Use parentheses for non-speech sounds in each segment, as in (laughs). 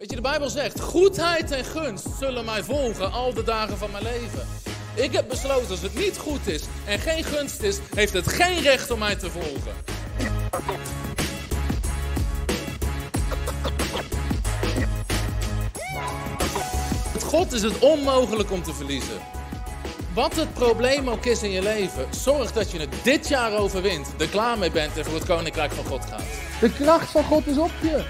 Weet je, de Bijbel zegt: Goedheid en gunst zullen mij volgen al de dagen van mijn leven. Ik heb besloten, als het niet goed is en geen gunst is, heeft het geen recht om mij te volgen. Met God is het onmogelijk om te verliezen. Wat het probleem ook is in je leven, zorg dat je het dit jaar overwint, er klaar mee bent en voor het koninkrijk van God gaat. De kracht van God is op je.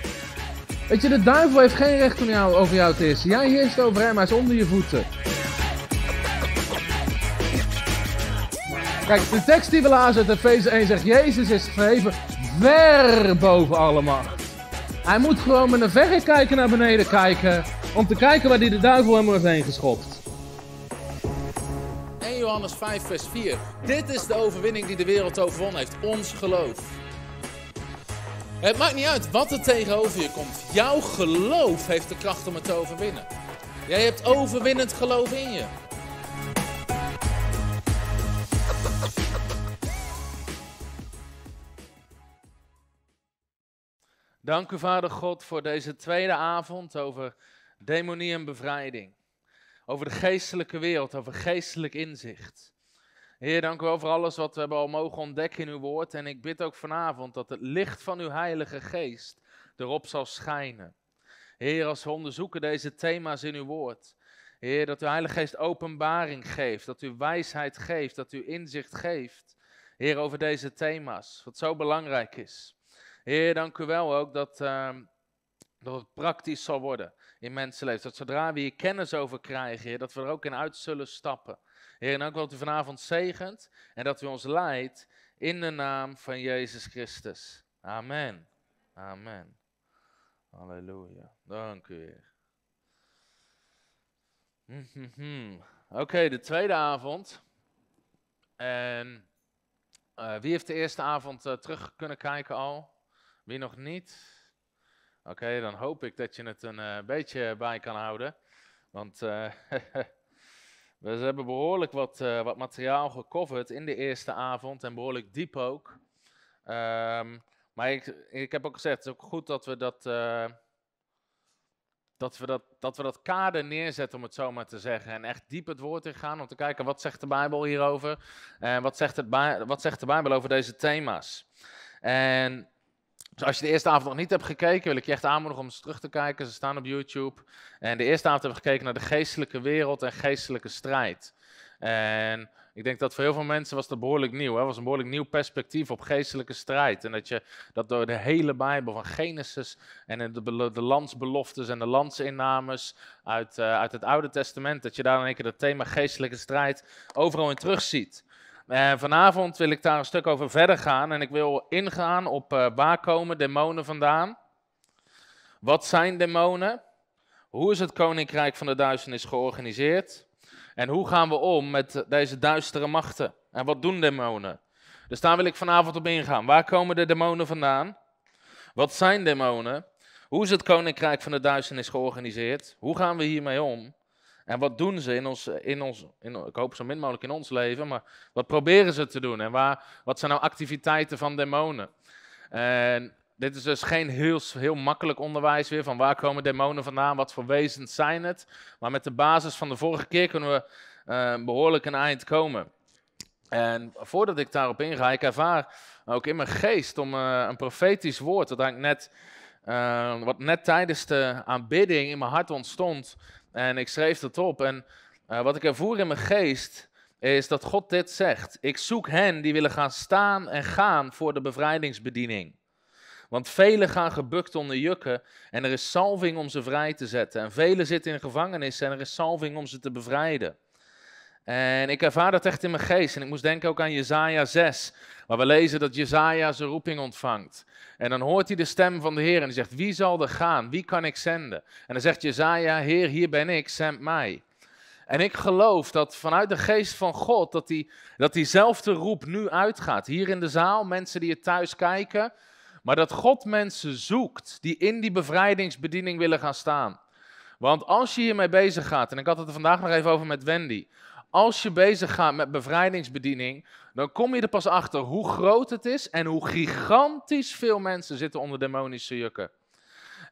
Weet je, de duivel heeft geen recht om jou, over jou te heersen. Jij heerst over hem, hij is onder je voeten. Kijk, de tekst die we lazen uit Efeze 1 zegt... Jezus is geven ver boven alle macht. Hij moet gewoon met een verrekijker naar beneden kijken... om te kijken waar hij de duivel hem heeft heen geschopt. 1 Johannes 5 vers 4. Dit is de overwinning die de wereld overwonnen heeft. Ons geloof. Het maakt niet uit wat er tegenover je komt. Jouw geloof heeft de kracht om het te overwinnen. Jij hebt overwinnend geloof in je. Dank u, Vader God, voor deze tweede avond over demonie en bevrijding. Over de geestelijke wereld, over geestelijk inzicht. Heer, dank u wel voor alles wat we hebben al mogen ontdekken in uw woord. En ik bid ook vanavond dat het licht van uw Heilige Geest erop zal schijnen. Heer, als we onderzoeken deze thema's in uw woord. Heer, dat uw Heilige Geest openbaring geeft, dat u wijsheid geeft, dat u inzicht geeft. Heer, over deze thema's, wat zo belangrijk is. Heer, dank u wel ook dat, ehm, dat het praktisch zal worden in mensenleven. Dat zodra we hier kennis over krijgen, Heer, dat we er ook in uit zullen stappen. Heer, en ook dat u vanavond zegent en dat u ons leidt in de naam van Jezus Christus. Amen. Amen. Halleluja. Dank u, Heer. Hm, hm, hm. Oké, de tweede avond. En eh, wie heeft de eerste avond eh, terug kunnen kijken al? Wie nog niet? Oké, dan hoop ik dat je het een eh, beetje bij kan houden. Want (laughs) We hebben behoorlijk wat, eh, wat materiaal gecoverd in de eerste avond en behoorlijk diep ook. Ehm, maar ik, ik heb ook gezegd, het is ook goed dat we dat, eh, dat, we dat, dat we dat kader neerzetten, om het zo maar te zeggen. En echt diep het woord in gaan om te kijken, wat zegt de Bijbel hierover? En wat zegt, het, wat zegt de Bijbel over deze thema's? En dus als je de eerste avond nog niet hebt gekeken, wil ik je echt aanmoedigen om eens terug te kijken. Ze staan op YouTube. En de eerste avond hebben we gekeken naar de geestelijke wereld en geestelijke strijd. En ik denk dat voor heel veel mensen was dat behoorlijk nieuw. Het was een behoorlijk nieuw perspectief op geestelijke strijd. En dat je dat door de hele Bijbel, van Genesis en de, de landsbeloftes en de landsinnames uit, eh, uit het Oude Testament, dat je daar in één keer dat thema geestelijke strijd overal in terugziet. Eh, vanavond wil ik daar een stuk over verder gaan en ik wil ingaan op eh, waar komen demonen vandaan? Wat zijn demonen? Hoe is het Koninkrijk van de Duisternis georganiseerd? En hoe gaan we om met deze duistere machten? En wat doen demonen? Dus daar wil ik vanavond op ingaan. Waar komen de demonen vandaan? Wat zijn demonen? Hoe is het Koninkrijk van de Duisternis georganiseerd? Hoe gaan we hiermee om? En wat doen ze in ons, eh, in ons in, ik hoop zo min mogelijk in ons leven, maar wat proberen ze te doen? En waar, wat zijn nou activiteiten van demonen? En dit is dus geen heel, heel makkelijk onderwijs weer van waar komen demonen vandaan, wat voor wezens zijn het. Maar met de basis van de vorige keer kunnen we eh, behoorlijk een eind komen. En voordat ik daarop inga, ik ervaar ook in mijn geest om eh, een profetisch woord, dat eigenlijk net, wat net tijdens de aanbidding in mijn hart ontstond, en ik schreef dat op. En eh, wat ik ervoer in mijn geest is dat God dit zegt. Ik zoek hen die willen gaan staan en gaan voor de bevrijdingsbediening. Want velen gaan gebukt onder jukken en er is salving om ze vrij te zetten. En velen zitten in gevangenis en er is salving om ze te bevrijden. En ik ervaar dat echt in mijn geest. En ik moest denken ook aan Jezaja 6, waar we lezen dat Jezaja zijn roeping ontvangt. En dan hoort hij de stem van de Heer en die zegt, wie zal er gaan? Wie kan ik zenden? En dan zegt Jezaja, Heer, hier ben ik, zend mij. En ik geloof dat vanuit de geest van God, dat, die, dat diezelfde roep nu uitgaat. Hier in de zaal, mensen die het thuis kijken. Maar dat God mensen zoekt die in die bevrijdingsbediening willen gaan staan. Want als je hiermee bezig gaat, en ik had het er vandaag nog even over met Wendy. Als je bezig gaat met bevrijdingsbediening, dan kom je er pas achter hoe groot het is en hoe gigantisch veel mensen zitten onder demonische jukken.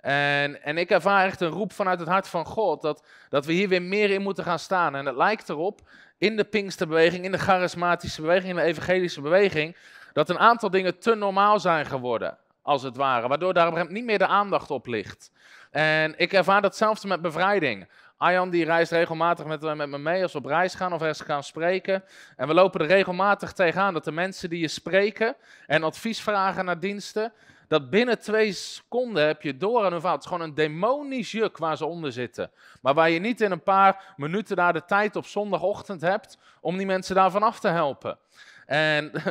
En, en ik ervaar echt een roep vanuit het hart van God dat, dat we hier weer meer in moeten gaan staan. En het lijkt erop, in de Pinksterbeweging, in de charismatische beweging, in de evangelische beweging, dat een aantal dingen te normaal zijn geworden, als het ware. Waardoor daar niet meer de aandacht op ligt. En ik ervaar datzelfde met bevrijding. Arjan die reist regelmatig met, eh, met me mee als we op reis gaan of ergens gaan spreken. En we lopen er regelmatig tegenaan dat de mensen die je spreken en advies vragen naar diensten, dat binnen twee seconden heb je door en hun verhaal. Het is gewoon een demonisch juk waar ze onder zitten. Maar waar je niet in een paar minuten daar de tijd op zondagochtend hebt om die mensen daarvan af te helpen. En (laughs)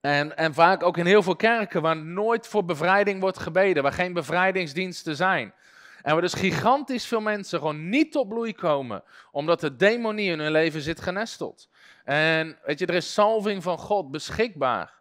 en, en, vaak ook in heel veel kerken waar nooit voor bevrijding wordt gebeden, waar geen bevrijdingsdiensten zijn. En waar dus gigantisch veel mensen gewoon niet tot bloei komen, omdat de demonie in hun leven zit genesteld. En weet je, er is salving van God beschikbaar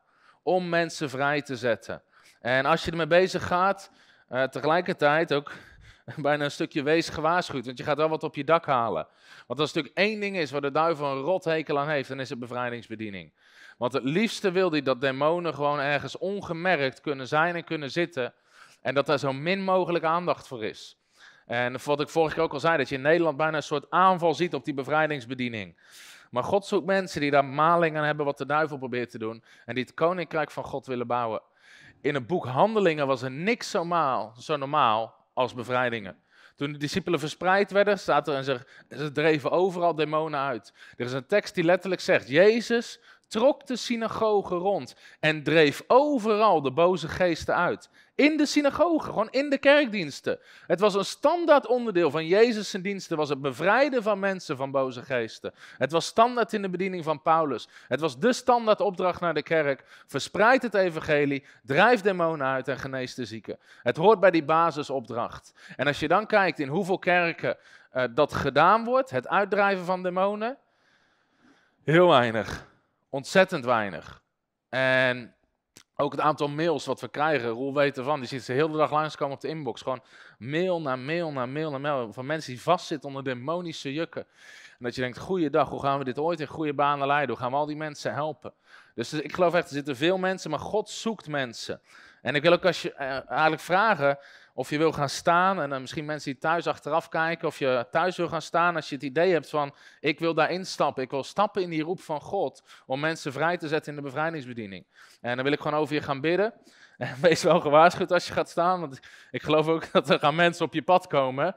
om mensen vrij te zetten. En als je ermee bezig gaat, eh, tegelijkertijd ook (laughs) bijna een stukje wees gewaarschuwd, want je gaat wel wat op je dak halen. Want als natuurlijk één ding is waar de duivel een hekel aan heeft, dan is het bevrijdingsbediening. Want het liefste wil hij dat demonen gewoon ergens ongemerkt kunnen zijn en kunnen zitten en dat daar zo min mogelijk aandacht voor is. En wat ik vorige keer ook al zei, dat je in Nederland bijna een soort aanval ziet op die bevrijdingsbediening. Maar God zoekt mensen die daar maling aan hebben wat de duivel probeert te doen. En die het koninkrijk van God willen bouwen. In het boek Handelingen was er niks zo, zo normaal als bevrijdingen. Toen de discipelen verspreid werden, zaten er en ze, ze dreven overal demonen uit. Er is een tekst die letterlijk zegt: Jezus trok de synagogen rond en dreef overal de boze geesten uit. In de synagogen, gewoon in de kerkdiensten. Het was een standaard onderdeel van Jezus' diensten, was het bevrijden van mensen van boze geesten. Het was standaard in de bediening van Paulus. Het was de standaard opdracht naar de kerk. Verspreid het evangelie, drijf demonen uit en genees de zieken. Het hoort bij die basisopdracht. En als je dan kijkt in hoeveel kerken eh, dat gedaan wordt, het uitdrijven van demonen, heel weinig ontzettend weinig. En ook het aantal mails wat we krijgen, Roel weet van? die zitten ze heel de dag langskomen op de inbox. Gewoon mail na mail na mail na mail van mensen die vastzitten onder demonische jukken. En dat je denkt, goeiedag, hoe gaan we dit ooit in goede banen leiden? Hoe gaan we al die mensen helpen? Dus ik geloof echt, er zitten veel mensen, maar God zoekt mensen. En ik wil ook als je, eh, eigenlijk vragen, of je wil gaan staan. En uh, misschien mensen die thuis achteraf kijken, of je thuis wil gaan staan. Als je het idee hebt van, ik wil daarin stappen. Ik wil stappen in die roep van God om mensen vrij te zetten in de bevrijdingsbediening. En dan wil ik gewoon over je gaan bidden. En (laughs) wees wel gewaarschuwd als je gaat staan, want ik geloof ook (laughs) dat er gaan mensen op je pad komen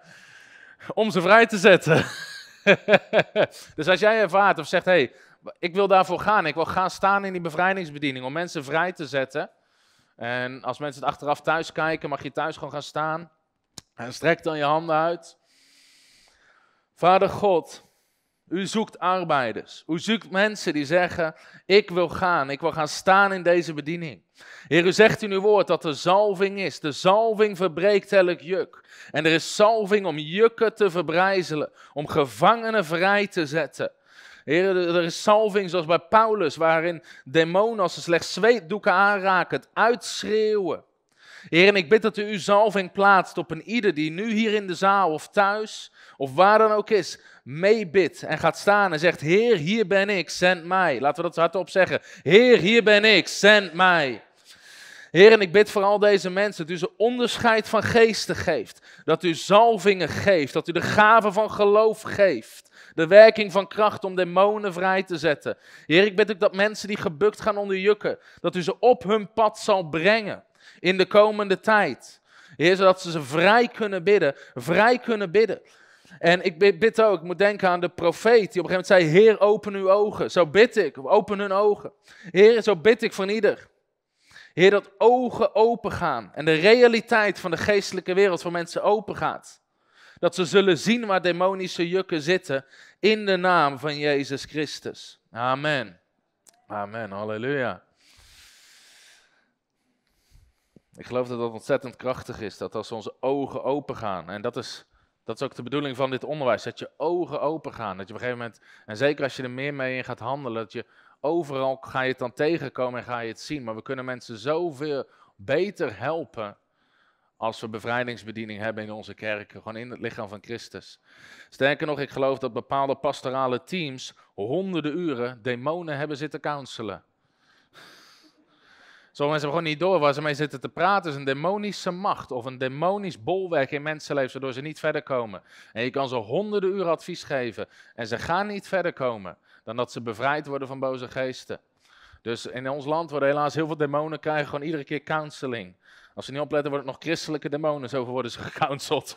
om ze vrij te zetten. (laughs) dus als jij ervaart of zegt, hé, hey, ik wil daarvoor gaan, ik wil gaan staan in die bevrijdingsbediening om mensen vrij te zetten en als mensen het achteraf thuis kijken, mag je thuis gewoon gaan staan. En strek dan je handen uit. Vader God, u zoekt arbeiders. U zoekt mensen die zeggen: Ik wil gaan. Ik wil gaan staan in deze bediening. Heer, u zegt in uw woord dat er zalving is. De zalving verbreekt elk juk. En er is zalving om jukken te verbrijzelen. Om gevangenen vrij te zetten. Heer, er is salving zoals bij Paulus, waarin demonen als ze slechts zweetdoeken aanraken, het uitschreeuwen. Heer, en ik bid dat u uw zalving plaatst op een ieder die nu hier in de zaal of thuis of waar dan ook is, meebidt en gaat staan en zegt: Heer, hier ben ik, zend mij. Laten we dat hardop zeggen: Heer, hier ben ik, zend mij. Heer, en ik bid voor al deze mensen dat u ze onderscheid van geesten geeft. Dat u zalvingen geeft. Dat u de gave van geloof geeft. De werking van kracht om demonen vrij te zetten. Heer, ik bid ook dat mensen die gebukt gaan onder jukken, dat u ze op hun pad zal brengen in de komende tijd. Heer, zodat ze ze vrij kunnen bidden, vrij kunnen bidden. En ik bid ook, ik moet denken aan de profeet die op een gegeven moment zei, Heer, open uw ogen. Zo bid ik, open hun ogen. Heer, zo bid ik van ieder. Heer, dat ogen open gaan en de realiteit van de geestelijke wereld voor mensen open gaat. Dat ze zullen zien waar demonische jukken zitten in de naam van Jezus Christus. Amen. Amen. Halleluja. Ik geloof dat dat ontzettend krachtig is, dat als onze ogen open gaan. En dat is, dat is ook de bedoeling van dit onderwijs, dat je ogen open gaan. Dat je op een gegeven moment, en zeker als je er meer mee in gaat handelen, dat je overal ga je het dan tegenkomen en ga je het zien. Maar we kunnen mensen zoveel beter helpen als we bevrijdingsbediening hebben in onze kerken, gewoon in het lichaam van Christus. Sterker nog, ik geloof dat bepaalde pastorale teams honderden uren demonen hebben zitten counselen. Sommigen mensen gewoon niet door waar ze mee zitten te praten. is een demonische macht of een demonisch bolwerk in mensenleven, waardoor ze niet verder komen. En je kan ze honderden uren advies geven en ze gaan niet verder komen dan dat ze bevrijd worden van boze geesten. Dus in ons land worden helaas heel veel demonen krijgen gewoon iedere keer counseling. Als ze niet opletten, worden het nog christelijke demonen. Zo worden ze gecounseld.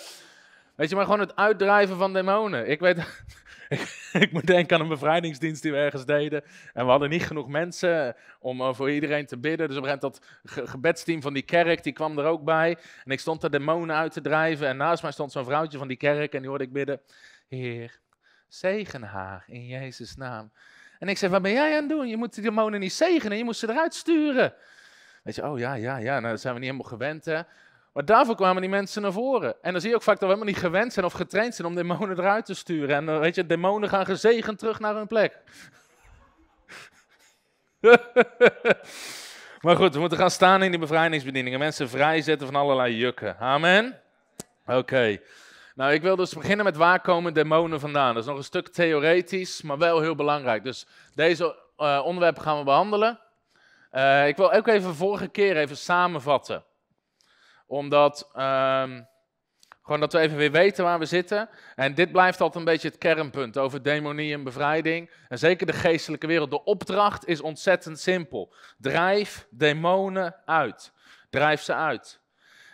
(laughs) Weet je, maar gewoon het uitdrijven van demonen. Ik weet, (laughs) ik, moet denken aan een bevrijdingsdienst die we ergens deden. En we hadden niet genoeg mensen om eh, voor iedereen te bidden. Dus op een gegeven moment dat gebedsteam van die kerk, die kwam er ook bij. En ik stond daar demonen uit te drijven. En naast mij stond zo'n vrouwtje van die kerk en die hoorde ik bidden. Heer, zegen haar in Jezus' naam. En ik zei, wat ben jij aan het doen? Je moet die demonen niet zegenen, je moet ze eruit sturen. Weet je, oh ja, ja, ja, nou zijn we niet helemaal gewend hè. Maar daarvoor kwamen die mensen naar voren. En dan zie je ook vaak dat we helemaal niet gewend zijn of getraind zijn om demonen eruit te sturen. En weet je, demonen gaan gezegend terug naar hun plek. (laughs) maar goed, we moeten gaan staan in die bevrijdingsbedieningen. Mensen vrijzetten van allerlei jukken. Amen. Oké. Nou, ik wil dus beginnen met waar komen demonen vandaan. Dat is nog een stuk theoretisch, maar wel heel belangrijk. Dus deze uh, onderwerpen gaan we behandelen. Eh, ik wil ook even vorige keer even samenvatten. Omdat, ehm, gewoon dat we even weer weten waar we zitten. En dit blijft altijd een beetje het kernpunt over demonie en bevrijding. En zeker de geestelijke wereld. De opdracht is ontzettend simpel. Drijf demonen uit. Drijf ze uit.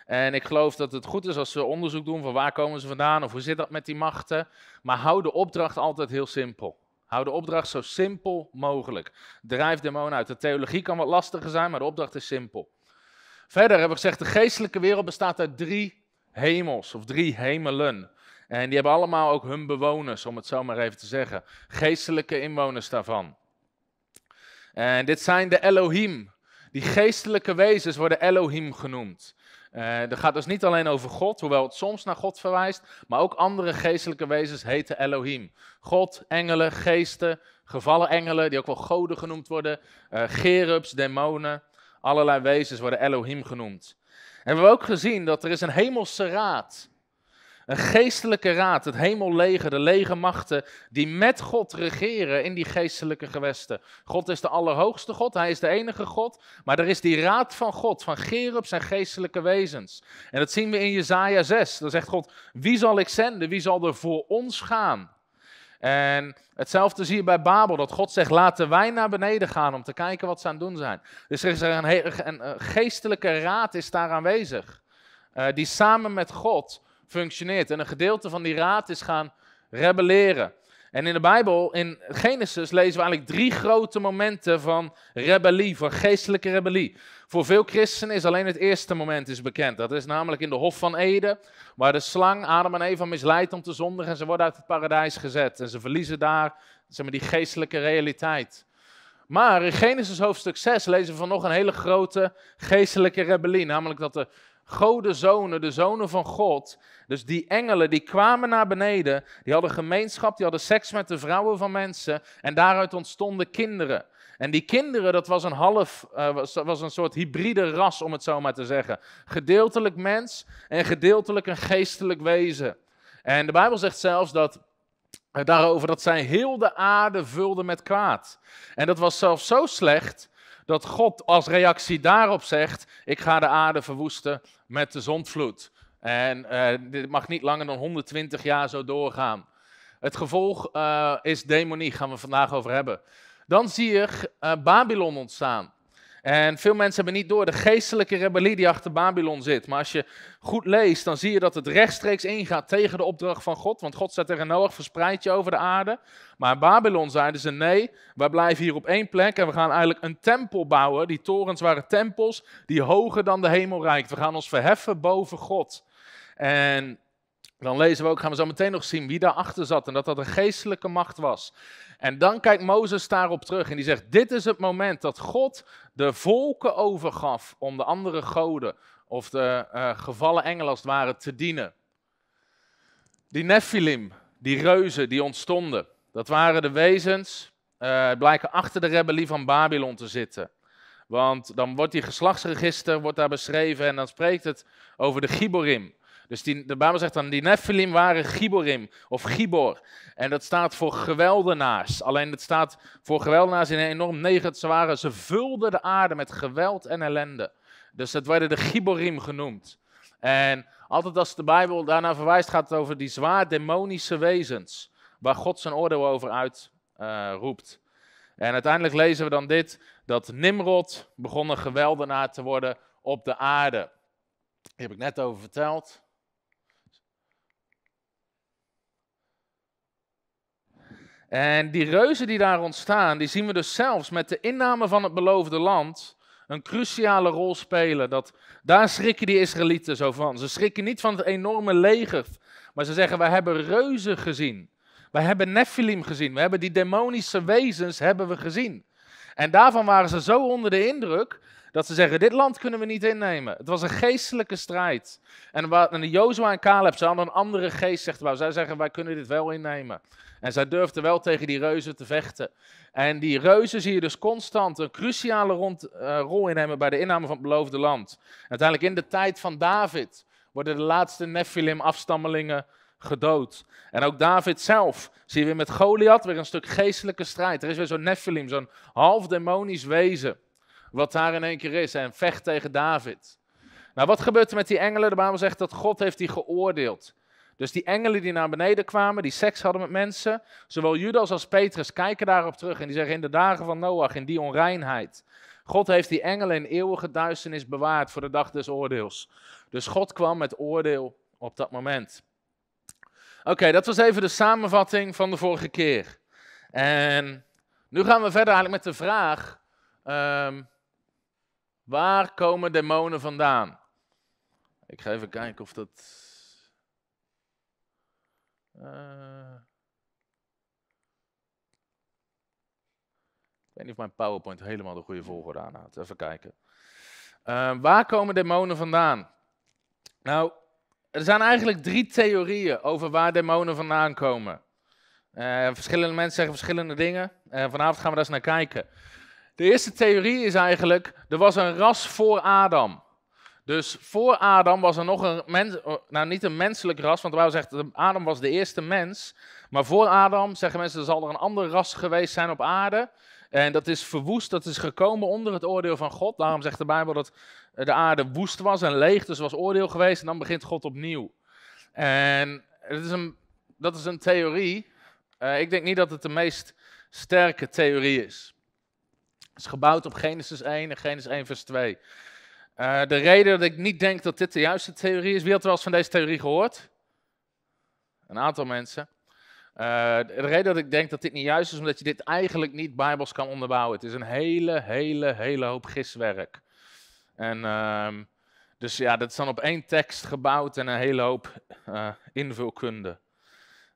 En ik geloof dat het goed is als ze onderzoek doen van waar komen ze vandaan of hoe zit dat met die machten. Maar hou de opdracht altijd heel simpel. Hou de opdracht zo simpel mogelijk. Drijf demonen uit. De theologie kan wat lastiger zijn, maar de opdracht is simpel. Verder hebben we gezegd, de geestelijke wereld bestaat uit drie hemels of drie hemelen. En die hebben allemaal ook hun bewoners, om het zo maar even te zeggen. Geestelijke inwoners daarvan. En dit zijn de Elohim. Die geestelijke wezens worden Elohim genoemd. Uh, gaat dus niet alleen over God, hoewel het soms naar God verwijst, maar ook andere geestelijke wezens heten Elohim. God, engelen, geesten, gevallen engelen, die ook wel goden genoemd worden, uh, eh, gerubs, demonen, allerlei wezens worden Elohim genoemd. En we hebben ook gezien dat er is een hemelse raad een geestelijke raad, het hemelleger, de legermachten die met God regeren in die geestelijke gewesten. God is de allerhoogste God, hij is de enige God, maar er is die raad van God, van Gerubs en geestelijke wezens. En dat zien we in Jezaja 6, Daar zegt God, wie zal ik zenden, wie zal er voor ons gaan? En hetzelfde zie je bij Babel, dat God zegt, laten wij naar beneden gaan om te kijken wat ze aan het doen zijn. Dus er is een, een, geestelijke raad is daar aanwezig, eh, die samen met God functioneert. En een gedeelte van die raad is gaan rebelleren. En in de Bijbel, in Genesis, lezen we eigenlijk drie grote momenten van rebellie, van geestelijke rebellie. Voor veel christenen is alleen het eerste moment is bekend. Dat is namelijk in de Hof van Eden, waar de slang Adam en Eva misleidt om te zondigen en ze worden uit het paradijs gezet. En ze verliezen daar zeg maar, die geestelijke realiteit. Maar in Genesis hoofdstuk 6 lezen we van nog een hele grote geestelijke rebellie, namelijk dat de zonen, de zonen van God. Dus die engelen die kwamen naar beneden, die hadden gemeenschap, die hadden seks met de vrouwen van mensen en daaruit ontstonden kinderen. En die kinderen, dat was een half, eh, was, was een soort hybride ras om het zo maar te zeggen. Gedeeltelijk mens en gedeeltelijk een geestelijk wezen. En de Bijbel zegt zelfs dat eh, daarover dat zij heel de aarde vulden met kwaad. En dat was zelfs zo slecht dat God als reactie daarop zegt: Ik ga de aarde verwoesten met de zondvloed. En eh, dit mag niet langer dan 120 jaar zo doorgaan. Het gevolg eh, is demonie, gaan we vandaag over hebben. Dan zie je eh, Babylon ontstaan. En veel mensen hebben niet door de geestelijke rebellie die achter Babylon zit. Maar als je goed leest, dan zie je dat het rechtstreeks ingaat tegen de opdracht van God. Want God zet tegen Noach, verspreid je over de aarde. Maar in Babylon zeiden ze, nee, wij blijven hier op één plek. En we gaan eigenlijk een tempel bouwen. Die torens waren tempels die hoger dan de hemel reikt. We gaan ons verheffen boven God. En dan lezen we ook, gaan we zo meteen nog zien wie daarachter zat en dat dat een geestelijke macht was. En dan kijkt Mozes daarop terug en die zegt, dit is het moment dat God de volken overgaf om de andere goden of de eh, gevallen engelen als het ware te dienen. Die Nephilim, die reuzen die ontstonden, dat waren de wezens, uh, blijken achter de rebellie van Babylon te zitten. Want dan wordt die geslachtsregister wordt daar beschreven en dan spreekt het over de Giborim. Dus die, de Bijbel zegt dan, die Nephilim waren Giborim of Gibor. En dat staat voor geweldenaars. Alleen het staat voor geweldenaars in een enorm negatief. Ze, waren, ze vulden de aarde met geweld en ellende. Dus dat werden de Giborim genoemd. En altijd als de Bijbel daarna verwijst, gaat het over die zwaar demonische wezens. Waar God zijn oordeel over uitroept. Eh, en uiteindelijk lezen we dan dit, dat Nimrod begon een geweldenaar te worden op de aarde. Die heb ik net over verteld. En die reuzen die daar ontstaan, die zien we dus zelfs met de inname van het beloofde land een cruciale rol spelen. Dat, daar schrikken die Israëlieten zo van. Ze schrikken niet van het enorme leger, maar ze zeggen: wij hebben reuzen gezien. Wij hebben Nephilim gezien. We hebben die demonische wezens hebben we gezien. En daarvan waren ze zo onder de indruk dat ze zeggen, dit land kunnen we niet innemen. Het was een geestelijke strijd. En, en Jozua en Caleb, ze hadden een andere geest, zegt Zij zeggen, wij kunnen dit wel innemen. En zij durfden wel tegen die reuzen te vechten. En die reuzen zie je dus constant een cruciale rond, uh, rol innemen bij de inname van het beloofde land. Uiteindelijk in de tijd van David worden de laatste Nephilim-afstammelingen gedood. En ook David zelf zie je weer met Goliath weer een stuk geestelijke strijd. Er is weer zo'n Nephilim, zo'n half demonisch wezen wat daar in één keer is en vecht tegen David. Nou, wat gebeurt er met die engelen? De Bijbel zegt dat God heeft die geoordeeld. Dus die engelen die naar beneden kwamen, die seks hadden met mensen, zowel Judas als Petrus kijken daarop terug en die zeggen in de dagen van Noach, in die onreinheid. God heeft die engelen in eeuwige duisternis bewaard voor de dag des oordeels. Dus God kwam met oordeel op dat moment. Oké, dat was even de samenvatting van de vorige keer. En nu gaan we verder eigenlijk met de vraag: ehm, Waar komen demonen vandaan? Ik ga even kijken of dat. Eh. Ik weet niet of mijn PowerPoint helemaal de goede volgorde aanhaalt. Even kijken. Ehm, waar komen demonen vandaan? Nou, er zijn eigenlijk drie theorieën over waar demonen vandaan komen. Eh, verschillende mensen zeggen verschillende dingen. Eh, vanavond gaan we daar eens naar kijken. De eerste theorie is eigenlijk, er was een ras voor Adam. Dus voor Adam was er nog een mens, oh, nou niet een menselijk ras, want wij zegt Adam was de eerste mens. Maar voor Adam, zeggen mensen, er zal er een ander ras geweest zijn op aarde. En dat is verwoest, dat is gekomen onder het oordeel van God. Daarom zegt de Bijbel dat de aarde woest was en leeg, dus was oordeel geweest. En dan begint God opnieuw. En dat is een, dat is een theorie. Eh, ik denk niet dat het de meest sterke theorie is is gebouwd op Genesis 1 en Genesis 1 vers 2. Eh, de reden dat ik niet denk dat dit de juiste theorie is, wie had wel eens van deze theorie gehoord? Een aantal mensen. Eh, de reden dat ik denk dat dit niet juist is, omdat je dit eigenlijk niet bijbels kan onderbouwen. Het is een hele, hele, hele hoop giswerk. En ehm, dus ja, dat is dan op één tekst gebouwd en een hele hoop eh, invulkunde.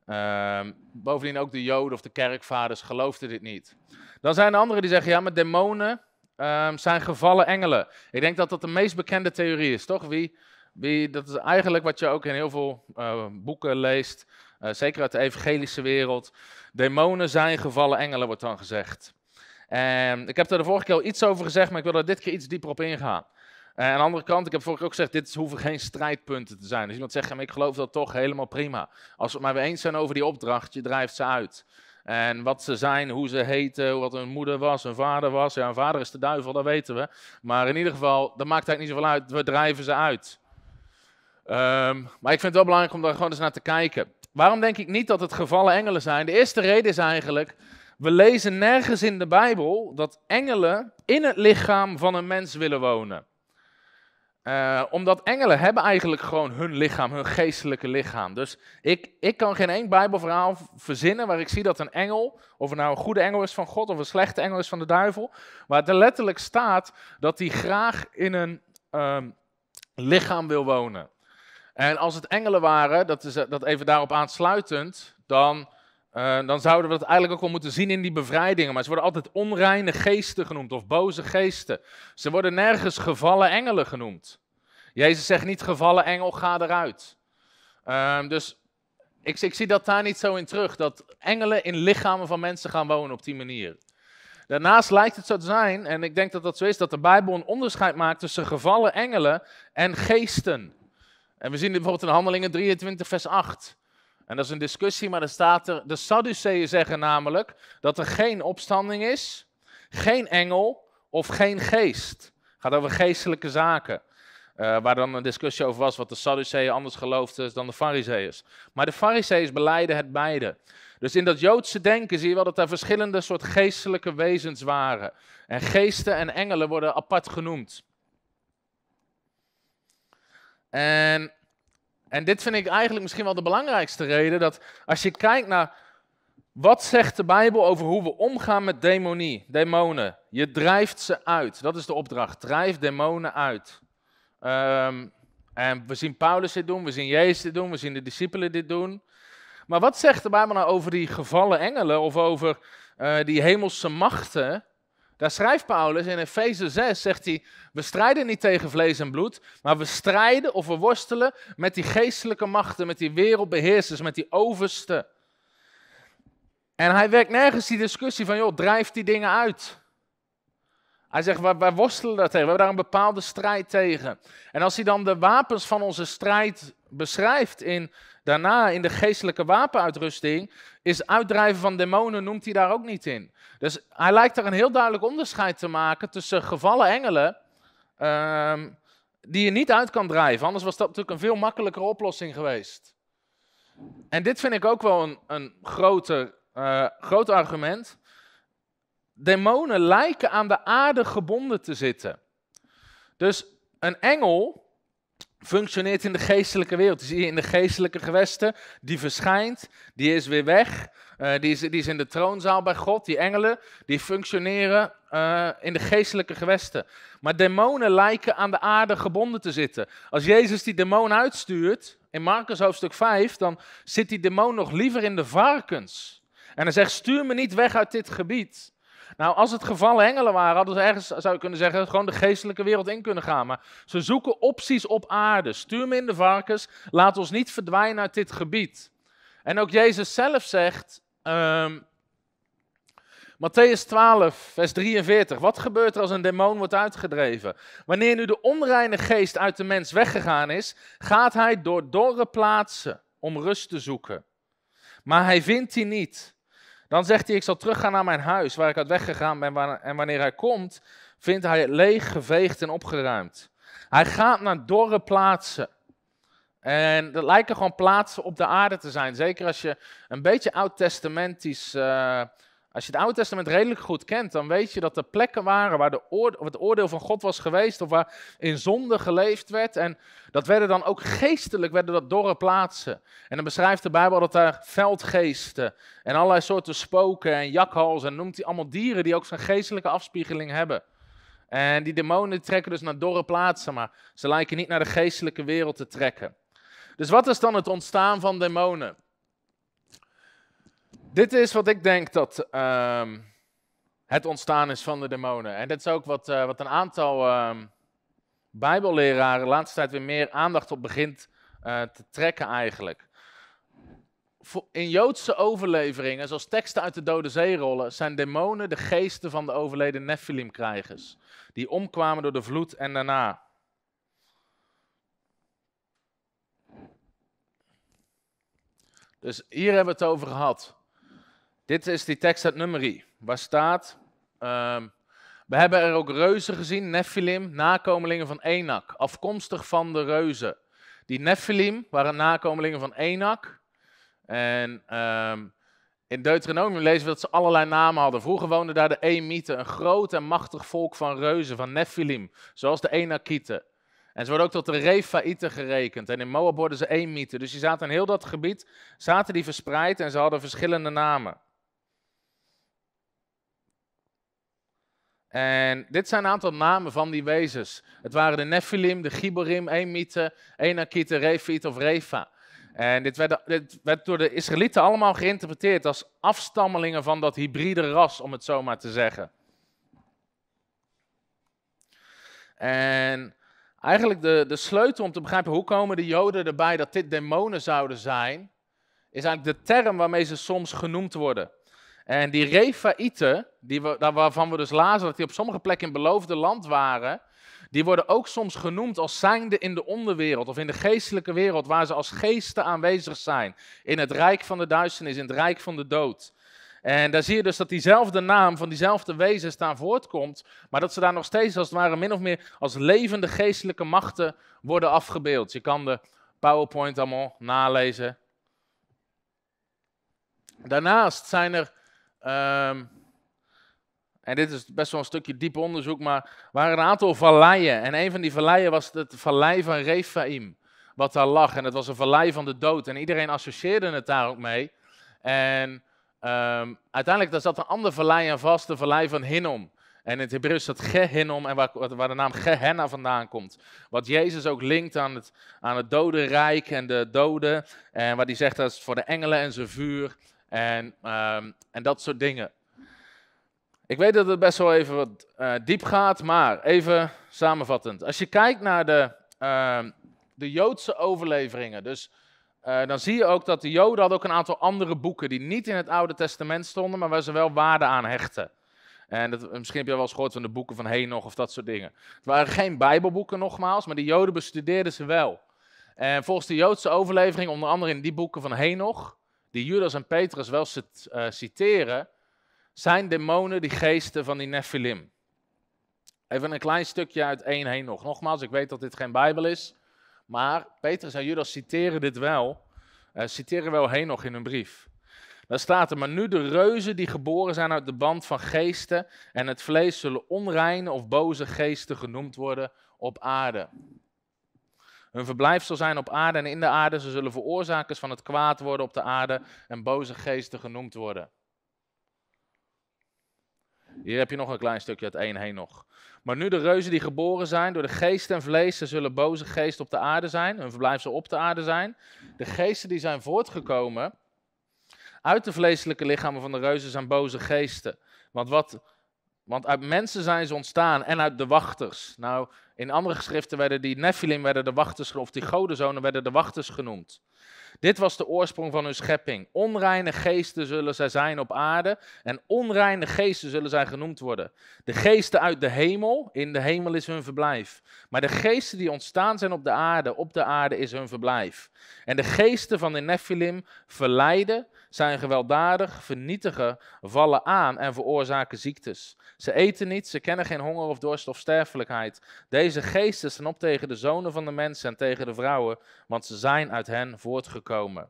Ehm, bovendien ook de Joden of de kerkvaders geloofden dit niet. Dan zijn er anderen die zeggen, ja, maar demonen ehm, zijn gevallen engelen. Ik denk dat dat de meest bekende theorie is, toch? Wie, wie, dat is eigenlijk wat je ook in heel veel eh, boeken leest, eh, zeker uit de evangelische wereld. Demonen zijn gevallen engelen, wordt dan gezegd. En ik heb er de vorige keer al iets over gezegd, maar ik wil er dit keer iets dieper op ingaan. En eh, aan de andere kant, ik heb vorige keer ook gezegd, dit hoeven geen strijdpunten te zijn. Dus iemand zegt, ik geloof dat toch helemaal prima. Als we het maar weer eens zijn over die opdracht, je drijft ze uit. En wat ze zijn, hoe ze heten, wat hun moeder was, hun vader was. Ja, hun vader is de duivel, dat weten we. Maar in ieder geval, dat maakt eigenlijk niet zoveel uit. We drijven ze uit. Ehm, maar ik vind het wel belangrijk om daar gewoon eens naar te kijken. Waarom denk ik niet dat het gevallen engelen zijn? De eerste reden is eigenlijk, we lezen nergens in de Bijbel dat engelen in het lichaam van een mens willen wonen. Eh, omdat engelen hebben eigenlijk gewoon hun lichaam, hun geestelijke lichaam. Dus ik, ik kan geen één Bijbelverhaal verzinnen waar ik zie dat een engel, of het nou een goede engel is van God of een slechte engel is van de duivel, waar er letterlijk staat dat hij graag in een ehm, lichaam wil wonen. En als het engelen waren, dat is dat even daarop aansluitend, dan eh, dan zouden we dat eigenlijk ook wel moeten zien in die bevrijdingen. Maar ze worden altijd onreine geesten genoemd of boze geesten. Ze worden nergens gevallen engelen genoemd. Jezus zegt niet gevallen engel, ga eruit. Ehm, dus ik, ik, zie dat daar niet zo in terug, dat engelen in lichamen van mensen gaan wonen op die manier. Daarnaast lijkt het zo te zijn, en ik denk dat dat zo is, dat de Bijbel een onderscheid maakt tussen gevallen engelen en geesten. En we zien dit bijvoorbeeld in Handelingen 23, vers 8. En dat is een discussie, maar er staat er, de Sadduceeën zeggen namelijk dat er geen opstanding is, geen engel of geen geest. Het gaat over geestelijke zaken. Eh, waar dan een discussie over was wat de Sadduceeën anders geloofden dan de Fariseeërs. Maar de Fariseeërs beleiden het beide. Dus in dat Joodse denken zie je wel dat er verschillende soort geestelijke wezens waren. En geesten en engelen worden apart genoemd. En en dit vind ik eigenlijk misschien wel de belangrijkste reden, dat als je kijkt naar wat zegt de Bijbel over hoe we omgaan met demonie, demonen. Je drijft ze uit, dat is de opdracht, drijf demonen uit. Ehm, en we zien Paulus dit doen, we zien Jezus dit doen, we zien de discipelen dit doen. Maar wat zegt de Bijbel nou over die gevallen engelen of over eh, die hemelse machten daar schrijft Paulus in Efeze 6, zegt hij, we strijden niet tegen vlees en bloed, maar we strijden of we worstelen met die geestelijke machten, met die wereldbeheersers, met die oversten. En hij werkt nergens die discussie van, joh, drijf die dingen uit. Hij zegt, wij, worstelen daar tegen, we hebben daar een bepaalde strijd tegen. En als hij dan de wapens van onze strijd beschrijft in Daarna in de geestelijke wapenuitrusting is uitdrijven van demonen, noemt hij daar ook niet in. Dus hij lijkt daar een heel duidelijk onderscheid te maken tussen gevallen engelen, ehm, die je niet uit kan drijven. Anders was dat natuurlijk een veel makkelijkere oplossing geweest. En dit vind ik ook wel een, een grote, eh, groot argument. Demonen lijken aan de aarde gebonden te zitten. Dus een engel functioneert in de geestelijke wereld. Die zie je in de geestelijke gewesten. Die verschijnt, die is weer weg. Eh, die, is, die, is, in de troonzaal bij God. Die engelen, die functioneren eh, in de geestelijke gewesten. Maar demonen lijken aan de aarde gebonden te zitten. Als Jezus die demon uitstuurt, in Marcus hoofdstuk 5, dan zit die demon nog liever in de varkens. En hij zegt, stuur me niet weg uit dit gebied. Nou, als het geval engelen waren, hadden ze ergens, zou je kunnen zeggen, gewoon de geestelijke wereld in kunnen gaan. Maar ze zoeken opties op aarde. Stuur me in de varkens, laat ons niet verdwijnen uit dit gebied. En ook Jezus zelf zegt, um, Matthäus 12, vers 43. Wat gebeurt er als een demon wordt uitgedreven? Wanneer nu de onreine geest uit de mens weggegaan is, gaat hij door dorre plaatsen om rust te zoeken. Maar hij vindt die niet. Dan zegt hij, ik zal teruggaan naar mijn huis waar ik uit weggegaan ben. En wanneer hij komt, vindt hij het leeg, geveegd en opgeruimd. Hij gaat naar dorre plaatsen. En dat lijken gewoon plaatsen op de aarde te zijn. Zeker als je een beetje oud-testamentisch eh, als je het Oude Testament redelijk goed kent, dan weet je dat er plekken waren waar de het oordeel van God was geweest of waar in zonde geleefd werd. En dat werden dan ook geestelijk, werden dat dorre plaatsen. En dan beschrijft de Bijbel dat daar veldgeesten en allerlei soorten spoken en jakhals, en noemt hij allemaal dieren die ook zijn geestelijke afspiegeling hebben. En die demonen trekken dus naar dorre plaatsen, maar ze lijken niet naar de geestelijke wereld te trekken. Dus wat is dan het ontstaan van demonen? Dit is wat ik denk dat ehm, het ontstaan is van de demonen. En dat is ook wat, eh, wat een aantal um, bijbelleraren de laatste tijd weer meer aandacht op begint eh, te trekken eigenlijk. In Joodse overleveringen, zoals teksten uit de Dode Zee rollen, zijn demonen de geesten van de overleden Nephilim-krijgers, die omkwamen door de vloed en daarna. Dus hier hebben we het over gehad. Dit is die tekst uit Nummerie, waar staat... Ehm, we hebben er ook reuzen gezien, Nephilim, nakomelingen van Enak, afkomstig van de reuzen. Die Nephilim waren nakomelingen van Enak. En ehm, in Deuteronomium lezen we dat ze allerlei namen hadden. Vroeger woonden daar de Emieten, een groot en machtig volk van reuzen, van Nephilim, zoals de Enakieten. En ze worden ook tot de Refaïten gerekend. En in Moab worden ze Emieten. Dus die zaten in heel dat gebied, zaten die verspreid en ze hadden verschillende namen. En dit zijn een aantal namen van die wezens. Het waren de Nephilim, de Giborim, Emite, Enakite, Refiet of Refa. En dit werd, werd, door de Israëlieten allemaal geïnterpreteerd als afstammelingen van dat hybride ras, om het zo maar te zeggen. En eigenlijk de, de sleutel om te begrijpen hoe komen de Joden erbij dat dit demonen zouden zijn, is eigenlijk de term waarmee ze soms genoemd worden. En die Refaïten, die we, waarvan we dus lazen dat die op sommige plekken in beloofde land waren, die worden ook soms genoemd als zijnde in de onderwereld of in de geestelijke wereld, waar ze als geesten aanwezig zijn. In het rijk van de duisternis, in het rijk van de dood. En daar zie je dus dat diezelfde naam van diezelfde wezens daar voortkomt, maar dat ze daar nog steeds als het ware min of meer als levende geestelijke machten worden afgebeeld. Je kan de PowerPoint allemaal nalezen. Daarnaast zijn er Ehm, en dit is best wel een stukje diep onderzoek, maar waren een aantal valleien. En een van die valleien was het vallei van Rephaim, wat daar lag. En het was een vallei van de dood. En iedereen associeerde het daar ook mee. En ehm, uiteindelijk daar zat een ander vallei aan vast, de vallei van Hinnom. En in het Hebreeuws staat Gehinnom, en waar, waar, de naam Gehenna vandaan komt. Wat Jezus ook linkt aan het, aan het dodenrijk en de doden. En waar die zegt dat is voor de engelen en zijn vuur. En, ehm, en dat soort dingen. Ik weet dat het best wel even wat eh, diep gaat, maar even samenvattend. Als je kijkt naar de, ehm, de Joodse overleveringen, dus eh, dan zie je ook dat de Joden hadden ook een aantal andere boeken die niet in het Oude Testament stonden, maar waar ze wel waarde aan hechten. En dat, misschien heb je wel eens gehoord van de boeken van Henoch of dat soort dingen. Het waren geen Bijbelboeken nogmaals, maar de Joden bestudeerden ze wel. En volgens de Joodse overlevering, onder andere in die boeken van Henoch, die Judas en Petrus wel eh, citeren, zijn demonen die geesten van die Nephilim. Even een klein stukje uit 1 heen nog. Nogmaals, ik weet dat dit geen Bijbel is, maar Petrus en Judas citeren dit wel, eh, citeren wel heen nog in hun brief. Daar staat er, maar nu de reuzen die geboren zijn uit de band van geesten en het vlees zullen onreine of boze geesten genoemd worden op aarde. Hun verblijf zal zijn op aarde en in de aarde. Ze zullen veroorzakers van het kwaad worden op de aarde en boze geesten genoemd worden. Hier heb je nog een klein stukje uit 1 heen nog. Maar nu de reuzen die geboren zijn door de geest en vlees, ze zullen boze geesten op de aarde zijn. Hun verblijf zal op de aarde zijn. De geesten die zijn voortgekomen uit de vleeselijke lichamen van de reuzen zijn boze geesten. Want, wat, want uit mensen zijn ze ontstaan en uit de wachters. Nou, in andere geschriften werden die Nephilim werden de wachters, of die godenzonen werden de wachters genoemd. Dit was de oorsprong van hun schepping. Onreine geesten zullen zij zijn op aarde en onreine geesten zullen zij genoemd worden. De geesten uit de hemel, in de hemel is hun verblijf. Maar de geesten die ontstaan zijn op de aarde, op de aarde is hun verblijf. En de geesten van de Nephilim verleiden zijn gewelddadig, vernietigen, vallen aan en veroorzaken ziektes. Ze eten niet, ze kennen geen honger of dorst of sterfelijkheid. Deze geesten staan op tegen de zonen van de mensen en tegen de vrouwen, want ze zijn uit hen voortgekomen.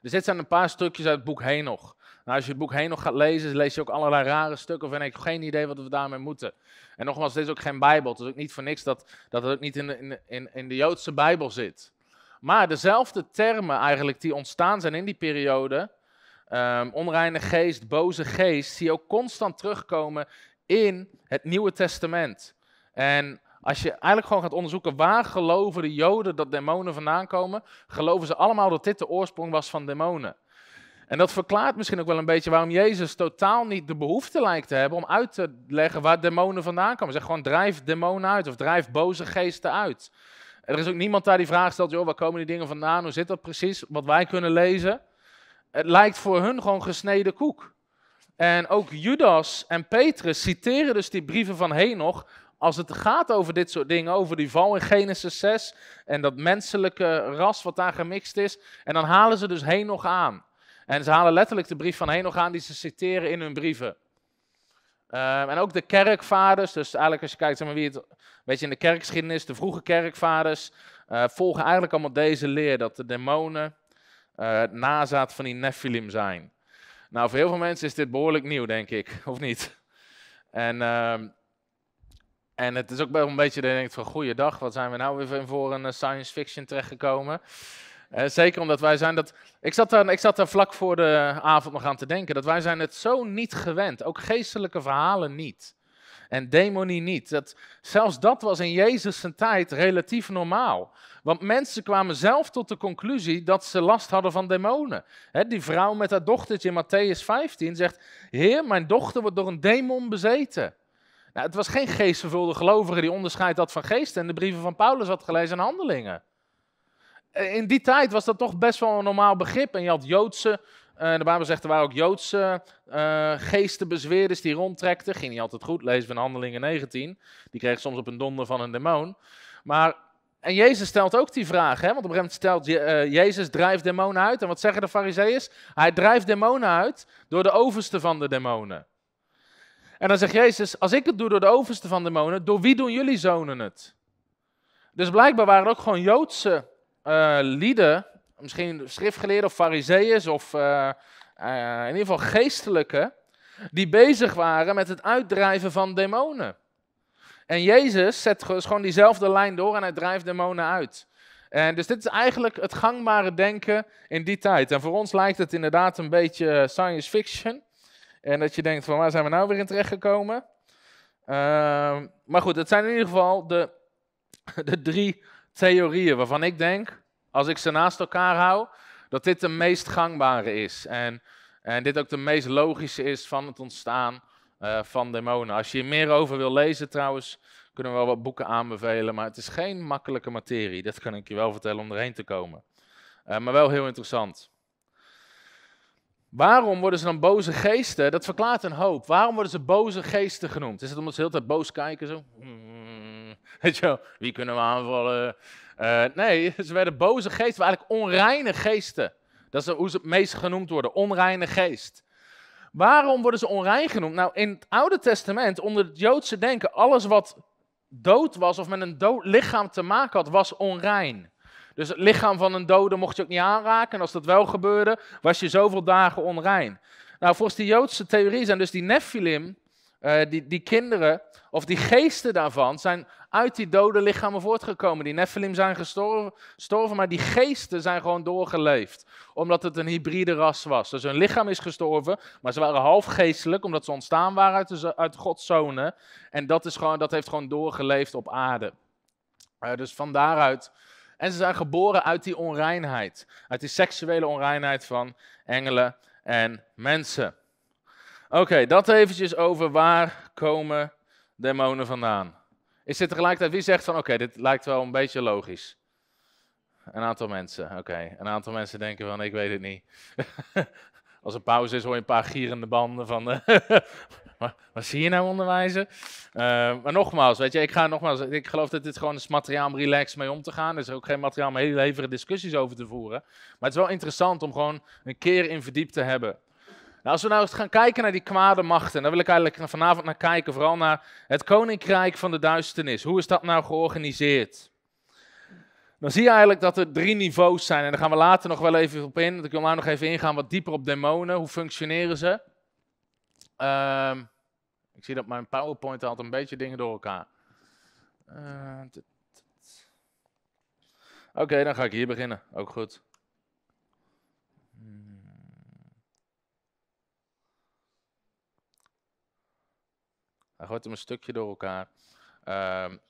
Dus dit zijn een paar stukjes uit het boek Henoch. Nou, als je het boek Henoch gaat lezen, lees je ook allerlei rare stukken van ik heb geen idee wat we daarmee moeten. En nogmaals, dit is ook geen Bijbel. Het is ook niet voor niks dat dat het ook niet in in in de Joodse Bijbel zit. Maar dezelfde termen eigenlijk die ontstaan zijn in die periode, ehm, onreine geest, boze geest, zie je ook constant terugkomen in het Nieuwe Testament. En als je eigenlijk gewoon gaat onderzoeken waar geloven de Joden dat demonen vandaan komen, geloven ze allemaal dat dit de oorsprong was van demonen. En dat verklaart misschien ook wel een beetje waarom Jezus totaal niet de behoefte lijkt te hebben om uit te leggen waar demonen vandaan komen. Zeg gewoon drijf demonen uit of drijf boze geesten uit. Er is ook niemand daar die vraag stelt, joh, waar komen die dingen vandaan? Hoe zit dat precies? Wat wij kunnen lezen. Het lijkt voor hun gewoon gesneden koek. En ook Judas en Petrus citeren dus die brieven van Henoch als het gaat over dit soort dingen, over die val in Genesis 6 en dat menselijke ras wat daar gemixt is. En dan halen ze dus Henoch aan. En ze halen letterlijk de brief van Henoch aan die ze citeren in hun brieven. Ehm, en ook de kerkvaders, dus eigenlijk als je kijkt zeg maar, wie het, weet je, in de kerkgeschiedenis, de vroege kerkvaders, eh, volgen eigenlijk allemaal deze leer dat de demonen uh, nazaat van die Nephilim zijn. Nou, voor heel veel mensen is dit behoorlijk nieuw, denk ik, (laughs) of niet? En, ehm, en het is ook wel een beetje, dat je denkt van, goeiedag, wat zijn we nou weer voor een eh, science fiction terechtgekomen? Eh, zeker omdat wij zijn dat. Ik zat, daar, ik zat daar vlak voor de avond nog aan te denken. Dat wij zijn het zo niet gewend. Ook geestelijke verhalen niet. En demonie niet. Dat, zelfs dat was in Jezus' zijn tijd relatief normaal. Want mensen kwamen zelf tot de conclusie dat ze last hadden van demonen. die vrouw met haar dochtertje in Matthäus 15 zegt: Heer, mijn dochter wordt door een demon bezeten. Nou, het was geen geestvervulde gelovige die onderscheid had van geesten en de brieven van Paulus had gelezen en handelingen in die tijd was dat toch best wel een normaal begrip. En je had Joodse, eh, de Bijbel zegt er waren ook Joodse uh, geestenbezweerders die rondtrekten. Ging niet altijd goed, lezen we in Handelingen 19. Die kregen soms op een donder van een demon. Maar, en Jezus stelt ook die vraag, hè? want op een gegeven moment stelt eh, Jezus drijft demonen uit. En wat zeggen de fariseeërs? Hij drijft demonen uit door de overste van de demonen. En dan zegt Jezus, als ik het doe door de overste van de demonen, door wie doen jullie zonen het? Dus blijkbaar waren het ook gewoon Joodse eh, lieden, misschien schriftgeleerden of fariseeën of eh, eh, in ieder geval geestelijken, die bezig waren met het uitdrijven van demonen. En Jezus zet gewoon diezelfde lijn door en hij drijft demonen uit. En dus dit is eigenlijk het gangbare denken in die tijd. En voor ons lijkt het inderdaad een beetje science fiction. En dat je denkt van waar zijn we nou weer in terecht gekomen? Ehm, maar goed, het zijn in ieder geval de, (laughs) de drie theorieën waarvan ik denk, als ik ze naast elkaar hou, dat dit de meest gangbare is. En, en dit ook de meest logische is van het ontstaan eh, van demonen. Als je hier meer over wil lezen trouwens, kunnen we wel wat boeken aanbevelen. Maar het is geen makkelijke materie, dat kan ik je wel vertellen om erheen te komen. Eh, maar wel heel interessant. Waarom worden ze dan boze geesten? Dat verklaart een hoop. Waarom worden ze boze geesten genoemd? Is het omdat ze de hele tijd boos kijken? Zo? Weet je wie kunnen we aanvallen? Eh, nee, (laughs) ze werden boze geesten, eigenlijk onreine geesten. Dat is hoe ze het meest genoemd worden, onreine geest. Waarom worden ze onrein genoemd? Nou, in het Oude Testament, onder het Joodse denken, alles wat dood was of met een dood lichaam te maken had, was onrein. Dus het lichaam van een dode mocht je ook niet aanraken. En als dat wel gebeurde, was je zoveel dagen onrein. Nou, volgens die Joodse theorie zijn dus die Nephilim, eh, die, die kinderen, of die geesten daarvan, zijn uit die dode lichamen voortgekomen. Die Nephilim zijn gestorven, maar die geesten zijn gewoon doorgeleefd. Omdat het een hybride ras was. Dus hun lichaam is gestorven, maar ze waren half geestelijk, omdat ze ontstaan waren uit, uit Gods zonen. En dat, is gewoon, dat heeft gewoon doorgeleefd op aarde. Eh, dus van daaruit. En ze zijn geboren uit die onreinheid. Uit die seksuele onreinheid van engelen en mensen. Oké, dat eventjes over waar komen demonen vandaan. Is dit tegelijkertijd wie zegt van oké, dit lijkt wel een beetje logisch? Een aantal mensen, oké. Een aantal mensen denken van ik weet het niet. (laughs) Als er pauze is hoor je een paar gierende banden van (laughs) wat zie je nou onderwijzen? Eh, maar nogmaals, weet je, ik, ga nogmaals, ik geloof dat dit gewoon is materiaal om relaxed mee om te gaan. Er is ook geen materiaal om hele hevige discussies over te voeren. Maar het is wel interessant om gewoon een keer in verdiept te hebben. Nou, als we nou eens gaan kijken naar die kwade machten, daar wil ik eigenlijk vanavond naar kijken, vooral naar het koninkrijk van de duisternis. Hoe is dat nou georganiseerd? Dan zie je eigenlijk dat er drie niveaus zijn. En daar gaan we later nog wel even op in. Ik wil nou nog even ingaan wat dieper op demonen. Hoe functioneren ze? Ehm, ik zie dat mijn PowerPoint altijd een beetje dingen door elkaar. Uh, Oké, dan ga ik hier beginnen. Ook goed. Hij gooit hem een stukje door elkaar. Um,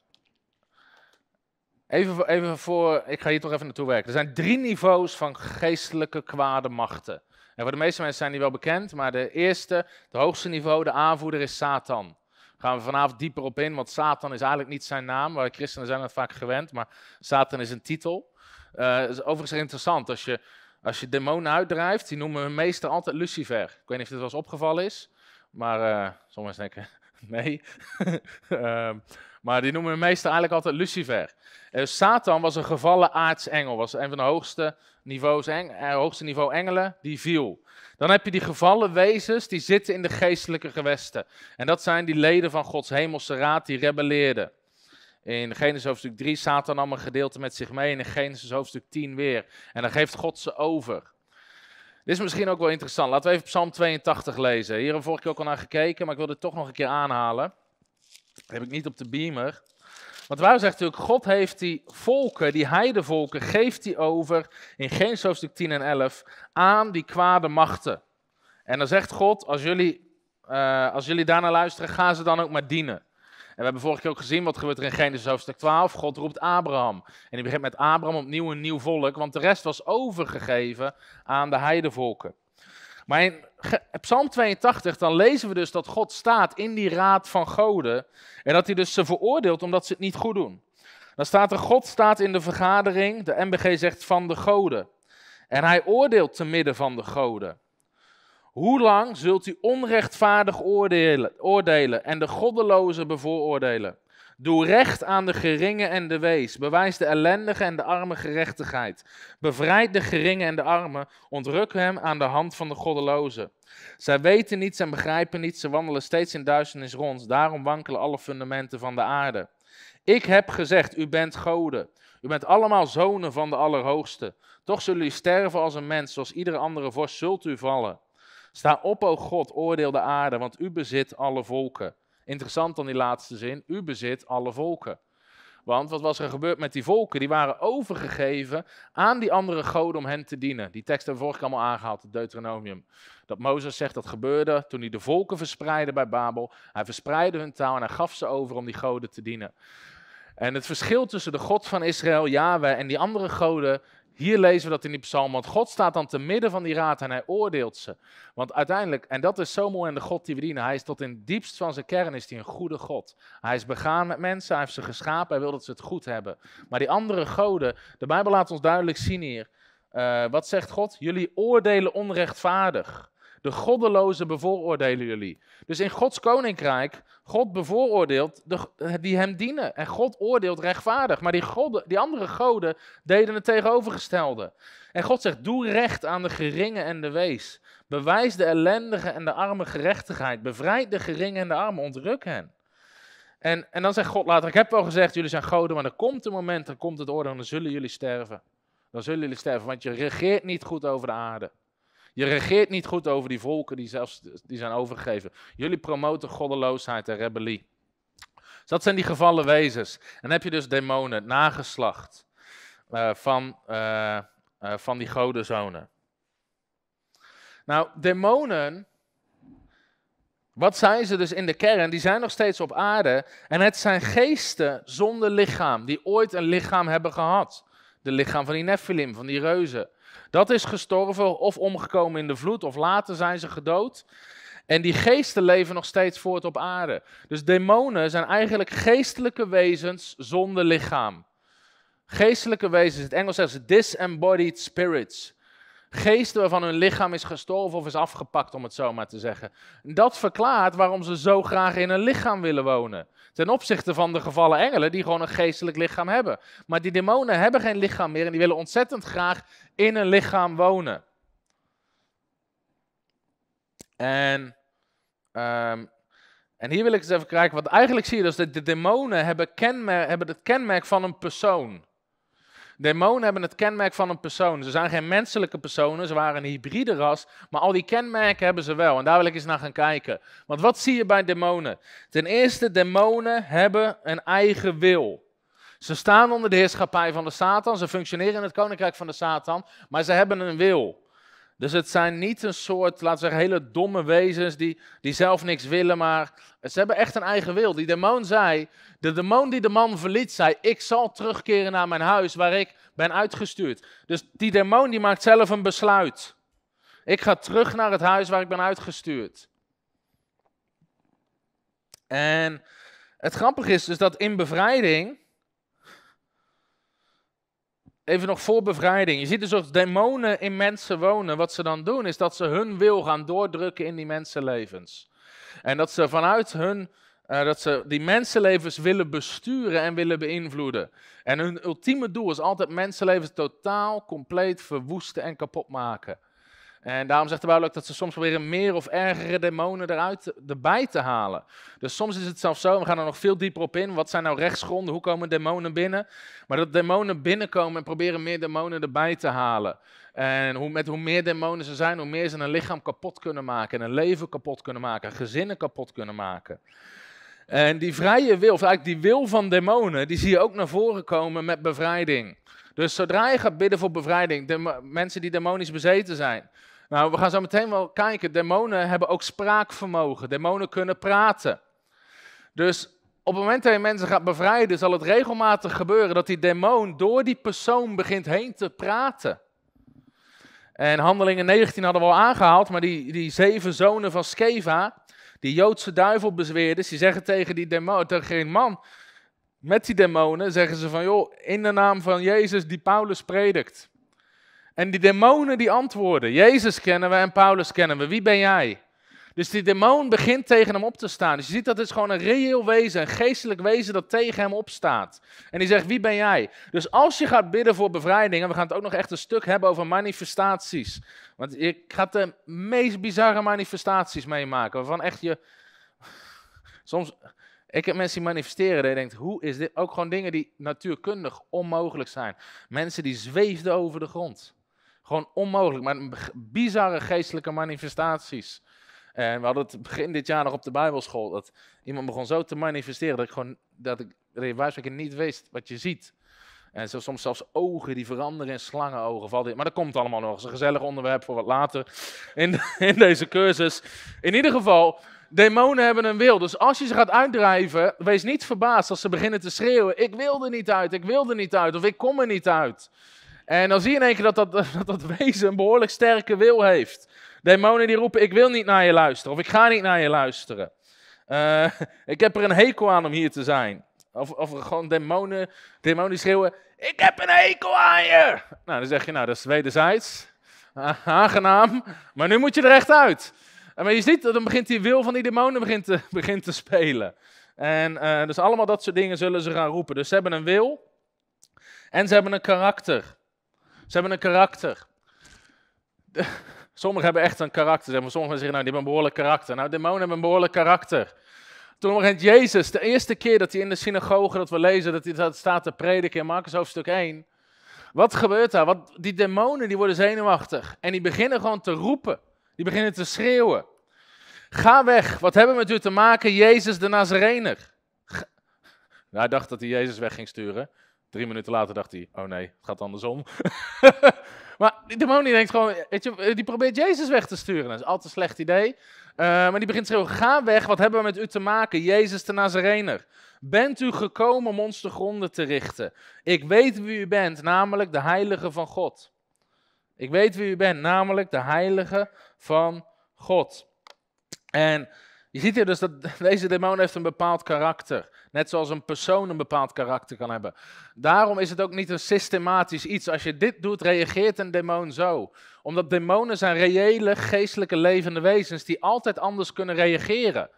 even, even voor, ik ga hier toch even naartoe werken. Er zijn drie niveaus van geestelijke kwade machten. En voor de meeste mensen zijn die wel bekend, maar de eerste, het hoogste niveau, de aanvoerder is Satan. Daar gaan we vanavond dieper op in, want Satan is eigenlijk niet zijn naam. Wij christenen zijn dat vaak gewend, maar Satan is een titel. Uh, is overigens interessant, als je, als je demonen uitdrijft, die noemen hun meester altijd Lucifer. Ik weet niet of dit wel eens opgevallen is, maar uh, sommigen denken, (laughs) Nee. (laughs) Ehm, maar die noemen we meestal eigenlijk altijd Lucifer. Uh, Satan was een gevallen aartsengel. Was een van de hoogste, niveaus eh, hoogste niveau engelen die viel. Dan heb je die gevallen wezens die zitten in de geestelijke gewesten. En dat zijn die leden van Gods hemelse raad die rebelleerden. In Genesis hoofdstuk 3, Satan nam een gedeelte met zich mee. En in Genesis hoofdstuk 10 weer. En dan geeft God ze over. Dit is misschien ook wel interessant. Laten we even Psalm 82 lezen. Hier hebben we vorige keer ook al naar gekeken, maar ik wil dit toch nog een keer aanhalen. heb ik niet op de beamer. Want wij zeggen natuurlijk, God heeft die volken, die heidevolken, geeft die over in Genesis hoofdstuk 10 en 11 aan die kwade machten. En dan zegt God, als jullie, uh, als jullie daarnaar luisteren, gaan ze dan ook maar dienen. En we hebben vorige keer ook gezien wat gebeurt er in Genesis hoofdstuk 12. God roept Abraham. En hij begint met Abraham opnieuw een nieuw volk, want de rest was overgegeven aan de heidevolken. Maar in eh, Psalm 82, dan lezen we dus dat God staat in die raad van goden. En dat hij dus ze veroordeelt omdat ze het niet goed doen. Dan staat er, God staat in de vergadering, de MBG zegt van de goden. En hij oordeelt te midden van de goden. Hoe lang zult u onrechtvaardig oordelen, oordelen en de goddelozen bevooroordelen? Doe recht aan de geringen en de wees. Bewijs de ellendige en de arme gerechtigheid. Bevrijd de geringen en de armen. Ontruk hem aan de hand van de goddelozen. Zij weten niets en begrijpen niets. Ze wandelen steeds in duisternis rond. Daarom wankelen alle fundamenten van de aarde. Ik heb gezegd: U bent goden. U bent allemaal zonen van de Allerhoogste. Toch zullen u sterven als een mens, zoals iedere andere vorst zult u vallen. Sta op, o God, oordeel de aarde, want u bezit alle volken. Interessant dan die laatste zin, u bezit alle volken. Want wat was er gebeurd met die volken? Die waren overgegeven aan die andere goden om hen te dienen. Die tekst hebben we vorige keer allemaal aangehaald, het Deuteronomium. Dat Mozes zegt dat gebeurde toen hij de volken verspreidde bij Babel. Hij verspreidde hun taal en hij gaf ze over om die goden te dienen. En het verschil tussen de God van Israël, Yahweh, en die andere goden hier lezen we dat in die psalm, want God staat dan te midden van die raad en hij oordeelt ze. Want uiteindelijk, en dat is zo mooi aan de God die we dienen, hij is tot in het diepst van zijn kern is hij een goede God. Hij is begaan met mensen, hij heeft ze geschapen, hij wil dat ze het goed hebben. Maar die andere goden, de Bijbel laat ons duidelijk zien hier, eh, wat zegt God? Jullie oordelen onrechtvaardig. De goddeloze bevooroordelen jullie. Dus in Gods koninkrijk, God bevooroordeelt de, eh, die hem dienen. En God oordeelt rechtvaardig. Maar die, goden, die andere goden deden het tegenovergestelde. En God zegt, doe recht aan de geringen en de wees. Bewijs de ellendige en de arme gerechtigheid. Bevrijd de geringen en de arme, ontruk hen. En, en dan zegt God later, ik heb wel gezegd, jullie zijn goden, maar er komt een moment, dan komt het oordeel en dan zullen jullie sterven. Dan zullen jullie sterven, want je regeert niet goed over de aarde. Je regeert niet goed over die volken die, zelfs, die zijn overgegeven. Jullie promoten goddeloosheid en rebellie. Dus dat zijn die gevallen wezens. En dan heb je dus demonen, nageslacht eh, van, uh, van die godenzonen. Nou, demonen, wat zijn ze dus in de kern? Die zijn nog steeds op aarde. En het zijn geesten zonder lichaam, die ooit een lichaam hebben gehad. De lichaam van die Nephilim, van die reuzen. Dat is gestorven of omgekomen in de vloed, of later zijn ze gedood. En die geesten leven nog steeds voort op aarde. Dus demonen zijn eigenlijk geestelijke wezens zonder lichaam. Geestelijke wezens, in het Engels zeggen ze disembodied spirits. Geesten waarvan hun lichaam is gestorven of is afgepakt, om het zo maar te zeggen. Dat verklaart waarom ze zo graag in een lichaam willen wonen. Ten opzichte van de gevallen engelen, die gewoon een geestelijk lichaam hebben. Maar die demonen hebben geen lichaam meer en die willen ontzettend graag in een lichaam wonen. En, ehm, en hier wil ik eens even kijken, want eigenlijk zie je dus dat de demonen hebben, kenmerk, hebben het kenmerk van een persoon. Demonen hebben het kenmerk van een persoon. Ze zijn geen menselijke personen, ze waren een hybride ras, maar al die kenmerken hebben ze wel. En daar wil ik eens naar gaan kijken. Want wat zie je bij demonen? Ten eerste, demonen hebben een eigen wil. Ze staan onder de heerschappij van de Satan, ze functioneren in het koninkrijk van de Satan, maar ze hebben een wil. Dus het zijn niet een soort, laten we zeggen, hele domme wezens die, die zelf niks willen, maar ze hebben echt een eigen wil. Die demon zei, de demon die de man verliet, zei, ik zal terugkeren naar mijn huis waar ik ben uitgestuurd. Dus die demon die maakt zelf een besluit. Ik ga terug naar het huis waar ik ben uitgestuurd. En het grappige is dus dat in bevrijding Even nog voor bevrijding. Je ziet dus als demonen in mensen wonen. Wat ze dan doen is dat ze hun wil gaan doordrukken in die mensenlevens. En dat ze vanuit hun, eh, dat ze die mensenlevens willen besturen en willen beïnvloeden. En hun ultieme doel is altijd mensenlevens totaal, compleet verwoesten en kapot maken. En daarom zegt de Bijbel ook dat ze soms proberen meer of ergere demonen eruit, erbij te halen. Dus soms is het zelfs zo, we gaan er nog veel dieper op in. Wat zijn nou rechtsgronden? Hoe komen demonen binnen? Maar dat demonen binnenkomen en proberen meer demonen erbij te halen. En hoe, met hoe meer demonen ze zijn, hoe meer ze een lichaam kapot kunnen maken. En een leven kapot kunnen maken. Gezinnen kapot kunnen maken. En die vrije wil, of eigenlijk die wil van demonen, die zie je ook naar voren komen met bevrijding. Dus zodra je gaat bidden voor bevrijding, de, mensen die demonisch bezeten zijn, nou, we gaan zo meteen wel kijken. Demonen hebben ook spraakvermogen. Demonen kunnen praten. Dus op het moment dat je mensen gaat bevrijden, zal het regelmatig gebeuren dat die demon door die persoon begint heen te praten. En handelingen 19 hadden we al aangehaald, maar die, die zeven zonen van Skeva, die Joodse duivelbezweerders, die zeggen tegen die demon, tegen man met die demonen, zeggen ze van joh, in de naam van Jezus die Paulus predikt. En die demonen die antwoorden. Jezus kennen we en Paulus kennen we. Wie ben jij? Dus die demon begint tegen hem op te staan. Dus je ziet dat het is gewoon een reëel wezen, een geestelijk wezen dat tegen hem opstaat. En die zegt, wie ben jij? Dus als je gaat bidden voor bevrijding, en we gaan het ook nog echt een stuk hebben over manifestaties. Want je gaat de meest bizarre manifestaties meemaken, waarvan echt je... Soms, ik heb mensen die manifesteren, dat je denkt, hoe is dit? Ook gewoon dingen die natuurkundig onmogelijk zijn. Mensen die zweefden over de grond. Gewoon onmogelijk, maar bizarre geestelijke manifestaties. En we hadden het begin dit jaar nog op de Bijbelschool. Dat iemand begon zo te manifesteren dat ik gewoon, dat ik, dat niet wist wat je ziet. En zo soms zelfs ogen die veranderen in slangenogen. Valt maar dat komt allemaal nog. Dat is een gezellig onderwerp voor wat later in, (laughs) in deze cursus. In ieder geval, demonen hebben een wil. Dus als je ze gaat uitdrijven, wees niet verbaasd als ze beginnen te schreeuwen. Ik wil er niet uit, ik wil er niet uit of ik kom er niet uit. En dan zie je in één keer dat dat, (laughs) dat dat wezen een behoorlijk sterke wil heeft. Demonen die roepen, ik wil niet naar je luisteren of ik ga niet naar je luisteren. Eh, (laughs) ik heb er een hekel aan om hier te zijn. Of, of gewoon demonen, demonen schreeuwen, ik heb een hekel aan je. Nou, dan zeg je, nou dat is wederzijds. Ah, aangenaam, maar nu moet je er echt uit. Eh, maar je ziet, dan begint die wil van die demonen begint te, (laughs) begint te spelen. En eh, dus allemaal dat soort dingen zullen ze gaan roepen. Dus ze hebben een wil en ze hebben een karakter. Ze hebben een karakter. Sommigen hebben echt een karakter. maar. Sommigen zeggen, nou, die hebben een behoorlijk karakter. Nou, demonen hebben een behoorlijk karakter. Toen op een Jezus, de eerste keer dat hij in de synagoge, dat we lezen, dat hij staat te prediken in Marcus hoofdstuk 1. Wat gebeurt daar? Wat, die demonen die worden zenuwachtig. En die beginnen gewoon te roepen. Die beginnen te schreeuwen. Ga weg, wat hebben we met u te maken, Jezus de Nazarener? Nou, hij dacht dat hij Jezus weg ging sturen. Drie minuten later dacht hij, oh nee, het gaat andersom. (laughs) maar die demonie denkt gewoon, weet je, eh, die probeert Jezus weg te sturen. Dat is altijd een slecht idee. Eh, maar die begint te schreeuwen, ga weg, wat hebben we met u te maken, Jezus de Nazarener. Bent u gekomen om ons de gronden te richten? Ik weet wie u bent, namelijk de heilige van God. Ik weet wie u bent, namelijk de heilige van God. En je ziet hier dus dat (laughs) deze demon heeft een bepaald karakter. Net zoals een persoon een bepaald karakter kan hebben. Daarom is het ook niet een systematisch iets. Als je dit doet, reageert een demon zo. Omdat demonen zijn reële, geestelijke, levende wezens die altijd anders kunnen reageren.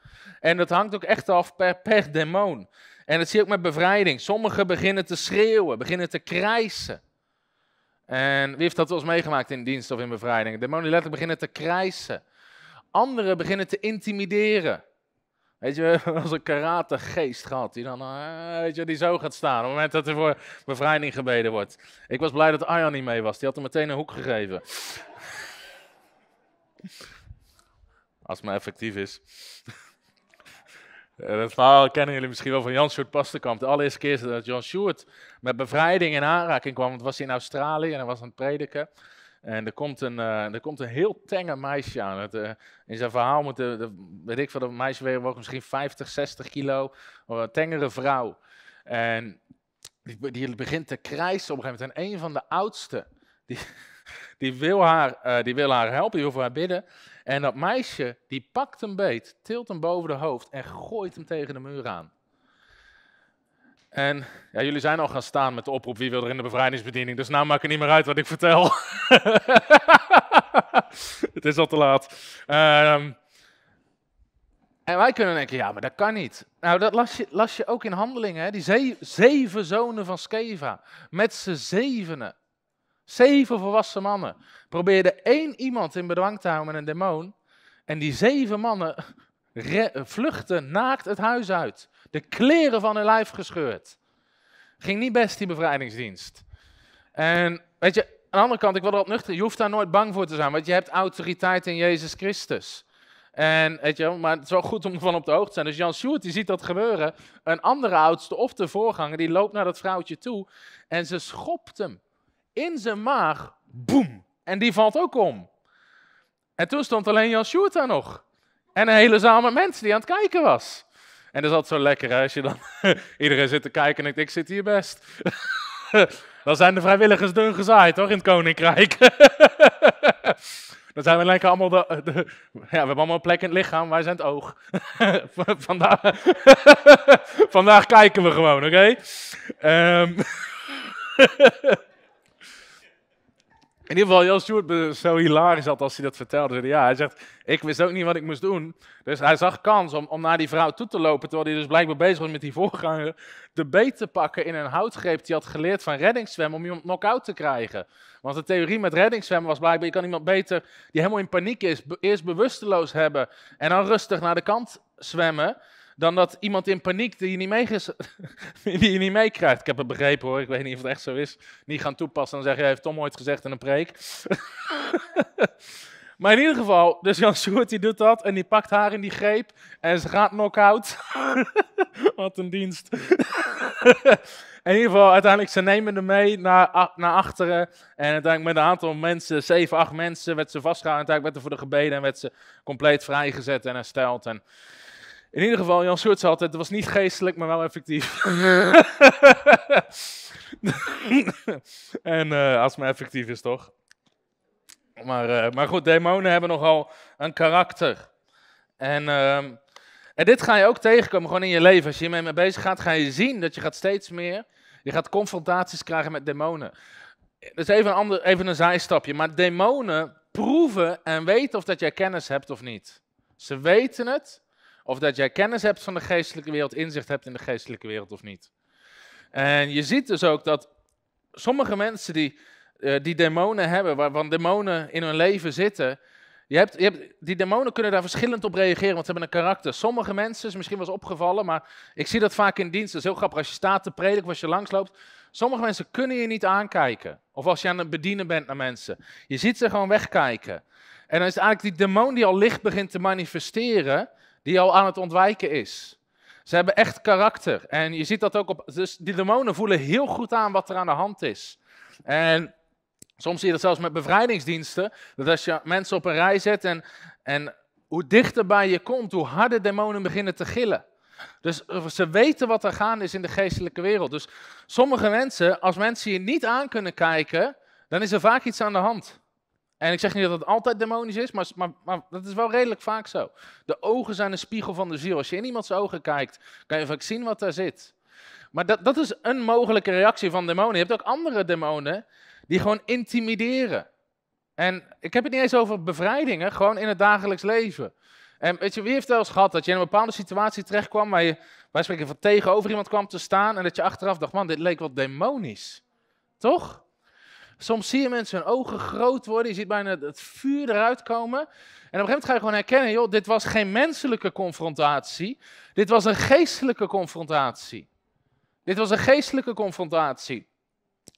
En dat hangt ook echt af per, per demon. En dat zie je ook met bevrijding. Sommigen beginnen te schreeuwen, beginnen te krijsen. En wie heeft dat ons meegemaakt in dienst of in bevrijding? Demonen letterlijk beginnen te krijsen anderen beginnen te intimideren. Weet je, als (laughs) een karategeest gehad, die dan eh, weet je, die zo gaat staan op het moment dat er voor bevrijding gebeden wordt. Ik was blij dat Arjan niet mee was, die had hem meteen een hoek gegeven. (laughs) als het maar effectief is. (laughs) Eh, dat verhaal kennen jullie misschien wel van Jan Sjoerd Pastenkamp. De allereerste keer dat Jan Sjoerd met bevrijding in aanraking kwam, want was hij in Australië en hij was aan het prediken. En er komt een, eh, er komt een heel tenge meisje aan. Het, eh, in zijn verhaal moet, de, de, weet ik van de meisje weegt misschien 50, 60 kilo. Oh, een tengere vrouw. En die, die begint te krijsen op een gegeven moment. En een van de oudste, die, (laughs) die, wil haar, eh, die wil haar helpen, die wil voor haar bidden. En dat meisje, die pakt hem beet, tilt hem boven de hoofd en gooit hem tegen de muur aan. En ja, jullie zijn al gaan staan met de oproep wie wil er in de bevrijdingsbediening. Dus nou maakt het niet meer uit wat ik vertel. (laughs) het is al te laat. Ehm, en wij kunnen denken, ja, maar dat kan niet. Nou, dat las je, las je ook in handelingen, hè? die zeven, zonen van Skeva. Met z'n zevenen. Zeven volwassen mannen. Probeerde één iemand in bedwang te houden met een demon. En die zeven mannen vluchten naakt het huis uit de kleren van hun lijf gescheurd. Ging niet best die bevrijdingsdienst. En weet je, aan de andere kant, ik wil erop nuchter, je hoeft daar nooit bang voor te zijn, want je hebt autoriteit in Jezus Christus. En, weet je, maar het is wel goed om ervan op de hoogte te zijn. Dus Jan Sjoerd, die ziet dat gebeuren. Een andere oudste of de voorganger, die loopt naar dat vrouwtje toe en ze schopt hem in zijn maag, boem, en die valt ook om. En toen stond alleen Jan Sjoerd daar nog. En een hele zaal mensen die aan het kijken was. En dat is altijd zo lekker hè? als je dan (laughs) iedereen zit te kijken en denkt, ik zit hier best. (laughs) dan zijn de vrijwilligers dun gezaaid hoor in het Koninkrijk. (laughs) dan zijn we lekker allemaal de, ja, we hebben allemaal een plek in het lichaam, wij zijn het oog. Vandaag, vandaag kijken we gewoon, oké? Okay? Ehm, in ieder geval, Jan Stewart zo hilarisch had als hij dat vertelde. ja, hij zegt, ik wist ook niet wat ik moest doen. Dus hij zag kans om, om naar die vrouw toe te lopen, terwijl hij dus blijkbaar bezig was met die voorganger, de beet te pakken in een houtgreep die had geleerd van reddingszwemmen om iemand knock-out te krijgen. Want de theorie met reddingszwem was blijkbaar, je kan iemand beter, die helemaal in paniek is, eerst bewusteloos hebben en dan rustig naar de kant zwemmen dan dat iemand in paniek die je niet, mee (laughs) die meekrijgt. Ik heb het begrepen hoor, ik weet niet of het echt zo is. Niet gaan toepassen, en zeggen je, heeft Tom ooit gezegd in een preek. (laughs) maar in ieder geval, dus Jan Soert die doet dat en die pakt haar in die greep en ze gaat knock-out. (laughs) Wat een dienst. In ieder geval, uiteindelijk, ze nemen hem mee naar, naar achteren. En uiteindelijk met een aantal mensen, zeven, acht mensen, werd ze vastgehouden. Uiteindelijk werd er voor de gebeden en werd ze compleet vrijgezet en hersteld. En in ieder geval, Jan Soort zei altijd, het was niet geestelijk, maar wel effectief. (laughs) en eh, als het maar effectief is, toch? Maar, eh, maar goed, demonen hebben nogal een karakter. En, ehm, en dit ga je ook tegenkomen, gewoon in je leven. Als je hiermee mee bezig gaat, ga je zien dat je gaat steeds meer... Je gaat confrontaties krijgen met demonen. Dat is even een, ander, even een zijstapje. Maar demonen proeven en weten of dat jij kennis hebt of niet. Ze weten het of dat jij kennis hebt van de geestelijke wereld, inzicht hebt in de geestelijke wereld of niet. En je ziet dus ook dat sommige mensen die, eh, die demonen hebben, waarvan demonen in hun leven zitten. Je hebt, je hebt, die demonen kunnen daar verschillend op reageren, want ze hebben een karakter. Sommige mensen, is misschien was opgevallen, maar ik zie dat vaak in dienst. Dat is heel grappig. Als je staat te prediken of als je langsloopt, sommige mensen kunnen je niet aankijken. Of als je aan het bedienen bent naar mensen. Je ziet ze gewoon wegkijken. En dan is eigenlijk die demon die al licht begint te manifesteren die al aan het ontwijken is. Ze hebben echt karakter. En je ziet dat ook op. Dus die demonen voelen heel goed aan wat er aan de hand is. En soms zie je dat zelfs met bevrijdingsdiensten. Dat als je mensen op een rij zet en, en hoe dichter bij je komt, hoe harder demonen beginnen te gillen. Dus ze weten wat er gaande is in de geestelijke wereld. Dus sommige mensen, als mensen je niet aan kunnen kijken, dan is er vaak iets aan de hand. En ik zeg niet dat het altijd demonisch is, maar, maar, maar, dat is wel redelijk vaak zo. De ogen zijn een spiegel van de ziel. Als je in iemands ogen kijkt, kan je vaak zien wat daar zit. Maar dat, dat is een mogelijke reactie van demonen. Je hebt ook andere demonen die gewoon intimideren. En ik heb het niet eens over bevrijdingen, gewoon in het dagelijks leven. En weet je, wie heeft wel eens gehad dat je in een bepaalde situatie terechtkwam waar je, wij spreken van tegenover iemand kwam te staan en dat je achteraf dacht, man, dit leek wel demonisch. Toch? Soms zie je mensen hun ogen groot worden. Je ziet bijna het vuur eruit komen. En op een gegeven moment ga je gewoon herkennen, joh, dit was geen menselijke confrontatie. Dit was een geestelijke confrontatie. Dit was een geestelijke confrontatie.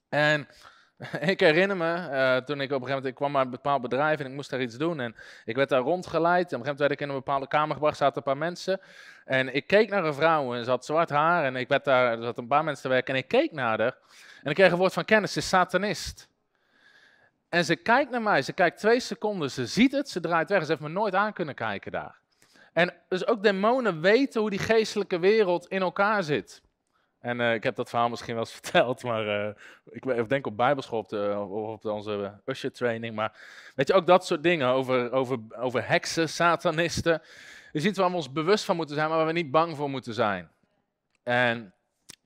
En (laughs) ik herinner me, eh, toen ik op een gegeven moment, ik kwam bij een bepaald bedrijf en ik moest daar iets doen. En ik werd daar rondgeleid. En op een gegeven moment werd ik in een bepaalde kamer gebracht, zaten een paar mensen. En ik keek naar een vrouw en ze had zwart haar. En ik werd daar, er zaten een paar mensen te werken. En ik keek naar haar. En ik kreeg een woord van kennis, ze is satanist. En ze kijkt naar mij, ze kijkt twee seconden, ze ziet het, ze draait weg. Ze heeft me nooit aan kunnen kijken daar. En dus ook demonen weten hoe die geestelijke wereld in elkaar zit. En eh, ik heb dat verhaal misschien wel eens (laughs) verteld, maar eh, ik denk op bijbelschool op op onze usher training. Maar weet je, ook dat soort dingen over, over, over heksen, satanisten. Je ziet waar we ons bewust van moeten zijn, maar waar we niet bang voor moeten zijn. En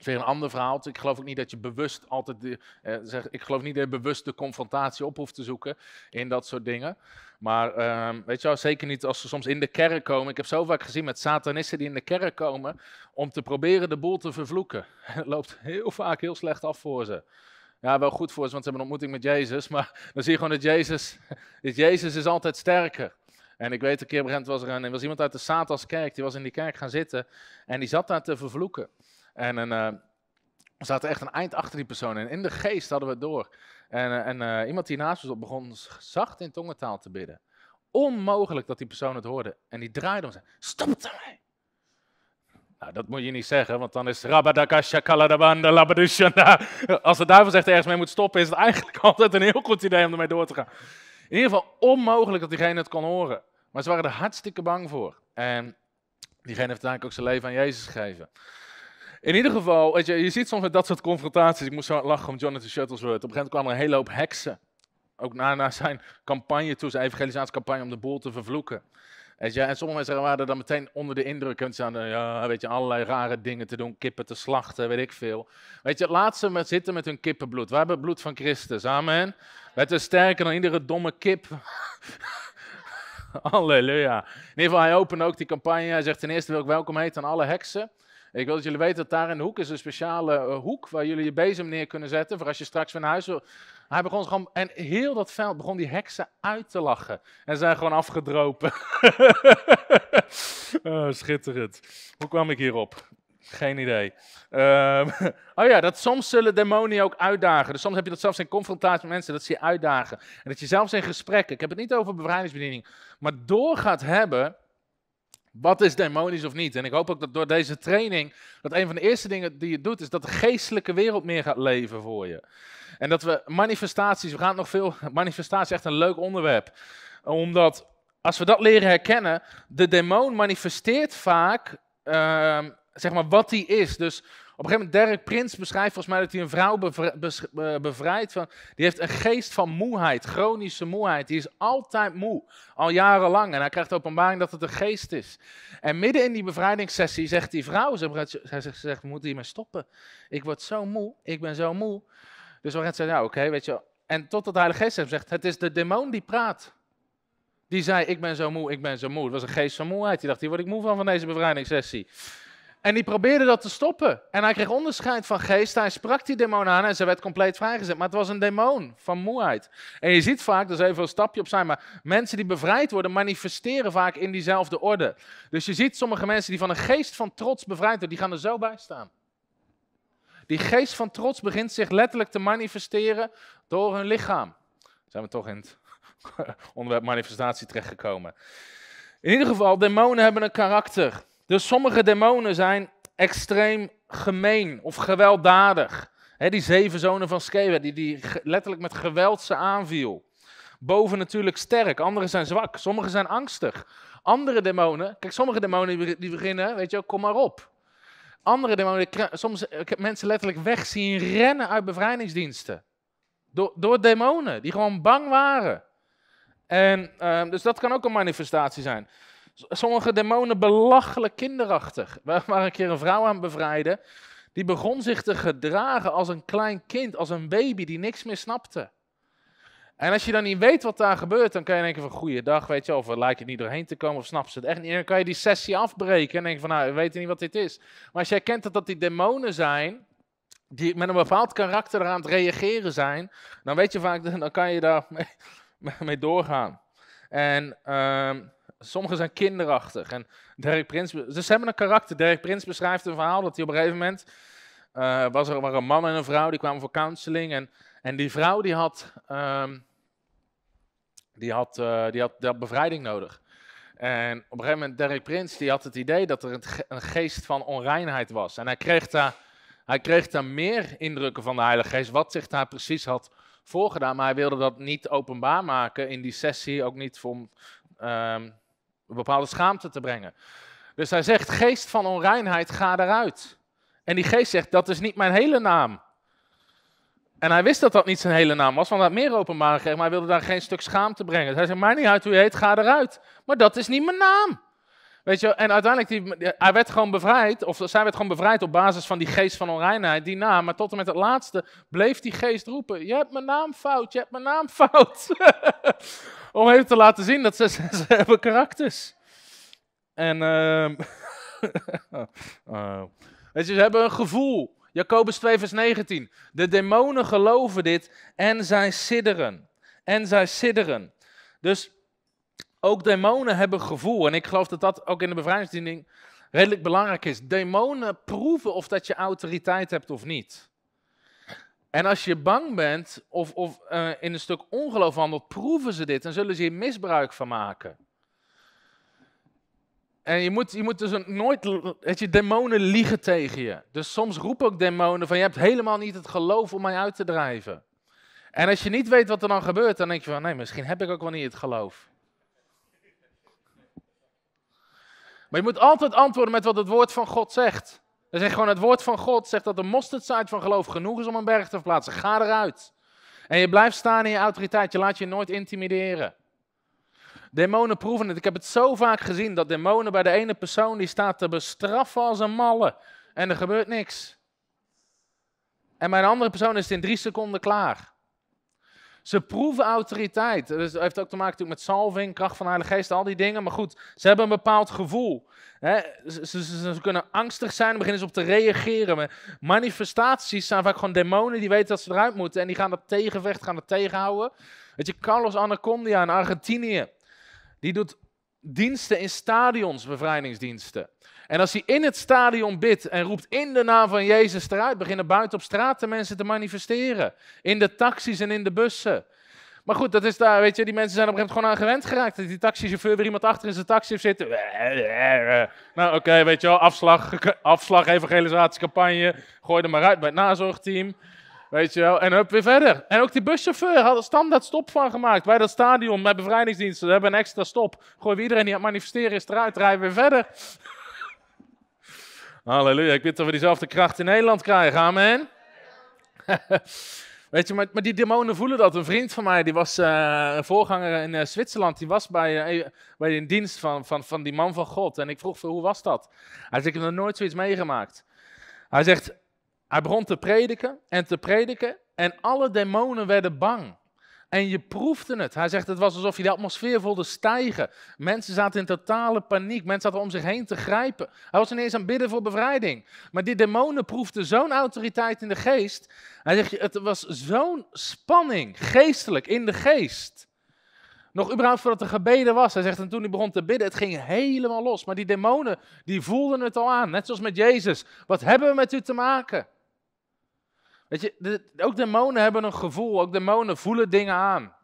is een ander verhaal. Ik geloof ook niet dat je bewust altijd. De, eh, zeg, ik geloof niet dat je bewust de confrontatie op hoeft te zoeken in dat soort dingen. Maar ehm, weet je wel, zeker niet als ze soms in de kerk komen. Ik heb zo vaak gezien met satanisten die in de kerk komen om te proberen de boel te vervloeken. (laughs) Het loopt heel vaak heel slecht af voor ze. Ja, wel goed voor ze, want ze hebben een ontmoeting met Jezus. Maar (laughs) dan zie je gewoon dat Jezus, (laughs) dat Jezus is altijd sterker. En ik weet, een keer was er een, was iemand uit de Satanskerk, die was in die kerk gaan zitten. En die zat daar te vervloeken. En een, eh, we zaten echt een eind achter die persoon. En in de geest hadden we het door. En, eh, en eh, iemand die naast ons op begon zacht in tongentaal te bidden. Onmogelijk dat die persoon het hoorde. En die draaide om en zei, stop daarmee. Nou, dat moet je niet zeggen, want dan is labadushanna. Als de duivel zegt ergens mee moet stoppen, is het eigenlijk (laughs) altijd een heel goed idee om ermee door te gaan. In ieder geval onmogelijk dat diegene het kon horen. Maar ze waren er hartstikke bang voor. En diegene heeft uiteindelijk ook zijn leven aan Jezus gegeven. In ieder geval, je, je ziet soms dat soort confrontaties. Ik moest zo lachen om Jonathan Shuttlesworth. Op een gegeven moment kwamen er een hele hoop heksen. Ook na, zijn campagne toe, zijn evangelisatiecampagne om de boel te vervloeken. je, en sommige mensen waren dan meteen onder de indruk. En ze ja, weet je, allerlei rare dingen te doen, kippen te slachten, weet ik veel. Weet je, laat ze met zitten met hun kippenbloed. We hebben het bloed van Christus, amen. Wij te sterker dan iedere domme kip. (laughs) Halleluja. In ieder geval, hij opende ook die campagne. Hij zegt ten eerste wil ik welkom heten aan alle heksen. Ik wil dat jullie weten dat daar in de hoek is een speciale eh, hoek waar jullie je bezem neer kunnen zetten voor als je straks weer naar huis wil. Hij begon gewoon, en heel dat veld begon die heksen uit te lachen. En zijn gewoon afgedropen. (laughs) Oh, schitterend. Hoe kwam ik hierop? Geen idee. Ehm, (laughs) oh ja, dat soms zullen demonen ook uitdagen. Dus soms heb je dat zelfs in confrontatie met mensen, dat ze je uitdagen. En dat je zelfs in gesprekken, ik heb het niet over bevrijdingsbediening, maar door gaat hebben wat is demonisch of niet? En ik hoop ook dat door deze training, dat een van de eerste dingen die je doet, is dat de geestelijke wereld meer gaat leven voor je. En dat we manifestaties, we gaan nog veel, manifestatie is echt een leuk onderwerp. Omdat als we dat leren herkennen, de demon manifesteert vaak, ehm, zeg maar, wat hij is. Dus een gegeven moment, Derek Prins beschrijft volgens mij dat hij een vrouw eh, bevrijdt. Van, die heeft een geest van moeheid, chronische moeheid. Die is altijd moe, al jarenlang. En hij krijgt de openbaring dat het een geest is. En midden in die bevrijdingssessie zegt die vrouw, ze, zegt, we moeten hiermee stoppen. Ik word zo moe, ik ben zo moe. Dus gaan zegt, ja oké, weet je. En totdat de Heilige Geest zegt, het is de demon die praat. Die zei, ik ben zo moe, ik ben zo moe. Het was een geest van moeheid. Die dacht, hier word ik moe van, van deze bevrijdingssessie. En die probeerde dat te stoppen. En hij kreeg onderscheid van geest. Hij sprak die demon aan en ze werd compleet vrijgezet. Maar het was een demon van moeheid. En je ziet vaak, dat is even een stapje op zijn. maar mensen die bevrijd worden, manifesteren vaak in diezelfde orde. Dus je ziet sommige mensen die van een geest van trots bevrijd worden, die gaan er zo bij staan. Die geest van trots begint zich letterlijk te manifesteren door hun lichaam. Zijn we toch in het (laughs) onderwerp manifestatie terechtgekomen. In ieder geval, demonen hebben een karakter. Dus sommige demonen zijn extreem gemeen of gewelddadig. die zeven zonen van Skewe, die, die letterlijk met geweld ze aanviel. Boven natuurlijk sterk, anderen zijn zwak, sommigen zijn angstig. Andere demonen, kijk, sommige demonen die beginnen, weet je ook, kom maar op. Andere demonen, soms ik eh, heb mensen letterlijk weg zien rennen uit bevrijdingsdiensten. Door, door demonen, die gewoon bang waren. En, ehm, dus dat kan ook een manifestatie zijn. Sommige demonen belachelijk kinderachtig. Waar, waren een keer een vrouw aan bevrijden. Die begon zich te gedragen als een klein kind, als een baby die niks meer snapte. En als je dan niet weet wat daar gebeurt, dan kan je denken van goeiedag, weet je wel, of lijkt het niet doorheen te komen, of snap ze het echt niet. En dan kan je die sessie afbreken en denken van nou, we weten niet wat dit is. Maar als jij kent dat dat die demonen zijn, die met een bepaald karakter eraan het reageren zijn, dan weet je vaak, (laughs) dan kan je daar mee, mee doorgaan. En ehm, Sommigen zijn kinderachtig. En Derek Prins, dus ze hebben een karakter. Derek Prins beschrijft een verhaal dat hij op een gegeven moment. Eh, was er waren een man en een vrouw die kwamen voor counseling. En, en die vrouw die had, ehm, die, had, eh, die, had, die had bevrijding nodig. En op een gegeven moment, Derek Prins die had het idee dat er een, een geest van onreinheid was. En hij kreeg, daar, hij kreeg daar meer indrukken van de Heilige Geest, wat zich daar precies had voorgedaan. Maar hij wilde dat niet openbaar maken in die sessie, ook niet voor, ehm, een bepaalde schaamte te brengen. Dus hij zegt, geest van onreinheid, ga eruit. En die geest zegt, dat is niet mijn hele naam. En hij wist dat dat niet zijn hele naam was, want hij had meer openbaar gekregen, maar hij wilde daar geen stuk schaamte brengen. Dus hij zegt: mij niet uit hoe je heet, ga eruit. Maar dat is niet mijn naam. Weet je, en uiteindelijk, die, hij werd gewoon bevrijd, of zij werd gewoon bevrijd op basis van die geest van onreinheid, die naam. Maar tot en met het laatste bleef die geest roepen, je hebt mijn naam fout, je hebt mijn naam fout. (laughs) Om even te laten zien dat ze, (laughs) ze, hebben karakters. En, um, (laughs) weet je, ze hebben een gevoel. Jacobus 2 vers 19. De demonen geloven dit en zij sidderen. En zij sidderen. Dus ook demonen hebben gevoel. En ik geloof dat dat ook in de bevrijdingsdiening redelijk belangrijk is. Demonen proeven of dat je autoriteit hebt of niet. En als je bang bent of, of eh, in een stuk ongeloof handelt, proeven ze dit en zullen ze hier misbruik van maken. En je moet, je moet dus nooit, weet je, demonen liegen tegen je. Dus soms roepen ook demonen van, je hebt helemaal niet het geloof om mij uit te drijven. En als je niet weet wat er dan gebeurt, dan denk je van, nee, misschien heb ik ook wel niet het geloof. Maar je moet altijd antwoorden met wat het woord van God zegt. Dan zegt gewoon: het woord van God zegt dat de mosterdzaad van geloof genoeg is om een berg te verplaatsen. Ga eruit. En je blijft staan in je autoriteit. Je laat je nooit intimideren. Demonen proeven het. Ik heb het zo vaak gezien dat demonen bij de ene persoon die staat te bestraffen als een malle. En er gebeurt niks. En bij een andere persoon is het in drie seconden klaar. Ze proeven autoriteit. dat dus heeft ook te maken met salving, kracht van de Heilige Geest, al die dingen. Maar goed, ze hebben een bepaald gevoel. ze, ze, kunnen angstig zijn en beginnen ze op te reageren. manifestaties zijn vaak gewoon demonen die weten dat ze eruit moeten. En die gaan dat tegenvechten, gaan dat tegenhouden. Weet je, Carlos Anacondia in Argentinië. Die doet diensten in stadions, bevrijdingsdiensten. En als hij in het stadion bidt en roept in de naam van Jezus eruit, beginnen buiten op straat de mensen te manifesteren. In de taxis en in de bussen. Maar goed, dat is daar, weet je, die mensen zijn op een gegeven moment gewoon aan gewend geraakt. Dat die taxichauffeur weer iemand achter in zijn taxi heeft zitten. Nou, oké, weet je wel, afslag, afslag, evangelisatiecampagne. Gooi er maar uit bij het nazorgteam. Weet je wel, en hup, weer verder. En ook die buschauffeur had er standaard stop van gemaakt. Bij dat stadion, met bevrijdingsdiensten, we hebben een extra stop. Gooi iedereen die aan het manifesteren is eruit, rijden weer verder. Halleluja. Ik weet dat we diezelfde kracht in Nederland krijgen. Amen. (laughs) Weet je, maar, maar, die demonen voelen dat. Een vriend van mij, die was eh, een voorganger in eh, Zwitserland, die was bij, eh, e-, bij een dienst van, van, van die man van God. En ik vroeg, hoe was dat? Hij zegt, ik heb nog nooit zoiets meegemaakt. Hij zegt, hij begon te prediken en te prediken en alle demonen werden bang. En je proefde het. Hij zegt, het was alsof je de atmosfeer voelde stijgen. Mensen zaten in totale paniek. Mensen zaten om zich heen te grijpen. Hij was ineens aan bidden voor bevrijding. Maar die demonen proefden zo'n autoriteit in de geest. Hij zegt, het was zo'n spanning, geestelijk, in de geest. Nog überhaupt voordat er gebeden was. Hij zegt, en toen hij begon te bidden, het ging helemaal los. Maar die demonen, die voelden het al aan. Net zoals met Jezus. Wat hebben we met u te maken? Weet je, de, ook demonen hebben een gevoel, ook demonen voelen dingen aan.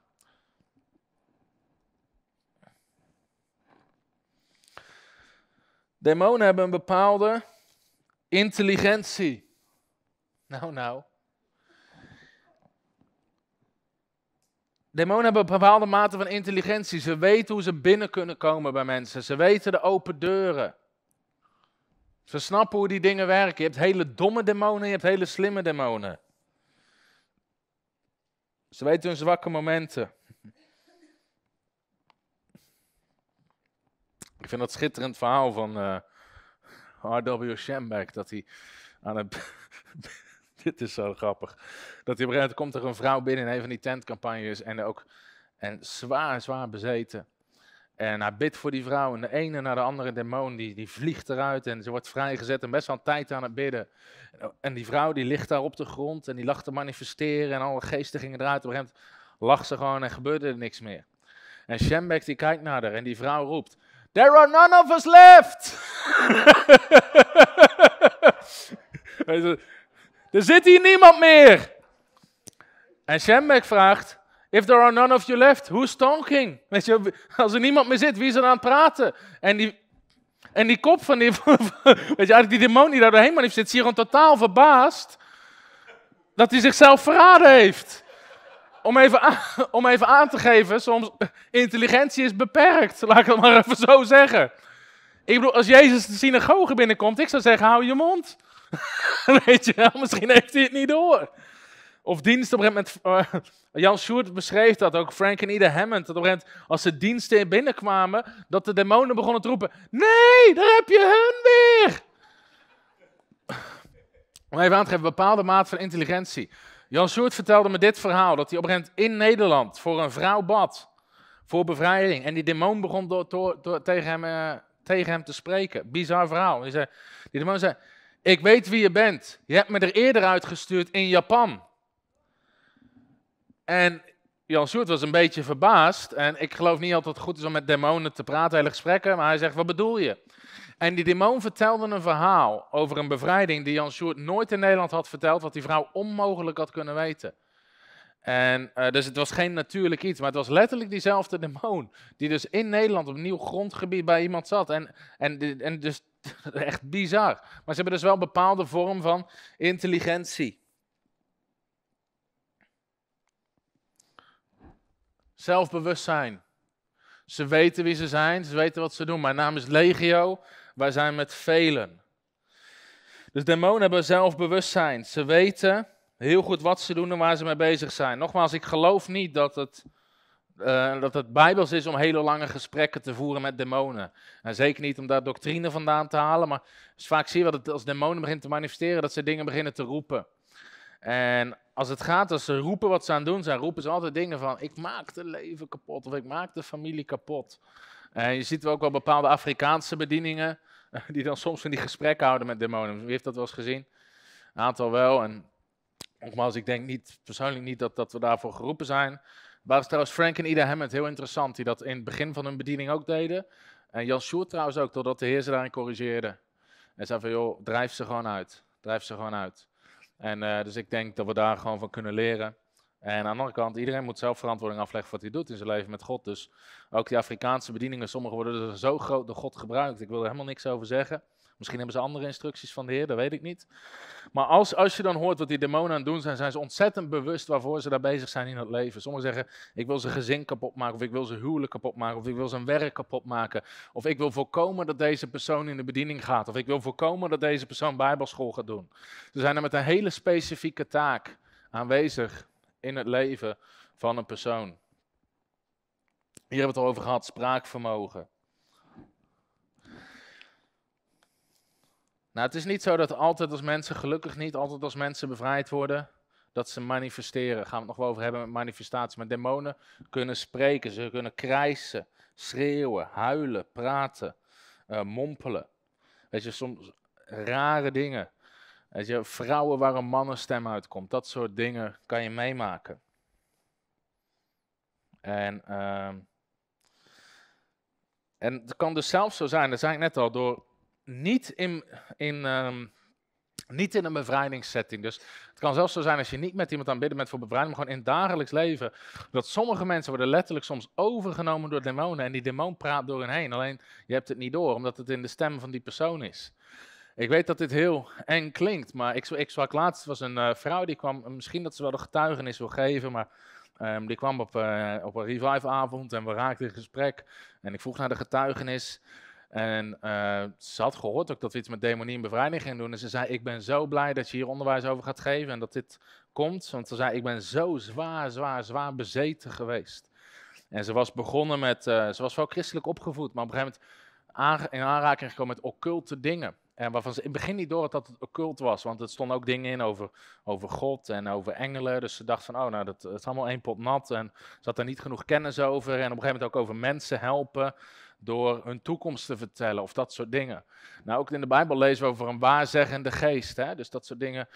Demonen hebben een bepaalde intelligentie. Nou, nou. Demonen hebben een bepaalde mate van intelligentie. Ze weten hoe ze binnen kunnen komen bij mensen. Ze weten de open deuren. Ze snappen hoe die dingen werken. Je hebt hele domme demonen, je hebt hele slimme demonen. Ze weten hun zwakke momenten. Ik vind dat schitterend verhaal van eh, R.W. Schembeck. Dat hij aan het. (laughs) dit is zo grappig. Dat hij op een komt er een vrouw binnen in een van die tentcampagnes. En ook en zwaar, zwaar bezeten. En hij bidt voor die vrouw en de ene naar de andere demon die, die vliegt eruit en ze wordt vrijgezet en best wel een tijd aan het bidden. En die vrouw die ligt daar op de grond en die lag te manifesteren en alle geesten gingen eruit. Op hem gegeven lag ze gewoon en gebeurde er niks meer. En Shembek die kijkt naar haar en die vrouw roept, There are none of us left! (laughs) er zit hier niemand meer! En Shembek vraagt, If there are none of you left, who's talking? Weet je, als er niemand meer zit, wie is er aan het praten? En die, en die kop van die, (laughs) weet je, die demon die daar doorheen maar heeft, zit hier gewoon totaal verbaasd dat hij zichzelf verraden heeft. Om even, aan, om even aan te geven, soms intelligentie is beperkt, laat ik het maar even zo zeggen. Ik bedoel, als Jezus de synagoge binnenkomt, ik zou zeggen, hou je mond. (laughs) Weet je wel, misschien heeft hij het niet door of dienst op een gegeven moment, eh, (laughs) Jan Sjoerd beschreef dat ook, Frank en Ida Hammond, dat op een moment als ze diensten binnenkwamen, dat de demonen begonnen te roepen, nee, daar heb je hun weer! (laughs) Om even aan te geven, bepaalde maat van intelligentie. Jan Sjoerd vertelde me dit verhaal, dat hij op een gegeven moment in Nederland voor een vrouw bad, voor bevrijding, en die demon begon door, door, tegen, hem, eh, tegen hem te spreken. Bizar verhaal. Die, zei, die demon zei, ik weet wie je bent, je hebt me er eerder uitgestuurd in Japan. En Jan Soert was een beetje verbaasd. En ik geloof niet altijd goed is om met demonen te praten, hele gesprekken. Maar hij zegt, wat bedoel je? En die demon vertelde een verhaal over een bevrijding die Jan Soert nooit in Nederland had verteld. Wat die vrouw onmogelijk had kunnen weten. En, eh, dus het was geen natuurlijk iets, maar het was letterlijk diezelfde demon. Die dus in Nederland op nieuw grondgebied bij iemand zat. En, en, en dus (laughs) echt bizar. Maar ze hebben dus wel een bepaalde vorm van intelligentie. Zelfbewustzijn. Ze weten wie ze zijn, ze weten wat ze doen. Mijn naam is Legio, wij zijn met velen. Dus demonen hebben zelfbewustzijn. Ze weten heel goed wat ze doen en waar ze mee bezig zijn. Nogmaals, ik geloof niet dat het, eh, dat het bijbels is om hele lange gesprekken te voeren met demonen. En zeker niet om daar doctrine vandaan te halen, maar vaak zie je dat het, als demonen beginnen te manifesteren, dat ze dingen beginnen te roepen. En als het gaat, als ze roepen wat ze aan het doen zijn, roepen ze altijd dingen van: ik maak de leven kapot of ik maak de familie kapot. En eh, je ziet ook wel bepaalde Afrikaanse bedieningen eh, die dan soms van die gesprekken houden met demonen. Wie heeft dat wel eens gezien? Een aantal wel. En nogmaals, ik denk niet, persoonlijk niet dat, dat we daarvoor geroepen zijn. Maar was trouwens Frank en Ida Hammond heel interessant, die dat in het begin van hun bediening ook deden. En Jan Sjoerd trouwens ook, totdat de Heer ze daarin corrigeerde. En zei van, joh, drijf ze gewoon uit. Drijf ze gewoon uit. En eh, dus ik denk dat we daar gewoon van kunnen leren. En aan de andere kant, iedereen moet zelf verantwoording afleggen voor wat hij doet in zijn leven met God. Dus ook die Afrikaanse bedieningen, sommige worden zo groot door God gebruikt. Ik wil er helemaal niks over zeggen. Misschien hebben ze andere instructies van de Heer, dat weet ik niet. Maar als, als je dan hoort wat die demonen aan het doen zijn, zijn ze ontzettend bewust waarvoor ze daar bezig zijn in het leven. Sommigen zeggen, ik wil zijn gezin kapot maken, of ik wil zijn huwelijk kapot maken, of ik wil zijn werk kapot maken. Of ik wil voorkomen dat deze persoon in de bediening gaat, of ik wil voorkomen dat deze persoon bijbelschool gaat doen. Ze zijn er met een hele specifieke taak aanwezig in het leven van een persoon. Hier hebben we het al over gehad, spraakvermogen. Nou, het is niet zo dat altijd als mensen, gelukkig niet, altijd als mensen bevrijd worden, dat ze manifesteren. Daar gaan we het nog wel over hebben met manifestatie. Maar demonen kunnen spreken, ze kunnen krijsen, schreeuwen, huilen, praten, eh, mompelen. Weet je, soms rare dingen. Weet je, vrouwen waar een mannenstem uitkomt. Dat soort dingen kan je meemaken. En, ehm, en het kan dus zelfs zo zijn, dat zei ik net al, door niet in, in, ehm, niet in een bevrijdingssetting. Dus het kan zelfs zo zijn als je niet met iemand aan bidden bent voor bevrijding, maar gewoon in het dagelijks leven. Dat sommige mensen worden letterlijk soms overgenomen door demonen en die demon praat door hen heen. Alleen je hebt het niet door, omdat het in de stem van die persoon is. Ik weet dat dit heel eng klinkt, maar ik, ik sprak laatst, was een eh, vrouw die kwam, misschien dat ze wel de getuigenis wil geven, maar ehm, die kwam op, eh, op een revive avond en we raakten in gesprek. En ik vroeg naar de getuigenis. En eh, ze had gehoord ook dat we iets met demonie en bevrijding gingen doen. En ze zei, ik ben zo blij dat je hier onderwijs over gaat geven en dat dit komt. Want ze zei, ik ben zo zwaar, zwaar, zwaar bezeten geweest. En ze was begonnen met, eh, ze was wel christelijk opgevoed, maar op een gegeven moment in aanraking gekomen met occulte dingen. En waarvan ze in het begin niet door had dat het occult was, want het stonden ook dingen in over, over God en over engelen. Dus ze dacht van, oh nou, dat, dat is allemaal één pot nat en ze had er niet genoeg kennis over. En op een gegeven moment ook over mensen helpen door hun toekomst te vertellen of dat soort dingen. Nou, ook in de Bijbel lezen we over een waarzeggende geest, hè? dus dat soort dingen.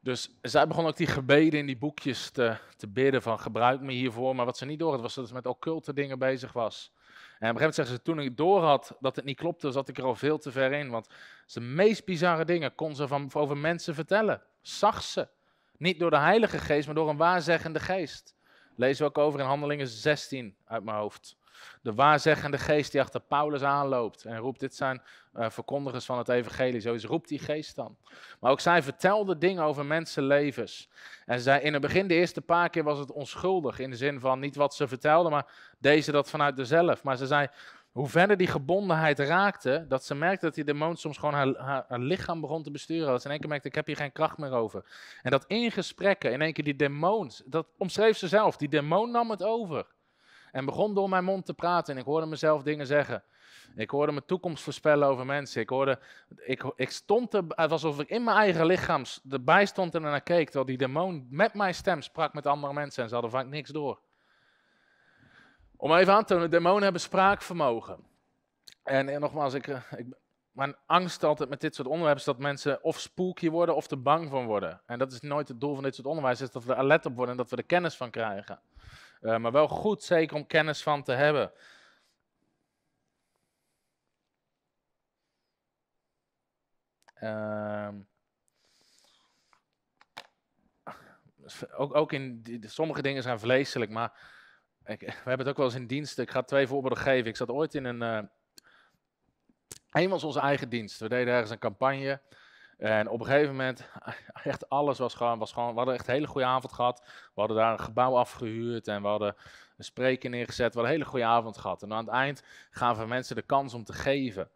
Dus zij begon ook die gebeden in die boekjes te, te bidden van gebruik me hiervoor. Maar wat ze niet door had, was dat ze met occulte dingen bezig was. En op een gegeven moment zeggen ze, toen ik door had dat het niet klopte, zat ik er al veel te ver in. Want de meest bizarre dingen kon ze van, over mensen vertellen. Zag ze. Niet door de Heilige Geest, maar door een waarzeggende geest. Lezen we ook over in Handelingen 16 uit mijn hoofd de waarzeggende geest die achter Paulus aanloopt en roept, dit zijn eh, verkondigers van het evangelie. Zo roept die geest dan. Maar ook zij vertelde dingen over mensenlevens. En zij, in het begin, de eerste paar keer was het onschuldig, in de zin van niet wat ze vertelde, maar deze dat vanuit dezelf. Maar ze zei, hoe verder die gebondenheid raakte, dat ze merkte dat die demon soms gewoon haar, lichaam begon te besturen. Dat ze in één keer merkte, ik heb hier geen kracht meer over. En dat in gesprekken, in één keer die demon, dat omschreef ze zelf, die demon nam het over en begon door mijn mond te praten. En ik hoorde mezelf dingen zeggen. Ik hoorde mijn toekomst voorspellen over mensen. Ik, hoorde, ik, ik stond er, het was alsof ik in mijn eigen lichaam erbij stond en ernaar keek. Terwijl die demon met mijn stem sprak met andere mensen en ze hadden vaak niks door. Om even aan te tonen, demonen hebben spraakvermogen. En, eh, nogmaals, ik, eh, ik, mijn angst altijd met dit soort onderwerpen is dat mensen of spooky worden of te bang van worden. En dat is nooit het doel van dit soort onderwijs, is dat we er alert op worden en dat we er kennis van krijgen. Eh, maar wel goed, zeker om kennis van te hebben. Ehm, ook, ook in sommige dingen zijn vleeselijk, maar ik, (laughs) we hebben het ook wel eens in diensten. Ik ga twee voorbeelden geven. Ik zat ooit in een. Uh, eh, was onze eigen dienst. We deden ergens een campagne. En op een gegeven moment, (laughs) echt alles was gewoon, was gewoon, we hadden echt een hele goede avond gehad. We hadden daar een gebouw afgehuurd en we hadden een spreker neergezet. We hadden een hele goede avond gehad. En aan het eind gaven we mensen de kans om te geven.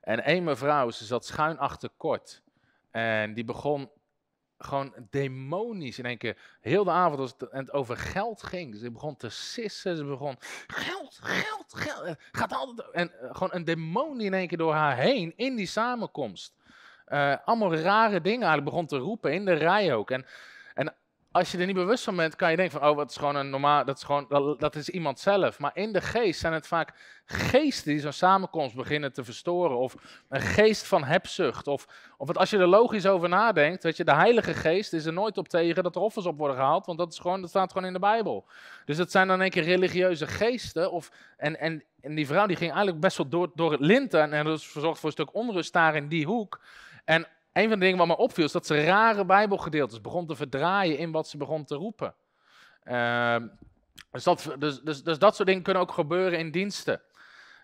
En één mevrouw, ze zat schuin achter kort. En die begon gewoon demonisch in één keer. Heel de avond als het, over geld ging. Ze begon te sissen. Ze begon geld, geld, geld. Eh, gaat altijd. En eh, gewoon een demonie in één keer door haar heen in die samenkomst. Eh, allemaal rare dingen eigenlijk begon te roepen in de rij ook. En, en als je er niet bewust van bent, kan je denken van, oh, dat is gewoon een normaal, dat is gewoon, dat, is iemand zelf. Maar in de geest zijn het vaak geesten die zo'n samenkomst beginnen te verstoren. Of een geest van hebzucht. Of, of als je er logisch over nadenkt, weet je, de heilige geest is er nooit op tegen dat er offers op worden gehaald. Want dat, is gewoon, dat staat gewoon in de Bijbel. Dus dat zijn dan een keer religieuze geesten. Of, en, en, en die vrouw die ging eigenlijk best wel door, door het linten, En, dat is verzorgd voor een stuk onrust daar in die hoek. En een van de dingen wat me opviel is dat ze rare Bijbelgedeeltes begon te verdraaien in wat ze begon te roepen. Ehm, dus, dat, dus, dus, dus dat soort dingen kunnen ook gebeuren in diensten.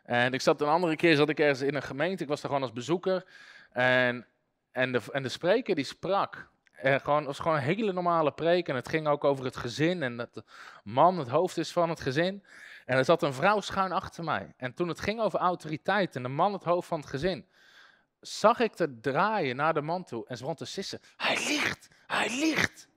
En ik zat een andere keer zat ik ergens in een gemeente, ik was daar gewoon als bezoeker. En, en, de, en de spreker die sprak. En eh, gewoon, het was gewoon een hele normale preek. En het ging ook over het gezin. En dat de man het hoofd is van het gezin. En er zat een vrouw schuin achter mij. En toen het ging over autoriteit en de man het hoofd van het gezin zag ik het draaien naar de man toe en ze begon te sissen. Hij ligt, hij ligt.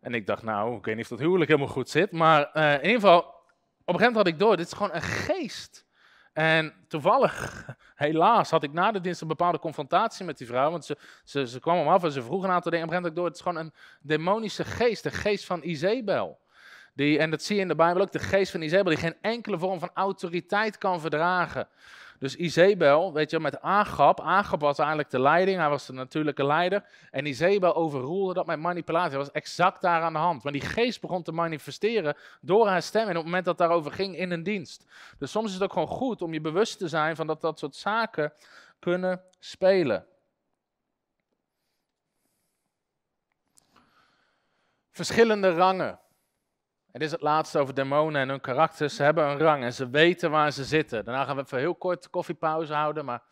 En ik dacht, nou, ik weet niet of dat huwelijk helemaal goed zit, maar eh, in ieder geval, op een gegeven moment had ik door, dit is gewoon een geest. En toevallig, (laughs) helaas, had ik na de dienst een bepaalde confrontatie met die vrouw, want ze, ze, ze kwam hem af en ze vroeg een aantal dingen. Op een gegeven moment door, het is gewoon een demonische geest, de geest van Isabel. Die, en dat zie je in de Bijbel ook, de geest van Isabel die geen enkele vorm van autoriteit kan verdragen. Dus Isabel, weet je, met Agab. Agab was eigenlijk de leiding, hij was de natuurlijke leider. En Isabel overroelde dat met manipulatie. Hij was exact daar aan de hand. Maar die geest begon te manifesteren door haar stem. En op het moment dat daarover ging, in een dienst. Dus soms is het ook gewoon goed om je bewust te zijn van dat dat soort zaken kunnen spelen. Verschillende rangen. Dit is het laatste over demonen en hun karakter. Ze hebben een rang en ze weten waar ze zitten. Daarna gaan we even heel kort koffiepauze houden, maar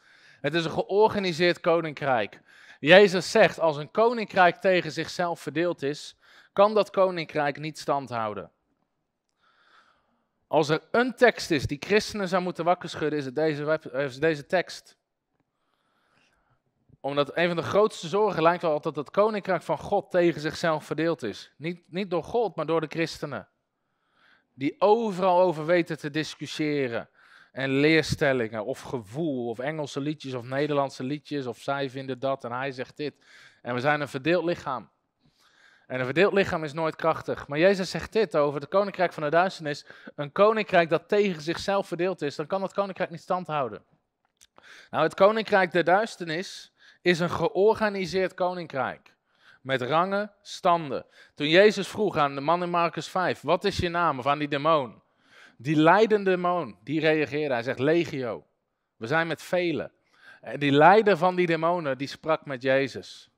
het is een georganiseerd koninkrijk. Jezus zegt, als een koninkrijk tegen zichzelf verdeeld is, kan dat koninkrijk niet standhouden. Als er een tekst is die christenen zou moeten wakker schudden, is het deze, deze tekst. Omdat een van de grootste zorgen lijkt wel dat het koninkrijk van God tegen zichzelf verdeeld is. Niet, niet door God, maar door de christenen. Die overal over weten te discussiëren. En leerstellingen of gevoel of Engelse liedjes of Nederlandse liedjes of zij vinden dat en hij zegt dit. En we zijn een verdeeld lichaam. En een verdeeld lichaam is nooit krachtig. Maar Jezus zegt dit over het koninkrijk van de duisternis. Een koninkrijk dat tegen zichzelf verdeeld is, dan kan dat koninkrijk niet standhouden. Nou, het koninkrijk der duisternis is een georganiseerd koninkrijk met rangen, standen. Toen Jezus vroeg aan de man in Marcus 5, wat is je naam? Of aan die demon. Die leidende demon, die reageerde. Hij zegt, legio. We zijn met velen. En die leider van die demonen, die sprak met Jezus.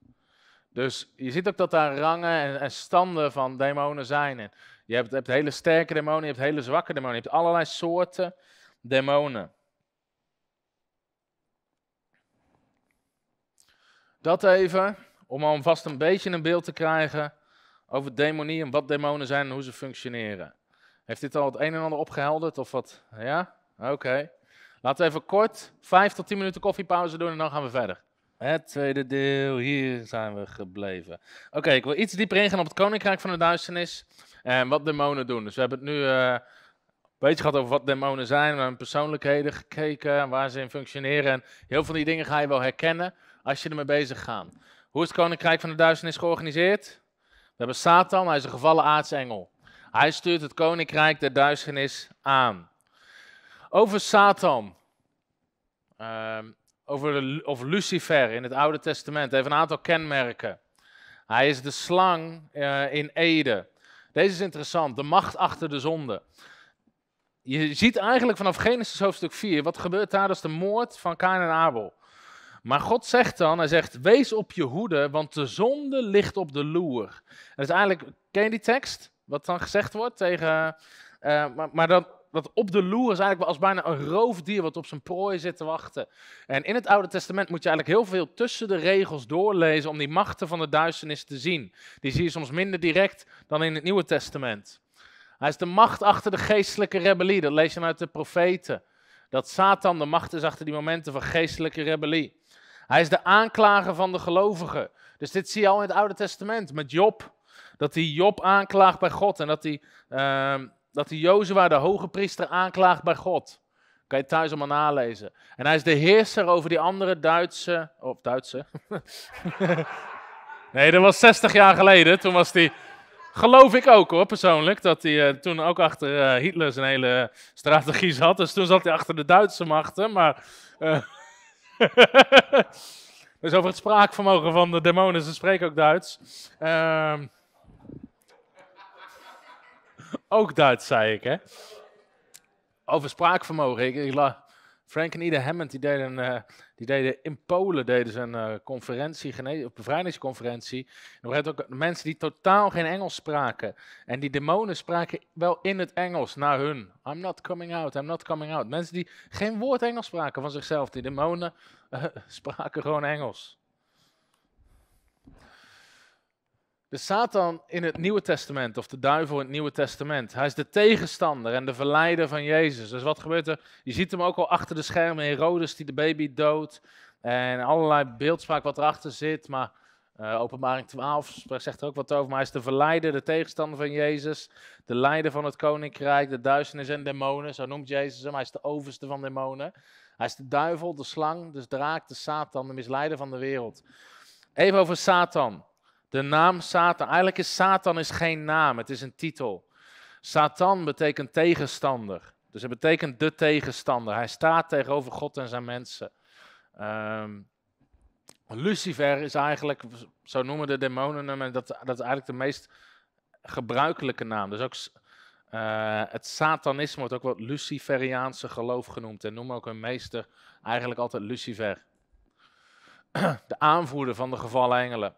Dus je ziet ook dat daar rangen en, standen van demonen zijn. je hebt, hebt, hele sterke demonen, je hebt hele zwakke demonen. Je hebt allerlei soorten demonen. Dat even. Om alvast een beetje een beeld te krijgen over demonie en wat demonen zijn en hoe ze functioneren. Heeft dit al het een en ander opgehelderd of wat? Ja? Oké. Laten we even kort, vijf tot tien minuten koffiepauze doen en dan gaan we verder. Het tweede deel, hier zijn we gebleven. Oké, ik wil iets dieper ingaan op het Koninkrijk van de Duisternis en wat demonen doen. Dus we hebben het nu eh, een beetje gehad over wat demonen zijn, we hebben persoonlijkheden gekeken, waar ze in functioneren. En heel veel van die dingen ga je wel herkennen als je ermee bezig gaat. Hoe is het koninkrijk van de duisternis georganiseerd? We hebben Satan, hij is een gevallen aartsengel. Hij stuurt het koninkrijk der duisternis aan. Over Satan, uh, over, Lucifer in het Oude Testament, heeft een aantal kenmerken. Hij is de slang eh, in Ede. Deze is interessant, de macht achter de zonde. Je ziet eigenlijk vanaf Genesis hoofdstuk 4, wat gebeurt daar? Dat is de moord van Kain en Abel. Maar God zegt dan, hij zegt, wees op je hoede, want de zonde ligt op de loer. Dat is eigenlijk, ken je die tekst? Wat dan gezegd wordt tegen, eh, eh, maar, maar dat, dat op de loer is eigenlijk als bijna een roofdier wat op zijn prooi zit te wachten. En in het Oude Testament moet je eigenlijk heel veel tussen de regels doorlezen om die machten van de duisternis te zien. Die zie je soms minder direct dan in het Nieuwe Testament. Hij is de macht achter de geestelijke rebellie, dat lees je uit de profeten. Dat Satan de macht is achter die momenten van geestelijke rebellie. Hij is de aanklager van de gelovigen. Dus dit zie je al in het Oude Testament met Job. Dat hij Job aanklaagt bij God en dat hij, uh, dat Jozua, de hoge priester, aanklaagt bij God. Kan je thuis allemaal nalezen. En hij is de heerser over die andere Duitse. Of Duitse. (laughs) nee, dat was 60 jaar geleden. Toen was hij. Geloof ik ook hoor, persoonlijk. Dat hij eh, toen ook achter eh, Hitler zijn hele eh, strategie zat. Dus toen zat hij achter de Duitse machten. Maar. (laughs) dus over het spraakvermogen van de demonen, ze spreken ook Duits. Ehm, ook Duits, zei ik, hè. Over spraakvermogen. Ik, ik, Frank en Ida Hammond, die deden een eh, die deden in Polen deden ze een eh, conferentie, een bevrijdingsconferentie. En er ook mensen die totaal geen Engels spraken. En die demonen spraken wel in het Engels naar hun. I'm not coming out, I'm not coming out. Mensen die geen woord Engels spraken van zichzelf. Die demonen eh, (laughs) spraken gewoon Engels. De Satan in het Nieuwe Testament, of de duivel in het Nieuwe Testament, hij is de tegenstander en de verleider van Jezus. Dus wat gebeurt er? Je ziet hem ook al achter de schermen, Herodes die de baby doodt en allerlei beeldspraak wat erachter zit. Maar eh, openbaring 12 zegt er ook wat over, maar hij is de verleider, de tegenstander van Jezus, de leider van het koninkrijk, de duisternis en demonen, zo noemt Jezus hem, hij is de overste van demonen. Hij is de duivel, de slang, de draak, de Satan, de misleider van de wereld. Even over Satan. De naam Satan. Eigenlijk is Satan is geen naam, het is een titel. Satan betekent tegenstander. Dus het betekent de tegenstander. Hij staat tegenover God en zijn mensen. Ehm, Lucifer is eigenlijk, zo noemen de demonen hem, dat, dat is eigenlijk de meest gebruikelijke naam. Dus ook eh, het satanisme wordt ook wel Luciferiaanse geloof genoemd. En noemen ook hun meester eigenlijk altijd Lucifer. (clears throat) De aanvoerder van de gevallen engelen.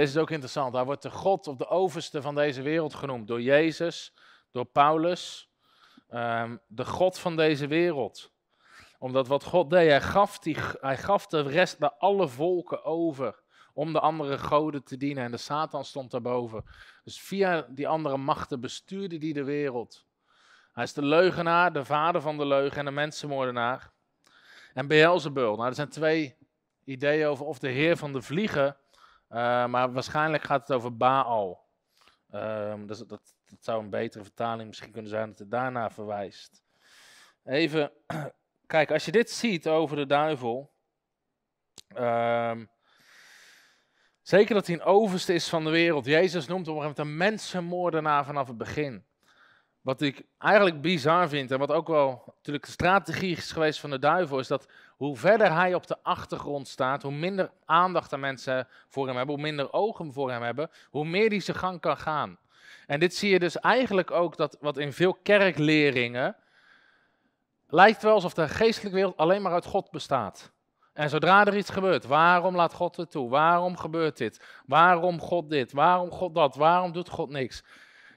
Deze is ook interessant. Hij wordt de God of de overste van deze wereld genoemd door Jezus, door Paulus. Ehm, de God van deze wereld. Omdat wat God deed, hij gaf, die, hij gaf de rest naar alle volken over om de andere goden te dienen. En de Satan stond daarboven. Dus via die andere machten bestuurde hij de wereld. Hij is de leugenaar, de vader van de leugen en de mensenmoordenaar. En Beelzebul. Nou, er zijn twee ideeën over of de heer van de vliegen eh, maar waarschijnlijk gaat het over Baal. Ehm, dus dat, dat, dat, zou een betere vertaling misschien kunnen zijn dat het daarna verwijst. Even, (clears throat) kijk, als je dit ziet over de duivel. Ehm, zeker dat hij een overste is van de wereld. Jezus noemt hem een een mensenmoordenaar vanaf het begin. Wat ik eigenlijk bizar vind en wat ook wel natuurlijk de strategie is geweest van de duivel, is dat hoe verder hij op de achtergrond staat, hoe minder aandacht de mensen voor hem hebben, hoe minder ogen voor hem hebben, hoe meer die zijn gang kan gaan. En dit zie je dus eigenlijk ook dat wat in veel kerkleringen lijkt wel alsof de geestelijke wereld alleen maar uit God bestaat. En zodra er iets gebeurt, waarom laat God het toe? Waarom gebeurt dit? Waarom God dit? Waarom God dat? Waarom doet God niks?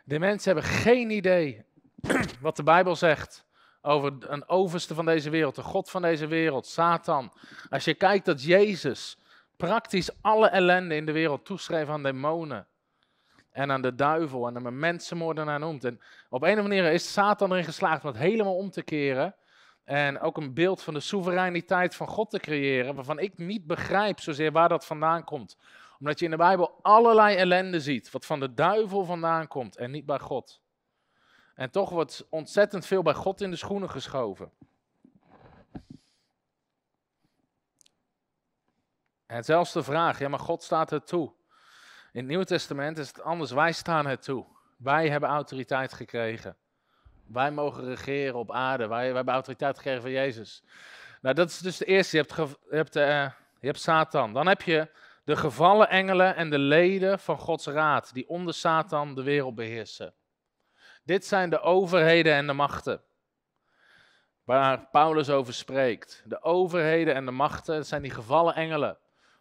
De mensen hebben geen idee (clears throat) wat de Bijbel zegt over een overste van deze wereld, de God van deze wereld, Satan. Als je kijkt dat Jezus praktisch alle ellende in de wereld toeschreef aan demonen. En aan de duivel en aan de mensenmoordenaar noemt. En op een of andere manier is Satan erin geslaagd om het helemaal om te keren. En ook een beeld van de soevereiniteit van God te creëren. Waarvan ik niet begrijp zozeer waar dat vandaan komt. Omdat je in de Bijbel allerlei ellende ziet. Wat van de duivel vandaan komt en niet bij God. En toch wordt ontzettend veel bij God in de schoenen geschoven. En zelfs de vraag, ja maar God staat het toe. In het Nieuwe Testament is het anders, wij staan het toe. Wij hebben autoriteit gekregen. Wij mogen regeren op aarde. Wij, wij hebben autoriteit gekregen van Jezus. Nou, dat is dus de eerste. Je hebt, je hebt, eh, je hebt Satan. Dan heb je de gevallen engelen en de leden van Gods raad, die onder Satan de wereld beheersen. Dit zijn de overheden en de machten. Waar Paulus over spreekt. De overheden en de machten, zijn die gevallen engelen.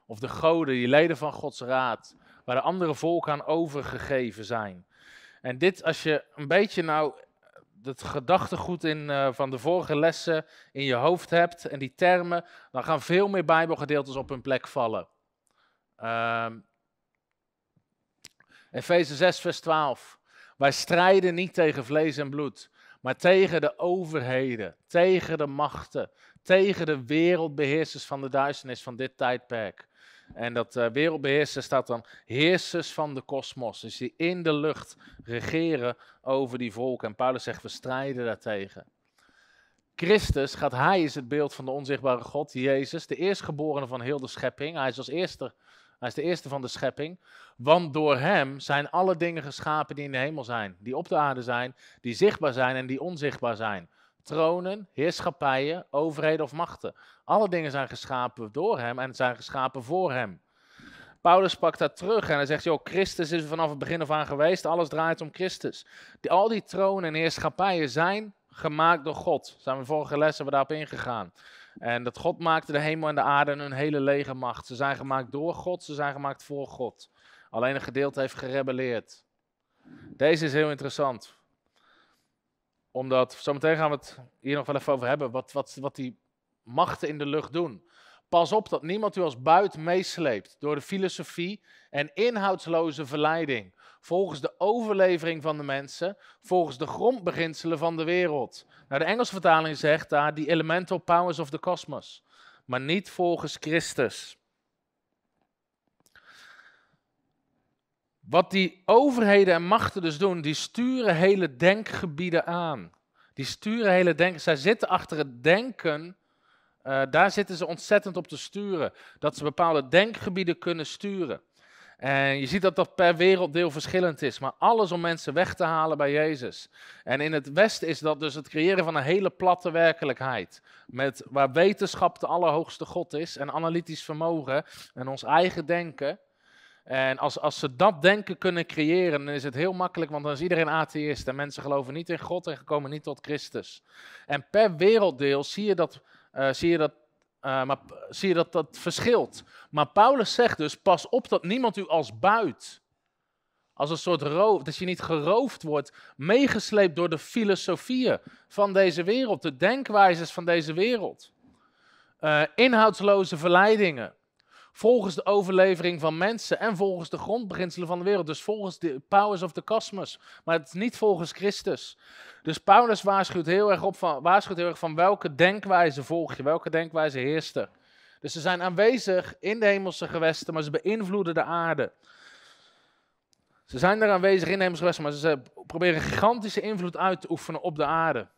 Of de goden, die leden van Gods raad. Waar de andere volken aan overgegeven zijn. En dit, als je een beetje nou het gedachtegoed in, eh, van de vorige lessen in je hoofd hebt en die termen, dan gaan veel meer Bijbelgedeeltes op hun plek vallen. Um, Efeze 6, vers 12. Wij strijden niet tegen vlees en bloed, maar tegen de overheden, tegen de machten, tegen de wereldbeheersers van de duisternis van dit tijdperk. En dat uh, wereldbeheerser staat dan heersers van de kosmos. Dus die in de lucht regeren over die volken. En Paulus zegt, we strijden daartegen. Christus gaat, hij is het beeld van de onzichtbare God, Jezus, de eerstgeborene van heel de schepping. Hij is als eerste hij is de eerste van de schepping. Want door hem zijn alle dingen geschapen die in de hemel zijn, die op de aarde zijn, die zichtbaar zijn en die onzichtbaar zijn. Tronen, heerschappijen, overheden of machten. Alle dingen zijn geschapen door hem en zijn geschapen voor hem. Paulus pakt dat terug en hij zegt, joh, Christus is er vanaf het begin af aan geweest, alles draait om Christus. Die, al die tronen en heerschappijen zijn gemaakt door God. Zijn we vorige lessen we daarop ingegaan. En dat God maakte de hemel en de aarde en hun hele legermacht. Ze zijn gemaakt door God, ze zijn gemaakt voor God. Alleen een gedeelte heeft gerebelleerd. Deze is heel interessant. Omdat, zometeen gaan we het hier nog wel even over hebben, wat, wat, wat die machten in de lucht doen. Pas op dat niemand u als buit meesleept door de filosofie en inhoudsloze verleiding volgens de overlevering van de mensen, volgens de grondbeginselen van de wereld. Nou, de Engelse vertaling zegt daar die elemental powers of the cosmos, maar niet volgens Christus. Wat die overheden en machten dus doen, die sturen hele denkgebieden aan. Die sturen hele denken. Zij zitten achter het denken. Eh, daar zitten ze ontzettend op te sturen. Dat ze bepaalde denkgebieden kunnen sturen. En je ziet dat dat per werelddeel verschillend is, maar alles om mensen weg te halen bij Jezus. En in het Westen is dat dus het creëren van een hele platte werkelijkheid, met, waar wetenschap de allerhoogste God is en analytisch vermogen en ons eigen denken. En als, als ze dat denken kunnen creëren, dan is het heel makkelijk, want dan is iedereen atheïst en mensen geloven niet in God en komen niet tot Christus. En per werelddeel zie je dat, eh, zie je dat eh, maar zie je dat dat verschilt. Maar Paulus zegt dus, pas op dat niemand u als buit, als een soort roof, dat je niet geroofd wordt, meegesleept door de filosofieën van deze wereld, de denkwijzes van deze wereld. Uh, inhoudsloze verleidingen, volgens de overlevering van mensen en volgens de grondbeginselen van de wereld. Dus volgens de powers of the cosmos. Maar het is niet volgens Christus. Dus Paulus waarschuwt heel erg, op van, waarschuwt heel erg van welke denkwijze volg je, welke denkwijze heerst er. Dus ze zijn aanwezig in de hemelse gewesten, maar ze beïnvloeden de aarde. Ze zijn er aanwezig in de hemelse gewesten, maar ze proberen gigantische invloed uit te oefenen op de aarde.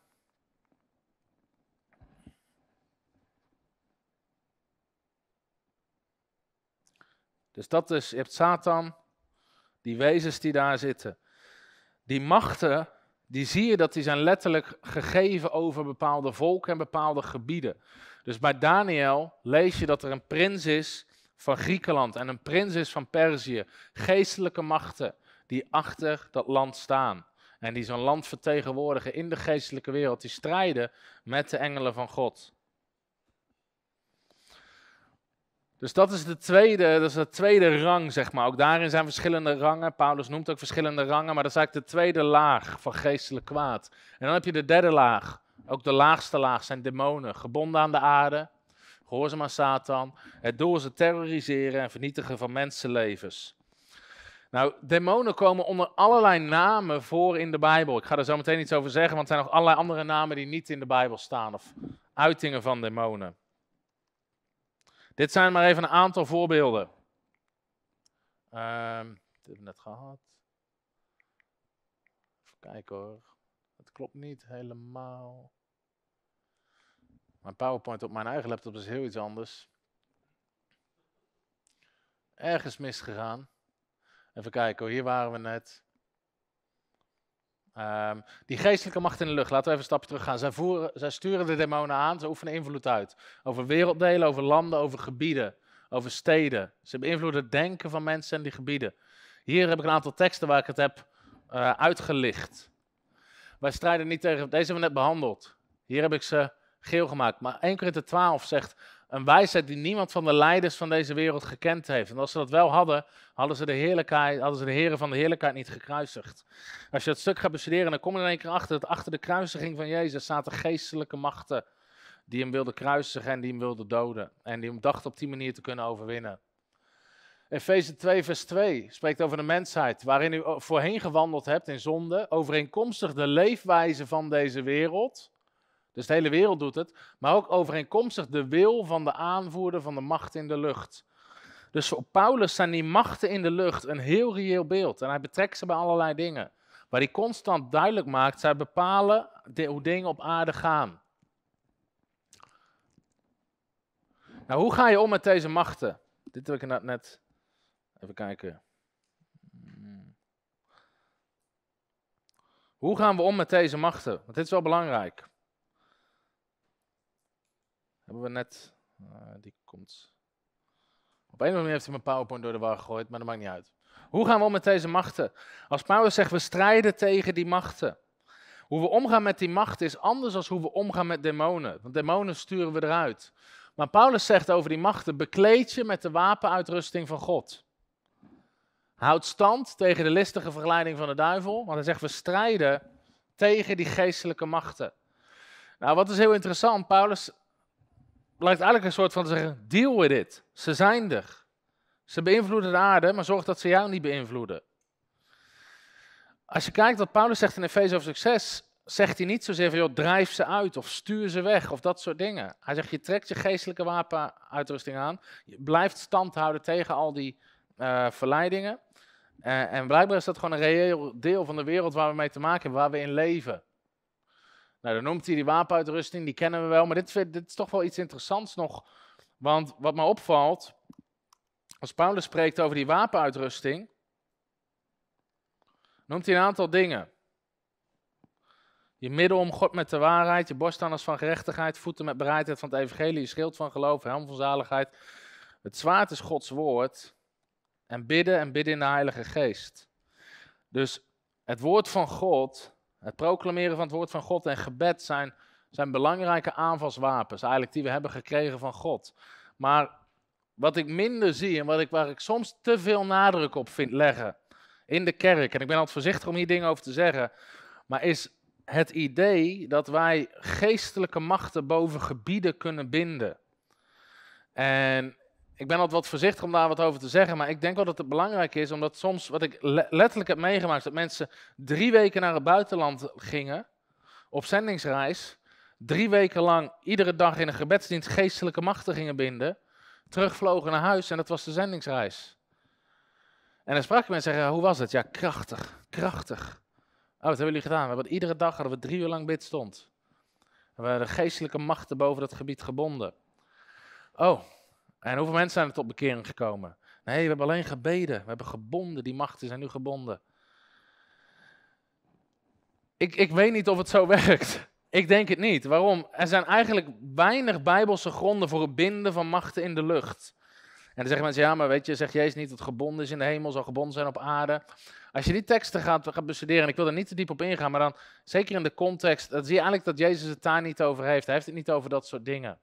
Dus dat is, je hebt Satan, die wezens die daar zitten. Die machten, die zie je dat die zijn letterlijk gegeven over bepaalde volken en bepaalde gebieden. Dus bij Daniel lees je dat er een prins is van Griekenland en een prins is van Perzië. Geestelijke machten die achter dat land staan. En die zo'n land vertegenwoordigen in de geestelijke wereld. Die strijden met de engelen van God. Dus dat is, de tweede, dat is de tweede rang, zeg maar. Ook daarin zijn verschillende rangen. Paulus noemt ook verschillende rangen, maar dat is eigenlijk de tweede laag van geestelijk kwaad. En dan heb je de derde laag. Ook de laagste laag zijn demonen, gebonden aan de aarde, ze maar Satan. Het doel is terroriseren en vernietigen van mensenlevens. Nou, demonen komen onder allerlei namen voor in de Bijbel. Ik ga er zo meteen iets over zeggen, want er zijn nog allerlei andere namen die niet in de Bijbel staan of uitingen van demonen. Dit zijn maar even een aantal voorbeelden. Um, dit hebben we net gehad. Even kijken hoor. Het klopt niet helemaal. Mijn PowerPoint op mijn eigen laptop is heel iets anders. Ergens misgegaan. Even kijken hoor, hier waren we net. Ehm, die geestelijke macht in de lucht, laten we even een stapje terug gaan. Zij, voeren, zij sturen de demonen aan, ze oefenen invloed uit. Over werelddelen, over landen, over gebieden, over steden. Ze beïnvloeden het denken van mensen en die gebieden. Hier heb ik een aantal teksten waar ik het heb eh, uitgelicht. Wij strijden niet tegen, deze hebben we net behandeld. Hier heb ik ze geel gemaakt. Maar 1 Korinther 12 zegt, een wijsheid die niemand van de leiders van deze wereld gekend heeft. En als ze dat wel hadden, hadden ze de, heerlijkheid, hadden ze de heren van de heerlijkheid niet gekruisigd. Als je dat stuk gaat bestuderen, dan kom je in één keer achter dat achter de kruisiging van Jezus zaten geestelijke machten. Die hem wilden kruisigen en die hem wilden doden. En die hem dachten op die manier te kunnen overwinnen. Efeze 2, vers 2 spreekt over de mensheid, waarin u voorheen gewandeld hebt in zonde, overeenkomstig de leefwijze van deze wereld, dus de hele wereld doet het, maar ook overeenkomstig de wil van de aanvoerder van de macht in de lucht. Dus voor Paulus zijn die machten in de lucht een heel reëel beeld. En hij betrekt ze bij allerlei dingen. Waar hij constant duidelijk maakt, zij bepalen hoe dingen op aarde gaan. Nou, hoe ga je om met deze machten? Dit heb ik net. Even kijken. Hoe gaan we om met deze machten? Want dit is wel belangrijk. Hebben we net. Eh, die komt. Op een of andere manier heeft hij mijn PowerPoint door de war gegooid, maar dat maakt niet uit. Hoe gaan we om met deze machten? Als Paulus zegt, we strijden tegen die machten. Hoe we omgaan met die machten is anders dan hoe we omgaan met demonen. Want demonen sturen we eruit. Maar Paulus zegt over die machten, bekleed je met de wapenuitrusting van God. Houd stand tegen de listige verleiding van de duivel. Want hij zegt, we strijden tegen die geestelijke machten. Nou, wat is heel interessant, Paulus Blijkt eigenlijk een soort van te zeggen: deal with it. Ze zijn er. Ze beïnvloeden de aarde, maar zorg dat ze jou niet beïnvloeden. Als je kijkt wat Paulus zegt in Efeze over succes, zegt hij niet zozeer van joh, drijf ze uit of stuur ze weg of dat soort dingen. Hij zegt: je trekt je geestelijke wapenuitrusting aan. Je blijft stand houden tegen al die eh, verleidingen. Eh, en blijkbaar is dat gewoon een reëel deel van de wereld waar we mee te maken hebben, waar we in leven. Nou, dan noemt hij die wapenuitrusting, die kennen we wel. Maar dit, dit is toch wel iets interessants nog. Want wat me opvalt, als Paulus spreekt over die wapenuitrusting, noemt hij een aantal dingen. Je middel om God met de waarheid, je borstanders van gerechtigheid, voeten met bereidheid van het evangelie, je schild van geloof, helm van zaligheid. Het zwaard is Gods woord en bidden en bidden in de Heilige Geest. Dus het woord van God het proclameren van het woord van God en gebed zijn, zijn belangrijke aanvalswapens, eigenlijk die we hebben gekregen van God. Maar wat ik minder zie en wat ik, waar ik soms te veel nadruk op vind leggen in de kerk, en ik ben altijd voorzichtig om hier dingen over te zeggen, maar is het idee dat wij geestelijke machten boven gebieden kunnen binden. En ik ben altijd wat voorzichtig om daar wat over te zeggen, maar ik denk wel dat het belangrijk is, omdat soms, wat ik letterlijk heb meegemaakt, dat mensen drie weken naar het buitenland gingen, op zendingsreis, drie weken lang iedere dag in een gebedsdienst geestelijke machten gingen binden, terugvlogen naar huis en dat was de zendingsreis. En dan sprak ik mensen en zeggen, hoe was het? Ja, krachtig, krachtig. Oh, wat hebben jullie gedaan? We hebben iedere dag hadden we drie uur lang bid stond. We hadden geestelijke machten boven dat gebied gebonden. Oh, en hoeveel mensen zijn er tot bekering gekomen? Nee, we hebben alleen gebeden. We hebben gebonden. Die machten zijn nu gebonden. Ik, ik weet niet of het zo (laughs) werkt. Ik denk het niet. Waarom? Er zijn eigenlijk weinig bijbelse gronden voor het binden van machten in de lucht. En dan zeggen mensen, ja, maar weet je, zegt Jezus niet dat gebonden is in de hemel, zal gebonden zijn op aarde. Als je die teksten gaat, bestuderen, en ik wil er niet te diep op ingaan, maar dan zeker in de context, dan zie je eigenlijk dat Jezus het daar niet over heeft. Hij heeft het niet over dat soort dingen.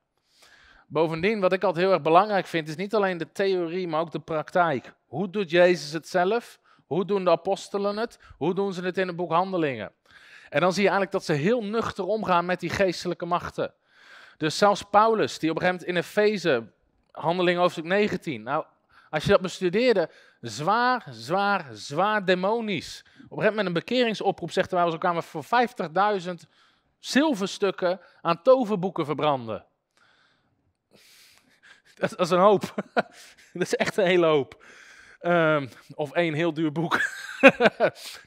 Bovendien, wat ik altijd heel erg belangrijk vind, is niet alleen de theorie, maar ook de praktijk. Hoe doet Jezus het zelf? Hoe doen de apostelen het? Hoe doen ze het in het boek Handelingen? En dan zie je eigenlijk dat ze heel nuchter omgaan met die geestelijke machten. Dus zelfs Paulus, die op een gegeven moment in Efeze, Handelingen hoofdstuk 19. Nou, als je dat bestudeerde, zwaar, zwaar, zwaar demonisch. Op een gegeven moment een bekeringsoproep zegt waar we kwamen voor 50.000 zilverstukken aan toverboeken verbranden. (laughs) dat, is een hoop. (laughs) dat is echt een hele hoop. Ehm, of één heel duur boek. (laughs)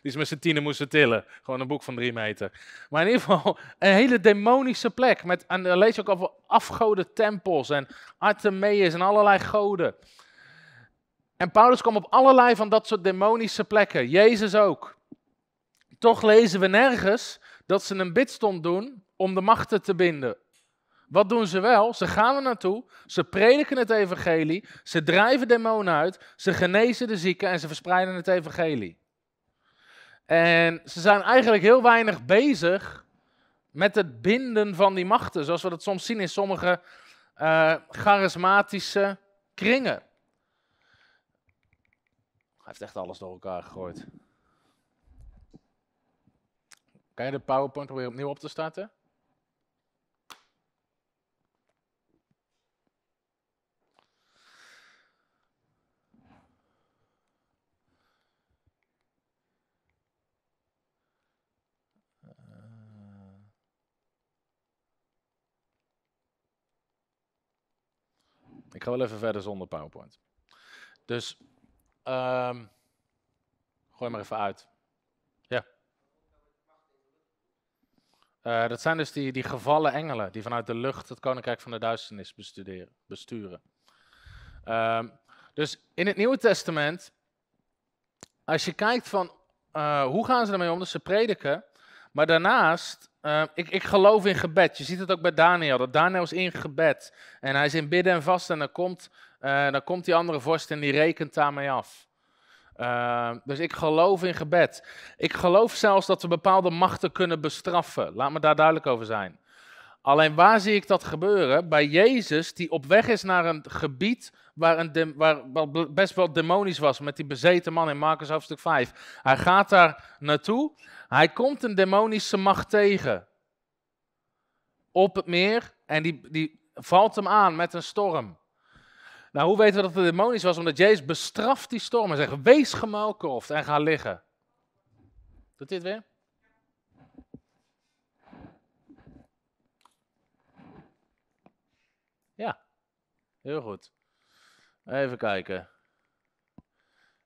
die ze met z'n tienen moesten tillen. Gewoon een boek van drie meter. Maar in ieder geval een hele demonische plek. Met, en dan lees je ook over afgoden tempels en Artemis en allerlei goden. En Paulus kwam op allerlei van dat soort demonische plekken. Jezus ook. Toch lezen we nergens dat ze een bidstond doen om de machten te binden wat doen ze wel? Ze gaan er naartoe, ze prediken het evangelie, ze drijven demonen uit, ze genezen de zieken en ze verspreiden het evangelie. En ze zijn eigenlijk heel weinig bezig met het binden van die machten, zoals we dat soms zien in sommige eh, charismatische kringen. Hij heeft echt alles door elkaar gegooid. Kan je de PowerPoint weer opnieuw op te starten? Ik ga wel even verder zonder PowerPoint. Dus um, gooi maar even uit. Ja. Eh, dat zijn dus die, die gevallen engelen die vanuit de lucht het koninkrijk van de duisternis bestuderen, besturen. Ehm, dus in het Nieuwe Testament, als je kijkt van eh, hoe gaan ze ermee om, dus ze prediken, maar daarnaast, ehm, ik, ik geloof in gebed. Je ziet het ook bij Daniel, dat Daniel is in gebed. En hij is in bidden en vast en dan komt, eh, dan komt die andere vorst en die rekent daarmee af. Ehm, dus ik geloof in gebed. Ik geloof zelfs dat we bepaalde machten kunnen bestraffen. Laat me daar duidelijk over zijn. Alleen waar zie ik dat gebeuren? Bij Jezus, die op weg is naar een gebied waar, een waar, best wel demonisch was, met die bezeten man in Marcus hoofdstuk 5. Hij gaat daar naartoe, hij komt een demonische macht tegen op het meer en die, die valt hem aan met een storm. Nou, hoe weten we dat het demonisch was? Omdat Jezus bestraft die storm en zegt, wees gemuilkorfd en ga liggen. Doet dit weer? Ja, heel goed. Even kijken.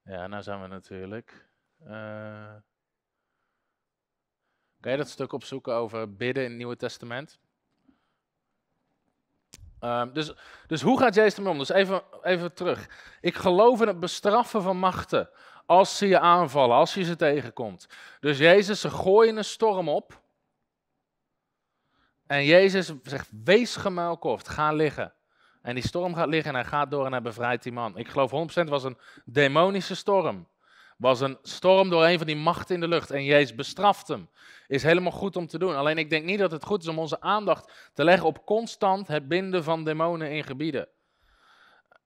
Ja, nou zijn we natuurlijk. Uh, kan je dat stuk opzoeken over bidden in het Nieuwe Testament? Ehm, dus, dus hoe gaat Jezus ermee om? Dus even, even terug. Ik geloof in het bestraffen van machten. Als ze je aanvallen, als je ze tegenkomt. Dus Jezus, ze gooien een storm op. En Jezus zegt, wees of ga liggen. En die storm gaat liggen en hij gaat door en hij bevrijdt die man. Ik geloof 100% was een demonische storm. Was een storm door een van die machten in de lucht. En Jezus bestraft hem. Is helemaal goed om te doen. Alleen ik denk niet dat het goed is om onze aandacht te leggen op constant het binden van demonen in gebieden.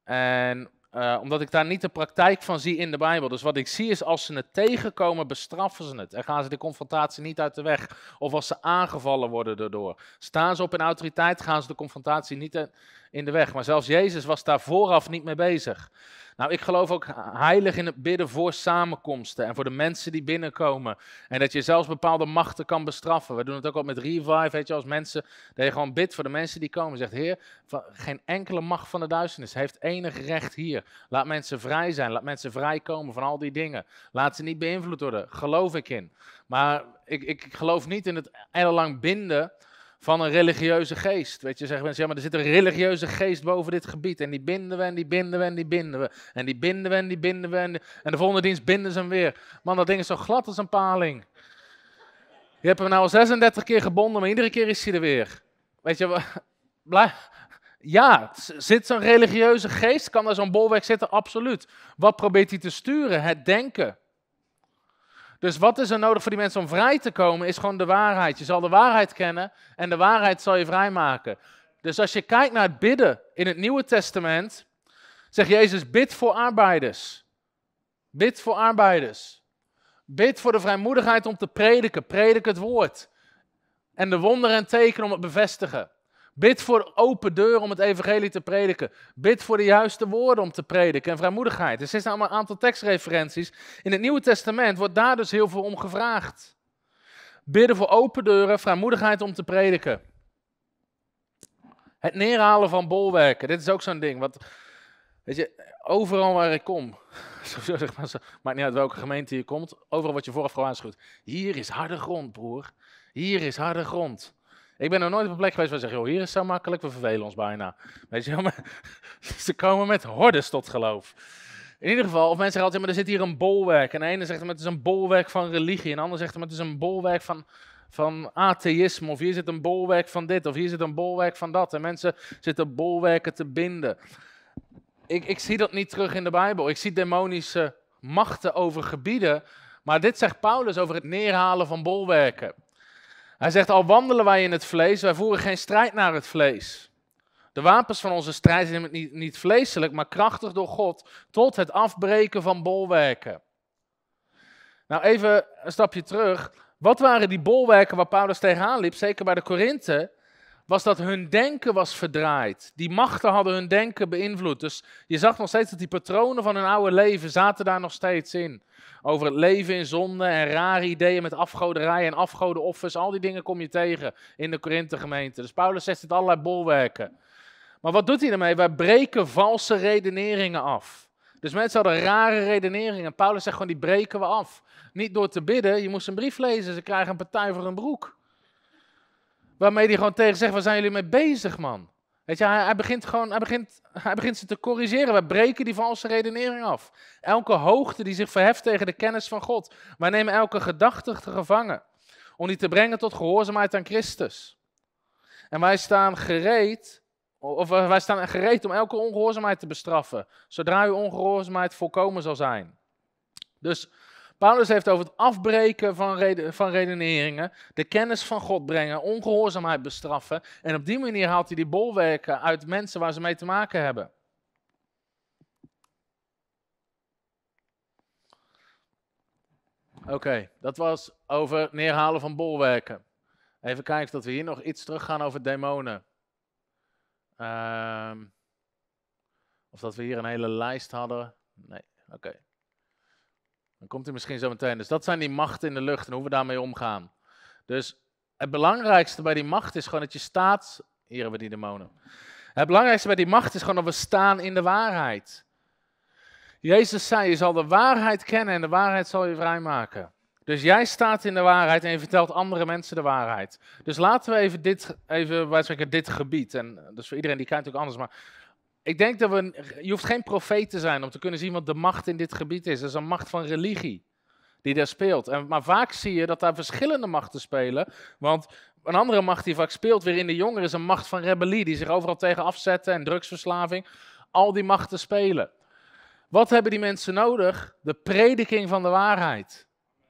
En eh, omdat ik daar niet de praktijk van zie in de Bijbel. Dus wat ik zie is, als ze het tegenkomen, bestraffen ze het. En gaan ze de confrontatie niet uit de weg. Of als ze aangevallen worden daardoor. Staan ze op hun autoriteit, gaan ze de confrontatie niet in de weg. Maar zelfs Jezus was daar vooraf niet mee bezig. Nou, ik geloof ook heilig in het bidden voor samenkomsten en voor de mensen die binnenkomen. En dat je zelfs bepaalde machten kan bestraffen. We doen het ook al met Revive, weet je, als mensen, dat je gewoon bidt voor de mensen die komen. Zegt, Heer, geen enkele macht van de duisternis heeft enig recht hier. Laat mensen vrij zijn, laat mensen vrijkomen van al die dingen. Laat ze niet beïnvloed worden, geloof ik in. Maar ik, ik geloof niet in het lang binden van een religieuze geest. Weet je, zeggen mensen, ja, maar er zit een religieuze geest boven dit gebied. En die binden we en die binden we en die binden we. En die binden we en die binden we. En, die... en de volgende dienst binden ze hem weer. Man, dat ding is zo glad als een paling. Je hebt hem nou al 36 keer gebonden, maar iedere keer is hij er weer. Weet je, (laughs) Ja, zit zo'n religieuze geest? Kan daar zo'n bolwerk zitten? Absoluut. Wat probeert hij te sturen? Het denken. Dus wat is er nodig voor die mensen om vrij te komen, is gewoon de waarheid. Je zal de waarheid kennen en de waarheid zal je vrijmaken. Dus als je kijkt naar het bidden in het Nieuwe Testament, zegt Jezus, bid voor arbeiders. Bid voor arbeiders. Bid voor de vrijmoedigheid om te prediken. Predik het woord. En de wonderen en tekenen om het bevestigen. Bid voor open deuren om het evangelie te prediken. Bid voor de juiste woorden om te prediken en vrijmoedigheid. Er zijn allemaal een aantal tekstreferenties. In het Nieuwe Testament wordt daar dus heel veel om gevraagd. Bidden voor open deuren, vrijmoedigheid om te prediken. Het neerhalen van bolwerken. Dit is ook zo'n ding. Wat, weet je, overal waar ik kom, (laughs) zeg maar, maakt niet uit welke gemeente je komt, overal wat je vooraf gewaarschuwd. Hier is harde grond, broer. Hier is harde grond. Ik ben nog nooit op een plek geweest waar ze zeggen, joh, hier is zo makkelijk, we vervelen ons bijna. Weet je wel, maar (laughs) ze komen met hordes tot geloof. In ieder geval, of mensen zeggen altijd, maar er zit hier een bolwerk. En de ene zegt, maar het is een bolwerk van religie. En de ander zegt, maar het is een bolwerk van, van atheïsme. Of hier zit een bolwerk van dit, of hier zit een bolwerk van dat. En mensen zitten bolwerken te binden. Ik, ik zie dat niet terug in de Bijbel. Ik zie demonische machten over gebieden. Maar dit zegt Paulus over het neerhalen van bolwerken. Hij zegt, al wandelen wij in het vlees, wij voeren geen strijd naar het vlees. De wapens van onze strijd zijn niet, niet vleeselijk, maar krachtig door God tot het afbreken van bolwerken. Nou, even een stapje terug. Wat waren die bolwerken waar Paulus tegenaan liep, zeker bij de Korinthe? was dat hun denken was verdraaid. Die machten hadden hun denken beïnvloed. Dus je zag nog steeds dat die patronen van hun oude leven zaten daar nog steeds in. Over het leven in zonde en rare ideeën met afgoderij en afgodenoffers. Al die dingen kom je tegen in de Korinthe gemeente. Dus Paulus zegt dit allerlei bolwerken. Maar wat doet hij ermee? Wij breken valse redeneringen af. Dus mensen hadden rare redeneringen. Paulus zegt gewoon, die breken we af. Niet door te bidden, je moest een brief lezen, ze krijgen een partij voor hun broek. Waarmee hij gewoon tegen zegt, waar zijn jullie mee bezig, man? Weet je, hij, hij, begint gewoon, hij, begint, hij begint ze te corrigeren. Wij breken die valse redenering af. Elke hoogte die zich verheft tegen de kennis van God. Wij nemen elke gedachte te gevangen. Om die te brengen tot gehoorzaamheid aan Christus. En wij staan gereed, of eh, wij staan gereed om elke ongehoorzaamheid te bestraffen. Zodra uw ongehoorzaamheid volkomen zal zijn. Dus Paulus heeft over het afbreken van, van redeneringen, de kennis van God brengen, ongehoorzaamheid bestraffen. En op die manier haalt hij die bolwerken uit mensen waar ze mee te maken hebben. Oké, dat was over neerhalen van bolwerken. Even kijken dat we hier nog iets terug gaan over demonen. Ehm, of dat we hier een hele lijst hadden. Nee, oké. Dan komt hij misschien zo meteen. Dus dat zijn die machten in de lucht en hoe we daarmee omgaan. Dus het belangrijkste bij die macht is gewoon dat je staat. Hier hebben we die demonen. Het belangrijkste bij die macht is gewoon dat we staan in de waarheid. Jezus zei: Je zal de waarheid kennen en de waarheid zal je vrijmaken. Dus jij staat in de waarheid en je vertelt andere mensen de waarheid. Dus laten we even dit, even, wij dit gebied. En eh, dat is voor iedereen die kijkt natuurlijk anders. Maar ik denk dat we. Je hoeft geen profeet te zijn om te kunnen zien wat de macht in dit gebied is. Dat is een macht van religie die daar speelt. En, maar vaak zie je dat daar verschillende machten spelen. Want een andere macht die vaak speelt weer in de jongeren is een macht van rebellie. Die zich overal tegen afzetten en drugsverslaving. Al die machten spelen. Wat hebben die mensen nodig? De prediking van de waarheid.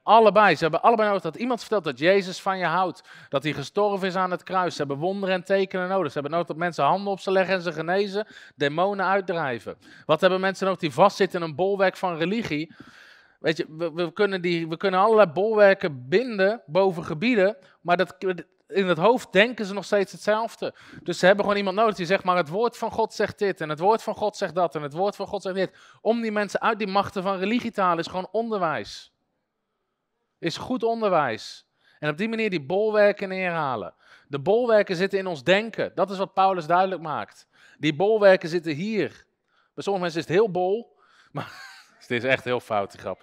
Allebei. Ze hebben allebei nodig dat iemand vertelt dat Jezus van je houdt. Dat hij gestorven is aan het kruis. Ze hebben wonderen en tekenen nodig. Ze hebben nodig dat mensen handen op ze leggen en ze genezen. Demonen uitdrijven. Wat hebben mensen nodig die vastzitten in een bolwerk van religie? Weet je, we, kunnen, die, we kunnen allerlei bolwerken binden boven gebieden. Maar dat, in het hoofd denken ze nog steeds hetzelfde. Dus ze hebben gewoon iemand nodig die zegt, maar het woord van God zegt dit en het woord van God zegt dat en het woord van God zegt dit. Om die mensen uit die machten van religie te halen is gewoon onderwijs. Is goed onderwijs. En op die manier die bolwerken neerhalen. De bolwerken zitten in ons denken. Dat is wat Paulus duidelijk maakt. Die bolwerken zitten hier. Bij sommige mensen is het heel bol, maar (laughs) het is echt heel fout, die grap.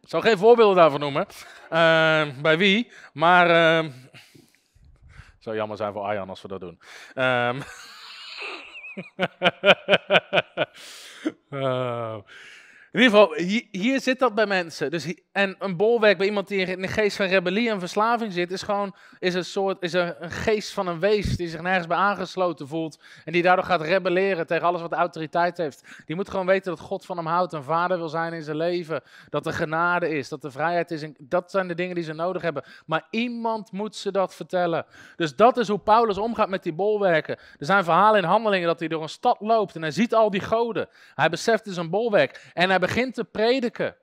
Ik zal geen voorbeelden daarvan noemen. Ehm, bij wie, maar... Ehm, het zou jammer zijn voor Ayan als we dat doen. Um, (laughs) In ieder geval, hier, zit dat bij mensen. Dus, en een bolwerk bij iemand die in de geest van rebellie en verslaving zit, is gewoon is een soort is een, geest van een wees die zich nergens bij aangesloten voelt. En die daardoor gaat rebelleren tegen alles wat autoriteit heeft. Die moet gewoon weten dat God van hem houdt een vader wil zijn in zijn leven. Dat er genade is, dat er vrijheid is. dat zijn de dingen die ze nodig hebben. Maar iemand moet ze dat vertellen. Dus dat is hoe Paulus omgaat met die bolwerken. Er zijn verhalen in handelingen dat hij door een stad loopt en hij ziet al die goden. Hij beseft dus is een bolwerk. En hij begint te prediken.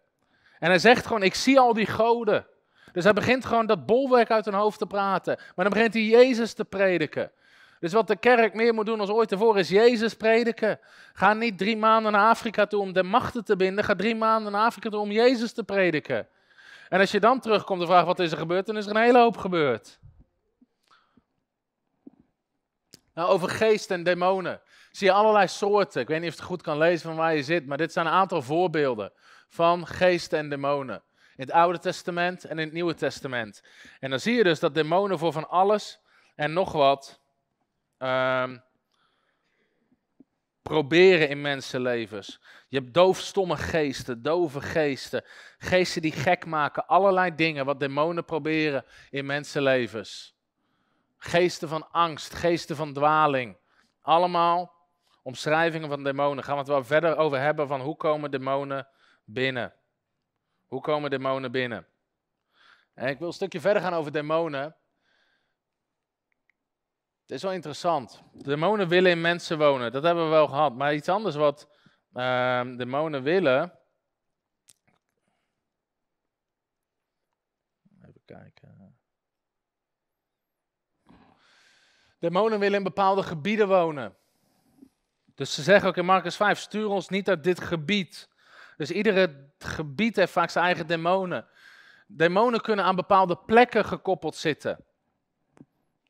En hij zegt gewoon, ik zie al die goden. Dus hij begint gewoon dat bolwerk uit hun hoofd te praten. Maar dan begint hij Jezus te prediken. Dus wat de kerk meer moet doen als ooit tevoren is Jezus prediken. Ga niet drie maanden naar Afrika toe om de machten te binden. Ga drie maanden naar Afrika toe om Jezus te prediken. En als je dan terugkomt en vraagt wat is er gebeurd, dan is er een hele hoop gebeurd. Nou, over geest en demonen zie je allerlei soorten. Ik weet niet of je het goed kan lezen van waar je zit, maar dit zijn een aantal voorbeelden van geesten en demonen. In het Oude Testament en in het Nieuwe Testament. En dan zie je dus dat demonen voor van alles en nog wat ehm, proberen in mensenlevens. Je hebt doofstomme geesten, dove geesten, geesten die gek maken, allerlei dingen wat demonen proberen in mensenlevens. Geesten van angst, geesten van dwaling. Allemaal omschrijvingen van demonen. Gaan we het wel verder over hebben van hoe komen demonen binnen? Hoe komen demonen binnen? En ik wil een stukje verder gaan over demonen. Het is wel interessant. Demonen willen in mensen wonen, dat hebben we wel gehad. Maar iets anders wat ehm, demonen willen. Even kijken. Demonen willen in bepaalde gebieden wonen. Dus ze zeggen ook in Marcus 5, stuur ons niet uit dit gebied. Dus iedere gebied heeft vaak zijn eigen demonen. Demonen kunnen aan bepaalde plekken gekoppeld zitten.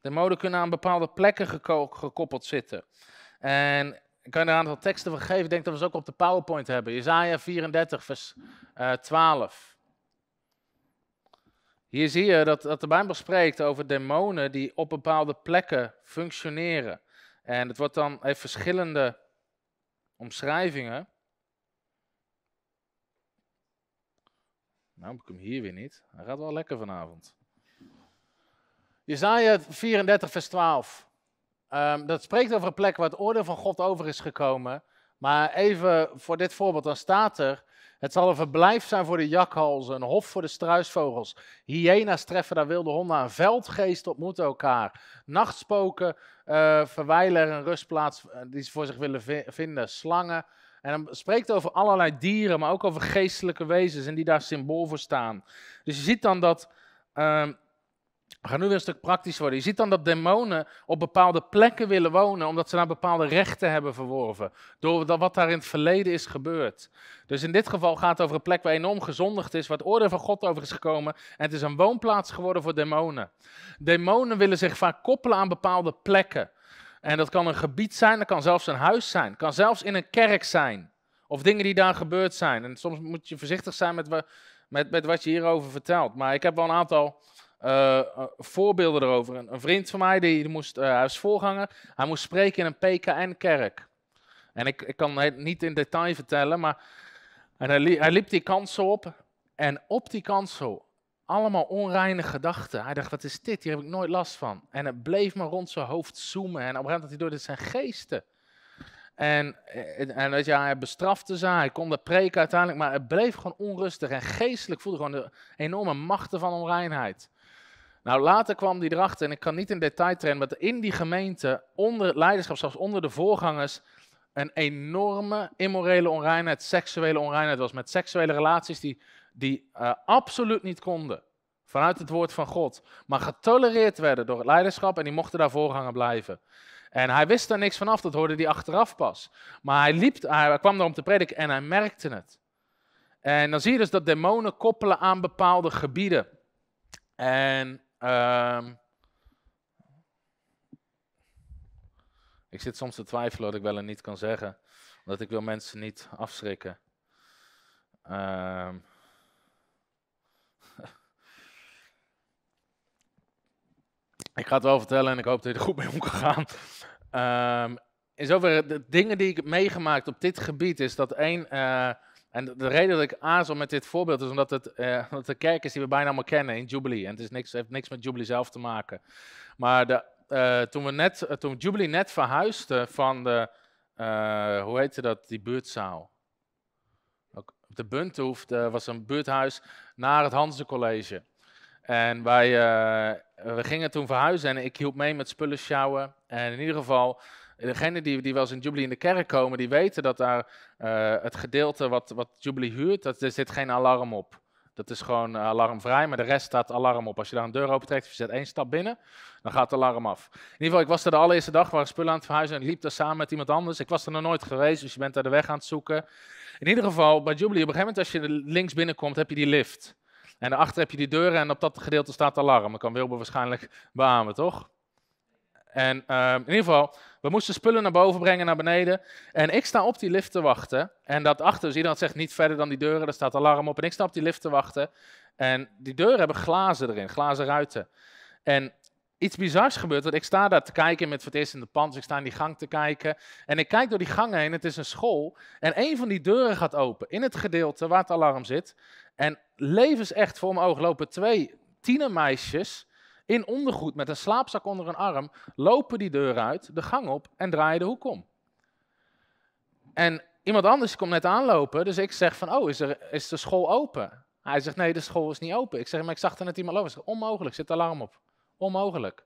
Demonen kunnen aan bepaalde plekken gekoppeld zitten. En ik kan je er een aantal teksten van geven. Ik denk dat we ze ook op de PowerPoint hebben. Jezaja 34, vers 12. Eh, Hier zie je dat, dat de Bijbel spreekt over demonen die op bepaalde plekken functioneren. En het wordt dan, heeft verschillende omschrijvingen. Nou, moet ik hem hier weer niet. Hij gaat wel lekker vanavond. Jezaja 34, vers 12. Ehm, dat spreekt over een plek waar het oordeel van God over is gekomen. Maar even voor dit voorbeeld, dan staat er het zal een verblijf zijn voor de jakhalzen, een hof voor de struisvogels. Hyena's treffen daar wilde honden aan. Veldgeesten ontmoeten elkaar. Nachtspoken uh, verwijlen een rustplaats eh, die ze voor zich willen vinden. Slangen. En dan spreekt over allerlei dieren, maar ook over geestelijke wezens en die daar symbool voor staan. Dus je ziet dan dat ehm, we gaan nu weer een stuk praktisch worden. Je ziet dan dat demonen op bepaalde plekken willen wonen, omdat ze daar bepaalde rechten hebben verworven. Door wat daar in het verleden is gebeurd. Dus in dit geval gaat het over een plek waar enorm gezondigd is, waar het oordeel van God over is gekomen. En het is een woonplaats geworden voor demonen. Demonen willen zich vaak koppelen aan bepaalde plekken. En dat kan een gebied zijn, dat kan zelfs een huis zijn, kan zelfs in een kerk zijn. Of dingen die daar gebeurd zijn. En soms moet je voorzichtig zijn met, met, met wat je hierover vertelt. Maar ik heb wel een aantal eh, eh, voorbeelden erover. Een, een, vriend van mij, die, moest, eh, hij was voorganger, hij moest spreken in een PKN-kerk. En ik, ik kan het niet in detail vertellen, maar hij, hij liep die kansel op. En op die kansel, allemaal onreine gedachten. Hij dacht, wat is dit? Hier heb ik nooit last van. En het bleef maar rond zijn hoofd zoomen. En op een gegeven moment hij door, dit zijn geesten. En, en weet je, hij bestrafte ze, hij kon de preken uiteindelijk, maar het bleef gewoon onrustig. En geestelijk voelde gewoon de enorme machten van onreinheid. Nou, later kwam die erachter, en ik kan niet in detail trainen, maar in die gemeente, onder het leiderschap, zelfs onder de voorgangers, een enorme immorele onreinheid, seksuele onreinheid was. Met seksuele relaties die, die eh, absoluut niet konden. Vanuit het woord van God. Maar getolereerd werden door het leiderschap en die mochten daar voorganger blijven. En hij wist daar niks vanaf, dat hoorde hij achteraf pas. Maar hij, liep, hij kwam daar om te prediken en hij merkte het. En dan zie je dus dat demonen koppelen aan bepaalde gebieden. En Ehm, ik zit soms te twijfelen wat ik wel en niet kan zeggen, omdat ik wil mensen niet afschrikken. Ehm, (laughs) ik ga het wel vertellen en ik hoop dat je er goed mee om kan gaan. Ehm, in zoverre, de dingen die ik heb meegemaakt op dit gebied is dat één... Eh, en de, reden dat ik aarzel met dit voorbeeld is omdat het eh, (laughs) dat de kerk is die we bijna allemaal kennen in Jubilee. En het is niks, heeft niks met Jubilee zelf te maken. Maar de, eh, toen, we net, eh, toen Jubilee net verhuisde van de, eh, hoe heette dat, die buurtzaal. op de Bunthoef was een buurthuis naar het Hanse College. En wij we gingen toen verhuizen en ik hielp mee met spullen sjouwen. En in ieder geval, degenen die, die wel eens in Jubilee in de kerk komen, die weten dat daar eh, het gedeelte wat, wat Jubilee huurt, dat, er zit geen alarm op. Dat is gewoon eh, alarmvrij, maar de rest staat alarm op. Als je daar een deur open trekt of je zet één stap binnen, dan gaat het alarm af. In ieder geval, ik was er de allereerste dag, waar spullen aan het verhuizen en liep daar samen met iemand anders. Ik was er nog nooit geweest, dus je bent daar de weg aan het zoeken. In ieder geval, bij Jubilee, op een gegeven moment als je links binnenkomt, heb je die lift. En daarachter heb je die deuren en op dat gedeelte staat alarm. Dat kan Wilbur waarschijnlijk beamen, toch? En ehm, in ieder geval, we moesten spullen naar boven brengen, naar beneden. En ik sta op die lift te wachten. En dat achter, dus iedereen zegt niet verder dan die deuren, Er staat alarm op. En ik sta op die lift te wachten. En die deuren hebben glazen erin, glazen ruiten. En iets bizars gebeurt, want ik sta daar te kijken met wat is in de pand. Dus ik sta in die gang te kijken. En ik kijk door die gang heen, het is een school. En een van die deuren gaat open, in het gedeelte waar het alarm zit. En levens echt voor mijn ogen lopen twee tienermeisjes in ondergoed met een slaapzak onder een arm, lopen die deur uit, de gang op en draaien de hoek om. En iemand anders komt net aanlopen, dus ik zeg van, oh, is, er, is de school open? Hij zegt, nee, de school is niet open. Ik zeg, maar ik zag er net iemand lopen. Ik zeg, onmogelijk, zit alarm op. Onmogelijk.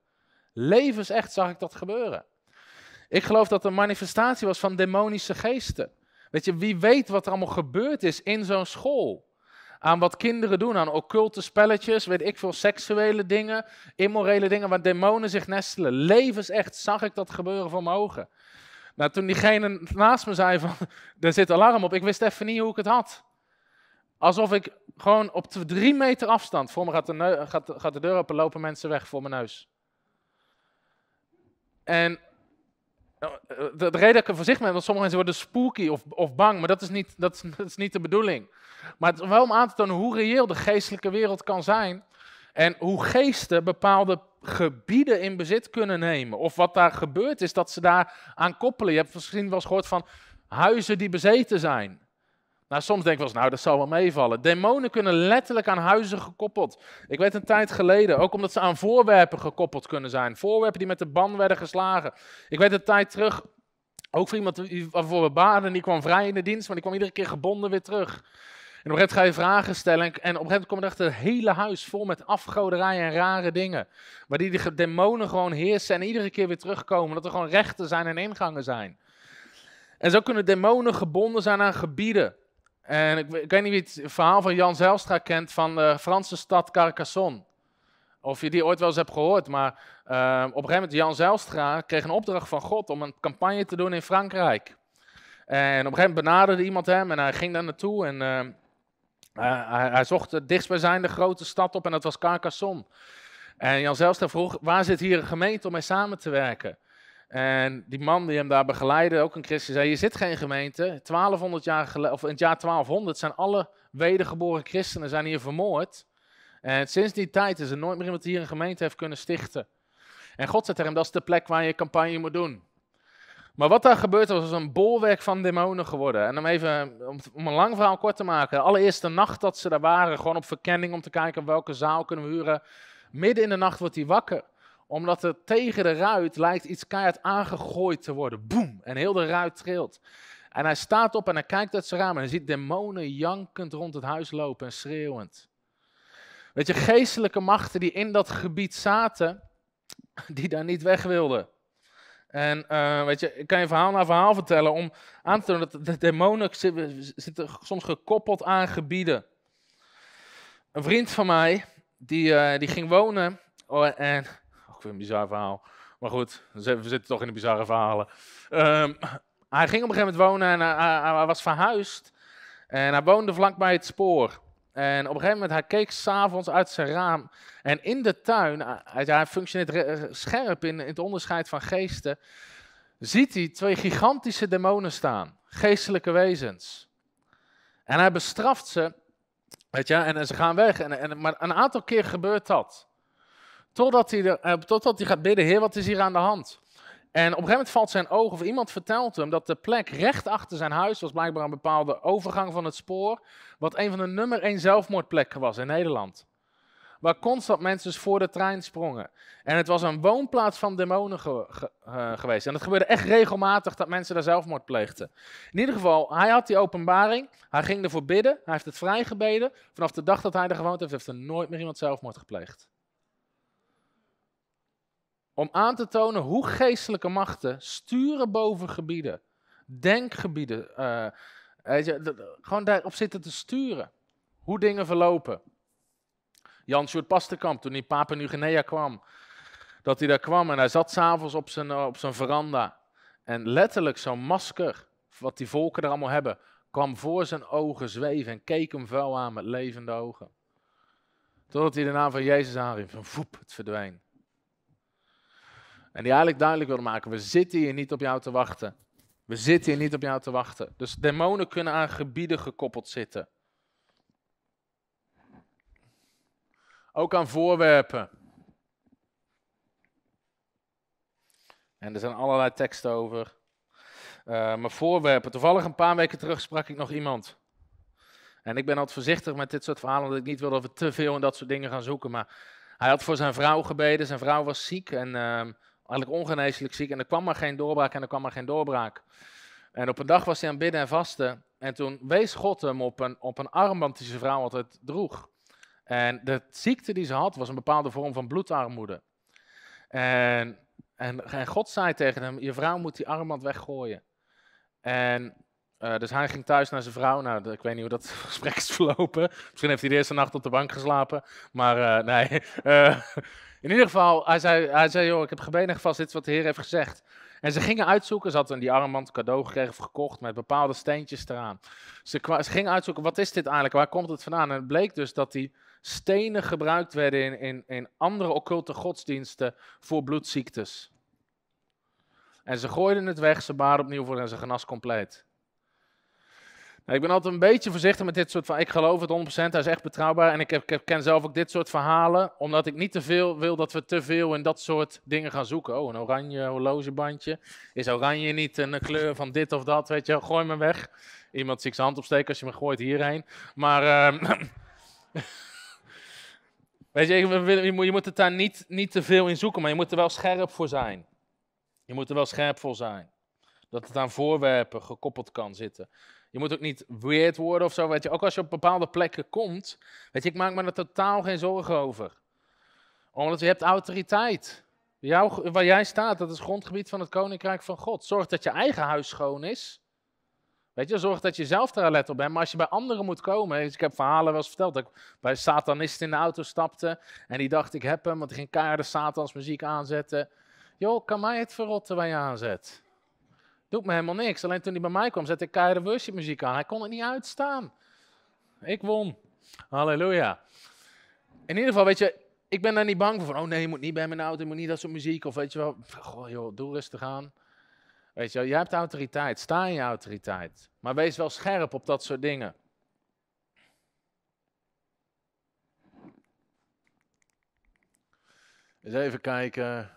Levensecht zag ik dat gebeuren. Ik geloof dat het een manifestatie was van demonische geesten. Weet je, wie weet wat er allemaal gebeurd is in zo'n school aan wat kinderen doen, aan occulte spelletjes, weet ik veel, seksuele dingen, immorele dingen waar demonen zich nestelen. Levensecht zag ik dat gebeuren voor mijn ogen. Nou, toen diegene naast me zei van, (laughs) er zit alarm op, ik wist even niet hoe ik het had. Alsof ik gewoon op drie meter afstand, voor me gaat de, gaat, gaat de deur open, lopen mensen weg voor mijn neus. En nou, eh, de, reden dat ik er voorzichtig ben, want sommige mensen worden spooky of, of bang, maar dat is, niet, (laughs) dat, is, niet de bedoeling. Maar het is wel om aan te tonen hoe reëel de geestelijke wereld kan zijn en hoe geesten bepaalde gebieden in bezit kunnen nemen. Of wat daar gebeurd is, dat ze daar aan koppelen. Je hebt misschien wel eens gehoord van huizen die bezeten zijn. Nou, soms denk ik wel eens, nou, dat zal wel meevallen. Demonen kunnen letterlijk aan huizen gekoppeld. Ik weet een tijd geleden, ook omdat ze aan voorwerpen gekoppeld kunnen zijn. Voorwerpen die met de ban werden geslagen. Ik weet een tijd terug, ook voor iemand waarvoor we baden, die kwam vrij in de dienst, maar die kwam iedere keer gebonden weer terug. En op een gegeven moment ga je vragen stellen. En op een gegeven moment komt echt het hele huis vol met afgoderij en rare dingen. Waar die demonen gewoon heersen en iedere keer weer terugkomen. Dat er gewoon rechten zijn en ingangen zijn. En zo kunnen demonen gebonden zijn aan gebieden. En ik, ik, weet niet wie het verhaal van Jan Zijlstra kent van de Franse stad Carcassonne. Of je die ooit wel eens hebt gehoord, maar uh, op een gegeven moment Jan Zijlstra kreeg een opdracht van God om een campagne te doen in Frankrijk. En op een gegeven moment benaderde iemand hem en hij ging daar naartoe en uh, uh, hij, hij, zocht de dichtstbijzijnde grote stad op en dat was Carcassonne. En Jan Zijlstra vroeg, waar zit hier een gemeente om mee samen te werken? En die man die hem daar begeleidde, ook een christen, zei: Je zit geen gemeente. 1200 jaar geleden, of in het jaar 1200 zijn alle wedergeboren christenen zijn hier vermoord. En sinds die tijd is er nooit meer iemand die hier een gemeente heeft kunnen stichten. En God zegt tegen hem: Dat is de plek waar je campagne moet doen. Maar wat daar gebeurde, was, een bolwerk van demonen geworden. En om even, om een lang verhaal kort te maken. de allereerste nacht dat ze daar waren, gewoon op verkenning om te kijken welke zaal kunnen we huren. Midden in de nacht wordt hij wakker omdat er tegen de ruit lijkt iets keihard aangegooid te worden. Boem! En heel de ruit trilt. En hij staat op en hij kijkt uit zijn raam en hij ziet demonen jankend rond het huis lopen en schreeuwend. Weet je, geestelijke machten die in dat gebied zaten, die daar niet weg wilden. En eh, weet je, ik kan je verhaal na verhaal vertellen om aan te tonen dat de demonen zitten soms gekoppeld aan gebieden. Een vriend van mij, die, eh, die ging wonen oh, en een bizar verhaal. Maar goed, we zitten toch in de bizarre verhalen. Ehm, (clears throat) hij ging op een gegeven moment wonen en hij, was verhuisd. En hij woonde vlakbij het spoor. En op een gegeven moment, hij keek s'avonds uit zijn raam. En in de tuin, hij, functioneert eh, scherp in, het onderscheid van geesten. Ziet hij twee gigantische demonen staan. Geestelijke wezens. En hij bestraft ze Weet je, en, ze gaan weg. En, en, maar een aantal keer gebeurt dat. Totdat hij, er, eh, totdat hij gaat bidden, heer, wat is hier aan de hand? En op een gegeven moment valt zijn oog, of iemand vertelt hem dat de plek recht achter zijn huis was blijkbaar een bepaalde overgang van het spoor, wat een van de nummer één zelfmoordplekken was in Nederland. Waar constant mensen dus voor de trein sprongen. En het was een woonplaats van demonen eh, geweest. En het gebeurde echt regelmatig dat mensen daar zelfmoord pleegden. In ieder geval, hij had die openbaring. Hij ging ervoor bidden. Hij heeft het vrijgebeden. Vanaf de dag dat hij er gewoond heeft, heeft er nooit meer iemand zelfmoord gepleegd. Om aan te tonen hoe geestelijke machten sturen boven gebieden, denkgebieden, eh, weet je, eh, gewoon daarop zitten te sturen. Hoe dingen verlopen. Jan Sjoerd Pastekamp, toen hij Papen Nieuw-Guinea kwam, dat hij daar kwam en hij zat s'avonds op zijn, eh, op zijn veranda. En letterlijk zo'n masker, wat die volken er allemaal hebben, kwam voor zijn ogen zweven en keek hem vuil aan met levende ogen. Totdat hij de naam van Jezus aanriep, van voep, het verdween. En die eigenlijk duidelijk wil maken, we zitten hier niet op jou te wachten. We zitten hier niet op jou te wachten. Dus demonen kunnen aan gebieden gekoppeld zitten. Ook aan voorwerpen. En er zijn allerlei teksten over. Uh, maar voorwerpen. Toevallig een paar weken terug sprak ik nog iemand. En ik ben altijd voorzichtig met dit soort verhalen, omdat ik niet wil dat we te veel en dat soort dingen gaan zoeken. Maar hij had voor zijn vrouw gebeden. Zijn vrouw was ziek en ehm, Eigenlijk ongeneeslijk ziek. En er kwam maar geen doorbraak en er kwam maar geen doorbraak. En op een dag was hij aan het bidden en vasten. En toen wees God hem op een, op een armband die zijn vrouw altijd droeg. En de ziekte die ze had was een bepaalde vorm van bloedarmoede. En, en, en God zei tegen hem: Je vrouw moet die armband weggooien. En eh, dus hij ging thuis naar zijn vrouw. Nou, ik weet niet hoe dat (laughs) gesprek is verlopen. Misschien heeft hij de eerste nacht op de bank geslapen. Maar eh, nee. Uh, (laughs) In ieder geval, hij zei, hij zei joh, ik heb gebeden vast, dit is wat de Heer heeft gezegd. En ze gingen uitzoeken, ze hadden die armband cadeau gekregen of gekocht met bepaalde steentjes eraan. Ze, gingen uitzoeken, wat is dit eigenlijk, waar komt het vandaan? En het bleek dus dat die stenen gebruikt werden in, in, in andere occulte godsdiensten voor bloedziektes. En ze gooiden het weg, ze baden opnieuw voor en ze genas compleet ik ben altijd een beetje voorzichtig met dit soort van. Ik geloof het 100%, hij is echt betrouwbaar. En ik, ik ken zelf ook dit soort verhalen, omdat ik niet te veel wil dat we te veel in dat soort dingen gaan zoeken. Oh, een oranje horlogebandje. Is oranje niet een kleur van dit of dat? Weet je, gooi me weg. Iemand ziet zijn hand opsteken als je me gooit hierheen. Maar. Ehm, (laughs) weet je, je moet het daar niet, niet te veel in zoeken, maar je moet er wel scherp voor zijn. Je moet er wel scherp voor zijn. Dat het aan voorwerpen gekoppeld kan zitten. Je moet ook niet weird worden of zo, weet je. Ook als je op bepaalde plekken komt, weet je, ik maak me er totaal geen zorgen over. Omdat je hebt autoriteit. waar jij staat, dat is grondgebied van het Koninkrijk van God. Zorg dat je eigen huis schoon is. Weet je, zorg dat je zelf er alert op bent. Maar als je bij anderen moet komen. ik heb verhalen wel eens verteld dat ik bij satanisten satanist in de auto stapte. En die dacht ik heb hem, want ik ging keiharde Satans muziek aanzetten. Joh, kan mij het verrotten waar je aanzet? Doet me helemaal niks. Alleen toen hij bij mij kwam, zette ik keiharde worship muziek aan. Hij kon het niet uitstaan. Ik won. Halleluja. In ieder geval, weet je, ik ben daar niet bang voor. oh nee, je moet niet bij mijn auto, je moet niet dat soort muziek. Of weet je wel, goh joh, doe rustig aan. Weet je wel, jij hebt autoriteit, sta in je autoriteit. Maar wees wel scherp op dat soort dingen. Eens even kijken.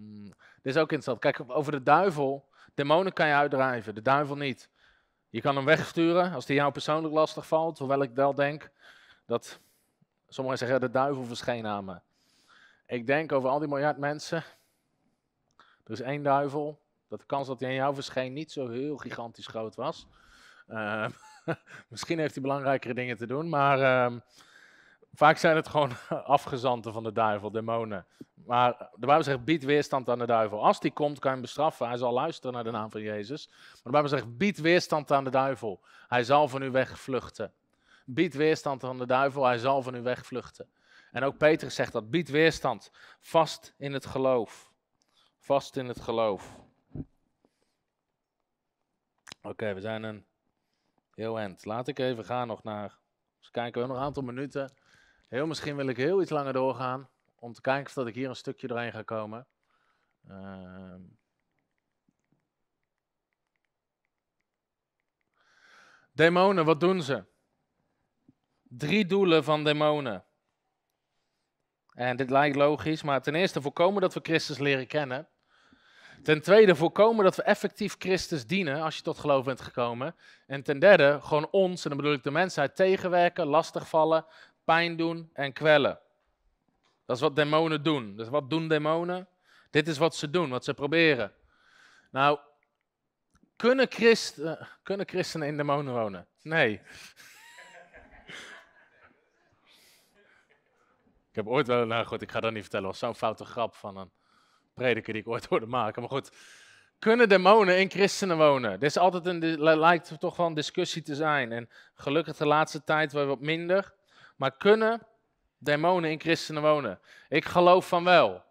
Het mm, Dit is ook interessant. Kijk, over de duivel. Demonen kan je uitdrijven, de duivel niet. Je kan hem wegsturen als hij jou persoonlijk lastig valt. Hoewel ik wel denk dat sommigen zeggen: de duivel verscheen aan me. Ik denk over al die miljard mensen. Er is één duivel. Dat de kans dat hij aan jou verscheen niet zo heel gigantisch groot was. Ehm, (laughs) misschien heeft hij belangrijkere dingen te doen, maar. Ehm, Vaak zijn het gewoon (laughs) afgezanten van de duivel, demonen. Maar de Bijbel zegt, bied weerstand aan de duivel. Als die komt, kan je hem bestraffen. Hij zal luisteren naar de naam van Jezus. Maar de Bijbel zegt, bied weerstand aan de duivel. Hij zal van u wegvluchten. Bied weerstand aan de duivel, hij zal van u wegvluchten. En ook Petrus zegt dat, bied weerstand. Vast in het geloof. Vast in het geloof. Oké, we zijn een heel eind. Laat ik even gaan nog naar... Dus kijken we nog een aantal minuten. Heel misschien wil ik heel iets langer doorgaan. Om te kijken of dat ik hier een stukje doorheen ga komen. Ehm. demonen, wat doen ze? Drie doelen van demonen. En dit lijkt logisch, maar ten eerste voorkomen dat we Christus leren kennen. Ten tweede voorkomen dat we effectief Christus dienen als je tot geloof bent gekomen. En ten derde gewoon ons, en dan bedoel ik de mensheid, tegenwerken, lastigvallen pijn doen en kwellen. Dat is wat demonen doen. Dus wat doen demonen? Dit is wat ze doen, wat ze proberen. Nou, kunnen, christen, eh, kunnen christenen in demonen wonen? Nee. ik heb ooit wel, nou goed, ik ga dat niet vertellen, was zo'n foute grap van een prediker die ik ooit hoorde maken. Maar goed, kunnen demonen in christenen wonen? Dit is altijd een, lijkt toch wel een discussie te zijn. En gelukkig de laatste tijd wel wat minder. Maar kunnen demonen in christenen wonen? Ik geloof van wel.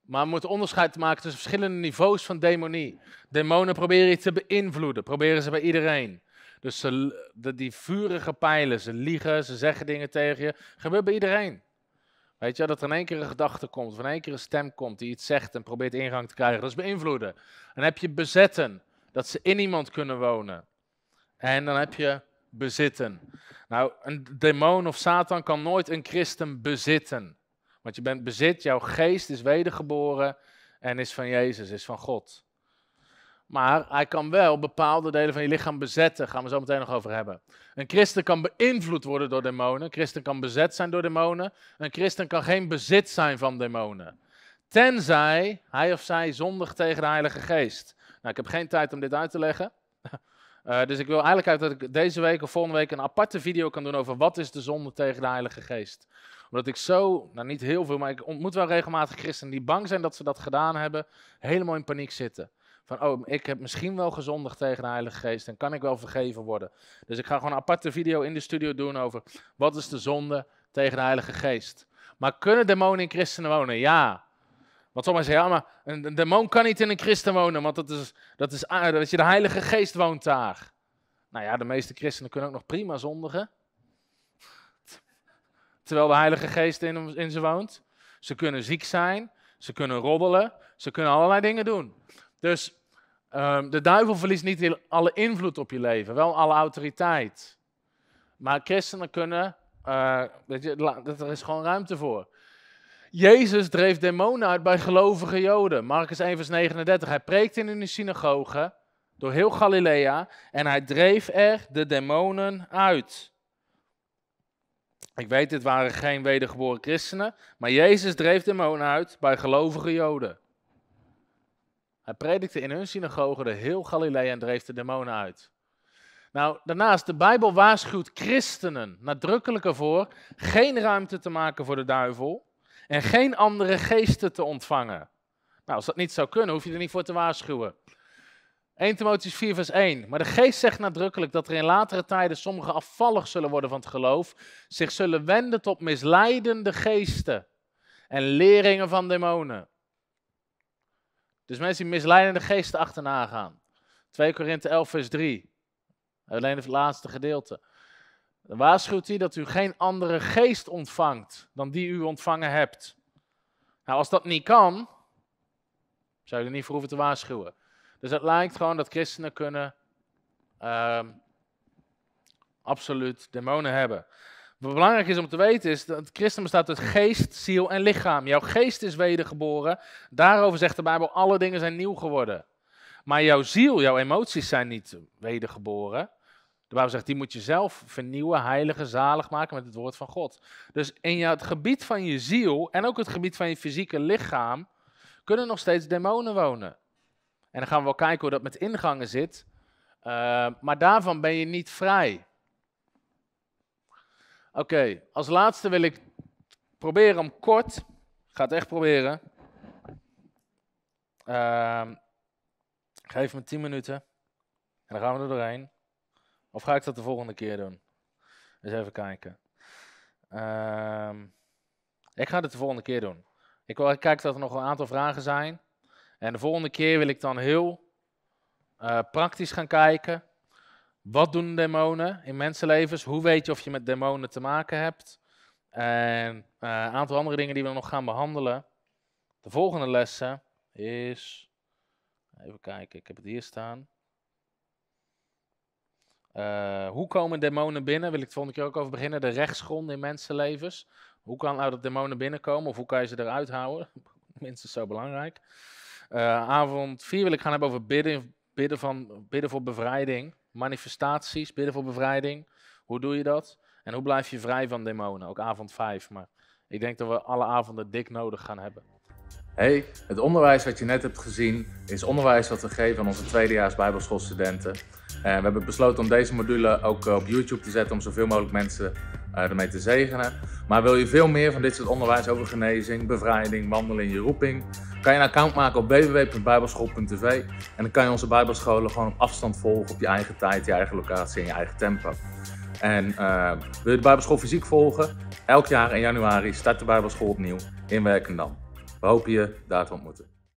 Maar we moeten onderscheid maken tussen verschillende niveaus van demonie. Demonen proberen je te beïnvloeden, proberen ze bij iedereen. Dus ze, die vurige pijlen, ze liegen, ze zeggen dingen tegen je, gebeurt bij iedereen. Weet je, dat er in één keer een gedachte komt, of in één keer een stem komt die iets zegt en probeert ingang te krijgen, dat is beïnvloeden. En dan heb je bezetten, dat ze in iemand kunnen wonen. En dan heb je bezitten. Nou, een demon of Satan kan nooit een christen bezitten. Want je bent bezit, jouw geest is wedergeboren en is van Jezus, is van God. Maar hij kan wel bepaalde delen van je lichaam bezetten. Daar gaan we zo meteen nog over hebben. Een christen kan beïnvloed worden door demonen. Een christen kan bezet zijn door demonen. Een christen kan geen bezit zijn van demonen. Tenzij hij of zij zondig tegen de Heilige Geest. Nou, ik heb geen tijd om dit uit te leggen. (laughs) Eh, dus ik wil eigenlijk uit dat ik deze week of volgende week een aparte video kan doen over wat is de zonde tegen de Heilige Geest. Omdat ik zo, nou niet heel veel, maar ik ontmoet wel regelmatig christenen die bang zijn dat ze dat gedaan hebben, helemaal in paniek zitten. Van, oh, ik heb misschien wel gezondigd tegen de Heilige Geest en kan ik wel vergeven worden. Dus ik ga gewoon een aparte video in de studio doen over wat is de zonde tegen de Heilige Geest. Maar kunnen demonen in christenen wonen? Ja. Want sommigen zeggen, ja, maar een, demon kan niet in een christen wonen, want dat is, dat is, dat je, de Heilige Geest woont daar. Nou ja, de meeste christenen kunnen ook nog prima zondigen. Terwijl de Heilige Geest in, in ze woont. Ze kunnen ziek zijn, ze kunnen roddelen, ze kunnen allerlei dingen doen. Dus ehm, de duivel verliest niet alle invloed op je leven, wel alle autoriteit. Maar christenen kunnen, uh, er is gewoon ruimte voor. Jezus dreef demonen uit bij gelovige Joden. Marcus 1, vers 39. Hij preekte in hun synagoge door heel Galilea en hij dreef er de demonen uit. Ik weet, dit waren geen wedergeboren christenen, maar Jezus dreef demonen uit bij gelovige Joden. Hij predikte in hun synagoge door heel Galilea en dreef de demonen uit. Nou, daarnaast, de Bijbel waarschuwt christenen nadrukkelijk ervoor geen ruimte te maken voor de duivel en geen andere geesten te ontvangen. Nou, als dat niet zou kunnen, hoef je er niet voor te waarschuwen. 1 Timotheus 4, vers 1. Maar de geest zegt nadrukkelijk dat er in latere tijden sommigen afvallig zullen worden van het geloof, zich zullen wenden tot misleidende geesten en leringen van demonen. Dus mensen die misleidende geesten achterna gaan. 2 Korinthe 11, vers 3. Alleen het laatste gedeelte. Dan waarschuwt hij dat u geen andere geest ontvangt dan die u ontvangen hebt. Nou, als dat niet kan, zou je er niet voor hoeven te waarschuwen. Dus het lijkt gewoon dat christenen kunnen ehm, absoluut demonen hebben. Wat belangrijk is om te weten is dat het christen bestaat uit geest, ziel en lichaam. Jouw geest is wedergeboren. Daarover zegt de Bijbel, alle dingen zijn nieuw geworden. Maar jouw ziel, jouw emoties zijn niet wedergeboren. De Bijbel zegt, die moet je zelf vernieuwen, heiligen, zalig maken met het woord van God. Dus in het gebied van je ziel en ook het gebied van je fysieke lichaam kunnen nog steeds demonen wonen. En dan gaan we wel kijken hoe dat met ingangen zit. Eh, maar daarvan ben je niet vrij. Oké, als laatste wil ik proberen om kort, ik ga het echt proberen. Ehm, geef me 10 minuten en dan gaan we er doorheen. Of ga ik dat de volgende keer doen? Eens even kijken. Ehm, ik ga het de volgende keer doen. Ik, wil, kijken dat er nog een aantal vragen zijn. En de volgende keer wil ik dan heel eh, praktisch gaan kijken. Wat doen demonen in mensenlevens? Hoe weet je of je met demonen te maken hebt? En eh, een aantal andere dingen die we nog gaan behandelen. De volgende lessen is. Even kijken, ik heb het hier staan. Eh, hoe komen demonen binnen? Wil ik het volgende keer ook over beginnen. De rechtsgrond in mensenlevens. Hoe kan nou dat demonen binnenkomen of hoe kan je ze eruit houden? (laughs) Minstens zo belangrijk. Eh, avond 4 wil ik gaan hebben over bidden, bidden, van, bidden voor bevrijding. Manifestaties, bidden voor bevrijding. Hoe doe je dat? En hoe blijf je vrij van demonen? Ook avond 5. Maar ik denk dat we alle avonden dik nodig gaan hebben. Hey, het onderwijs wat je net hebt gezien is onderwijs dat we geven aan onze tweedejaars Bijbelschoolstudenten. Eh, we hebben besloten om deze module ook eh, op YouTube te zetten om zoveel mogelijk mensen eh, ermee te zegenen. Maar wil je veel meer van dit soort onderwijs over genezing, bevrijding, wandelen in je roeping, kan je een account maken op www.bijbelschool.tv en dan kan je onze bijbelscholen gewoon op afstand volgen op je eigen tijd, je eigen locatie en je eigen tempo. En wil je de Bijbelschool fysiek volgen? Elk jaar in januari start de Bijbelschool opnieuw in Werkendam. We hopen je daar te ontmoeten.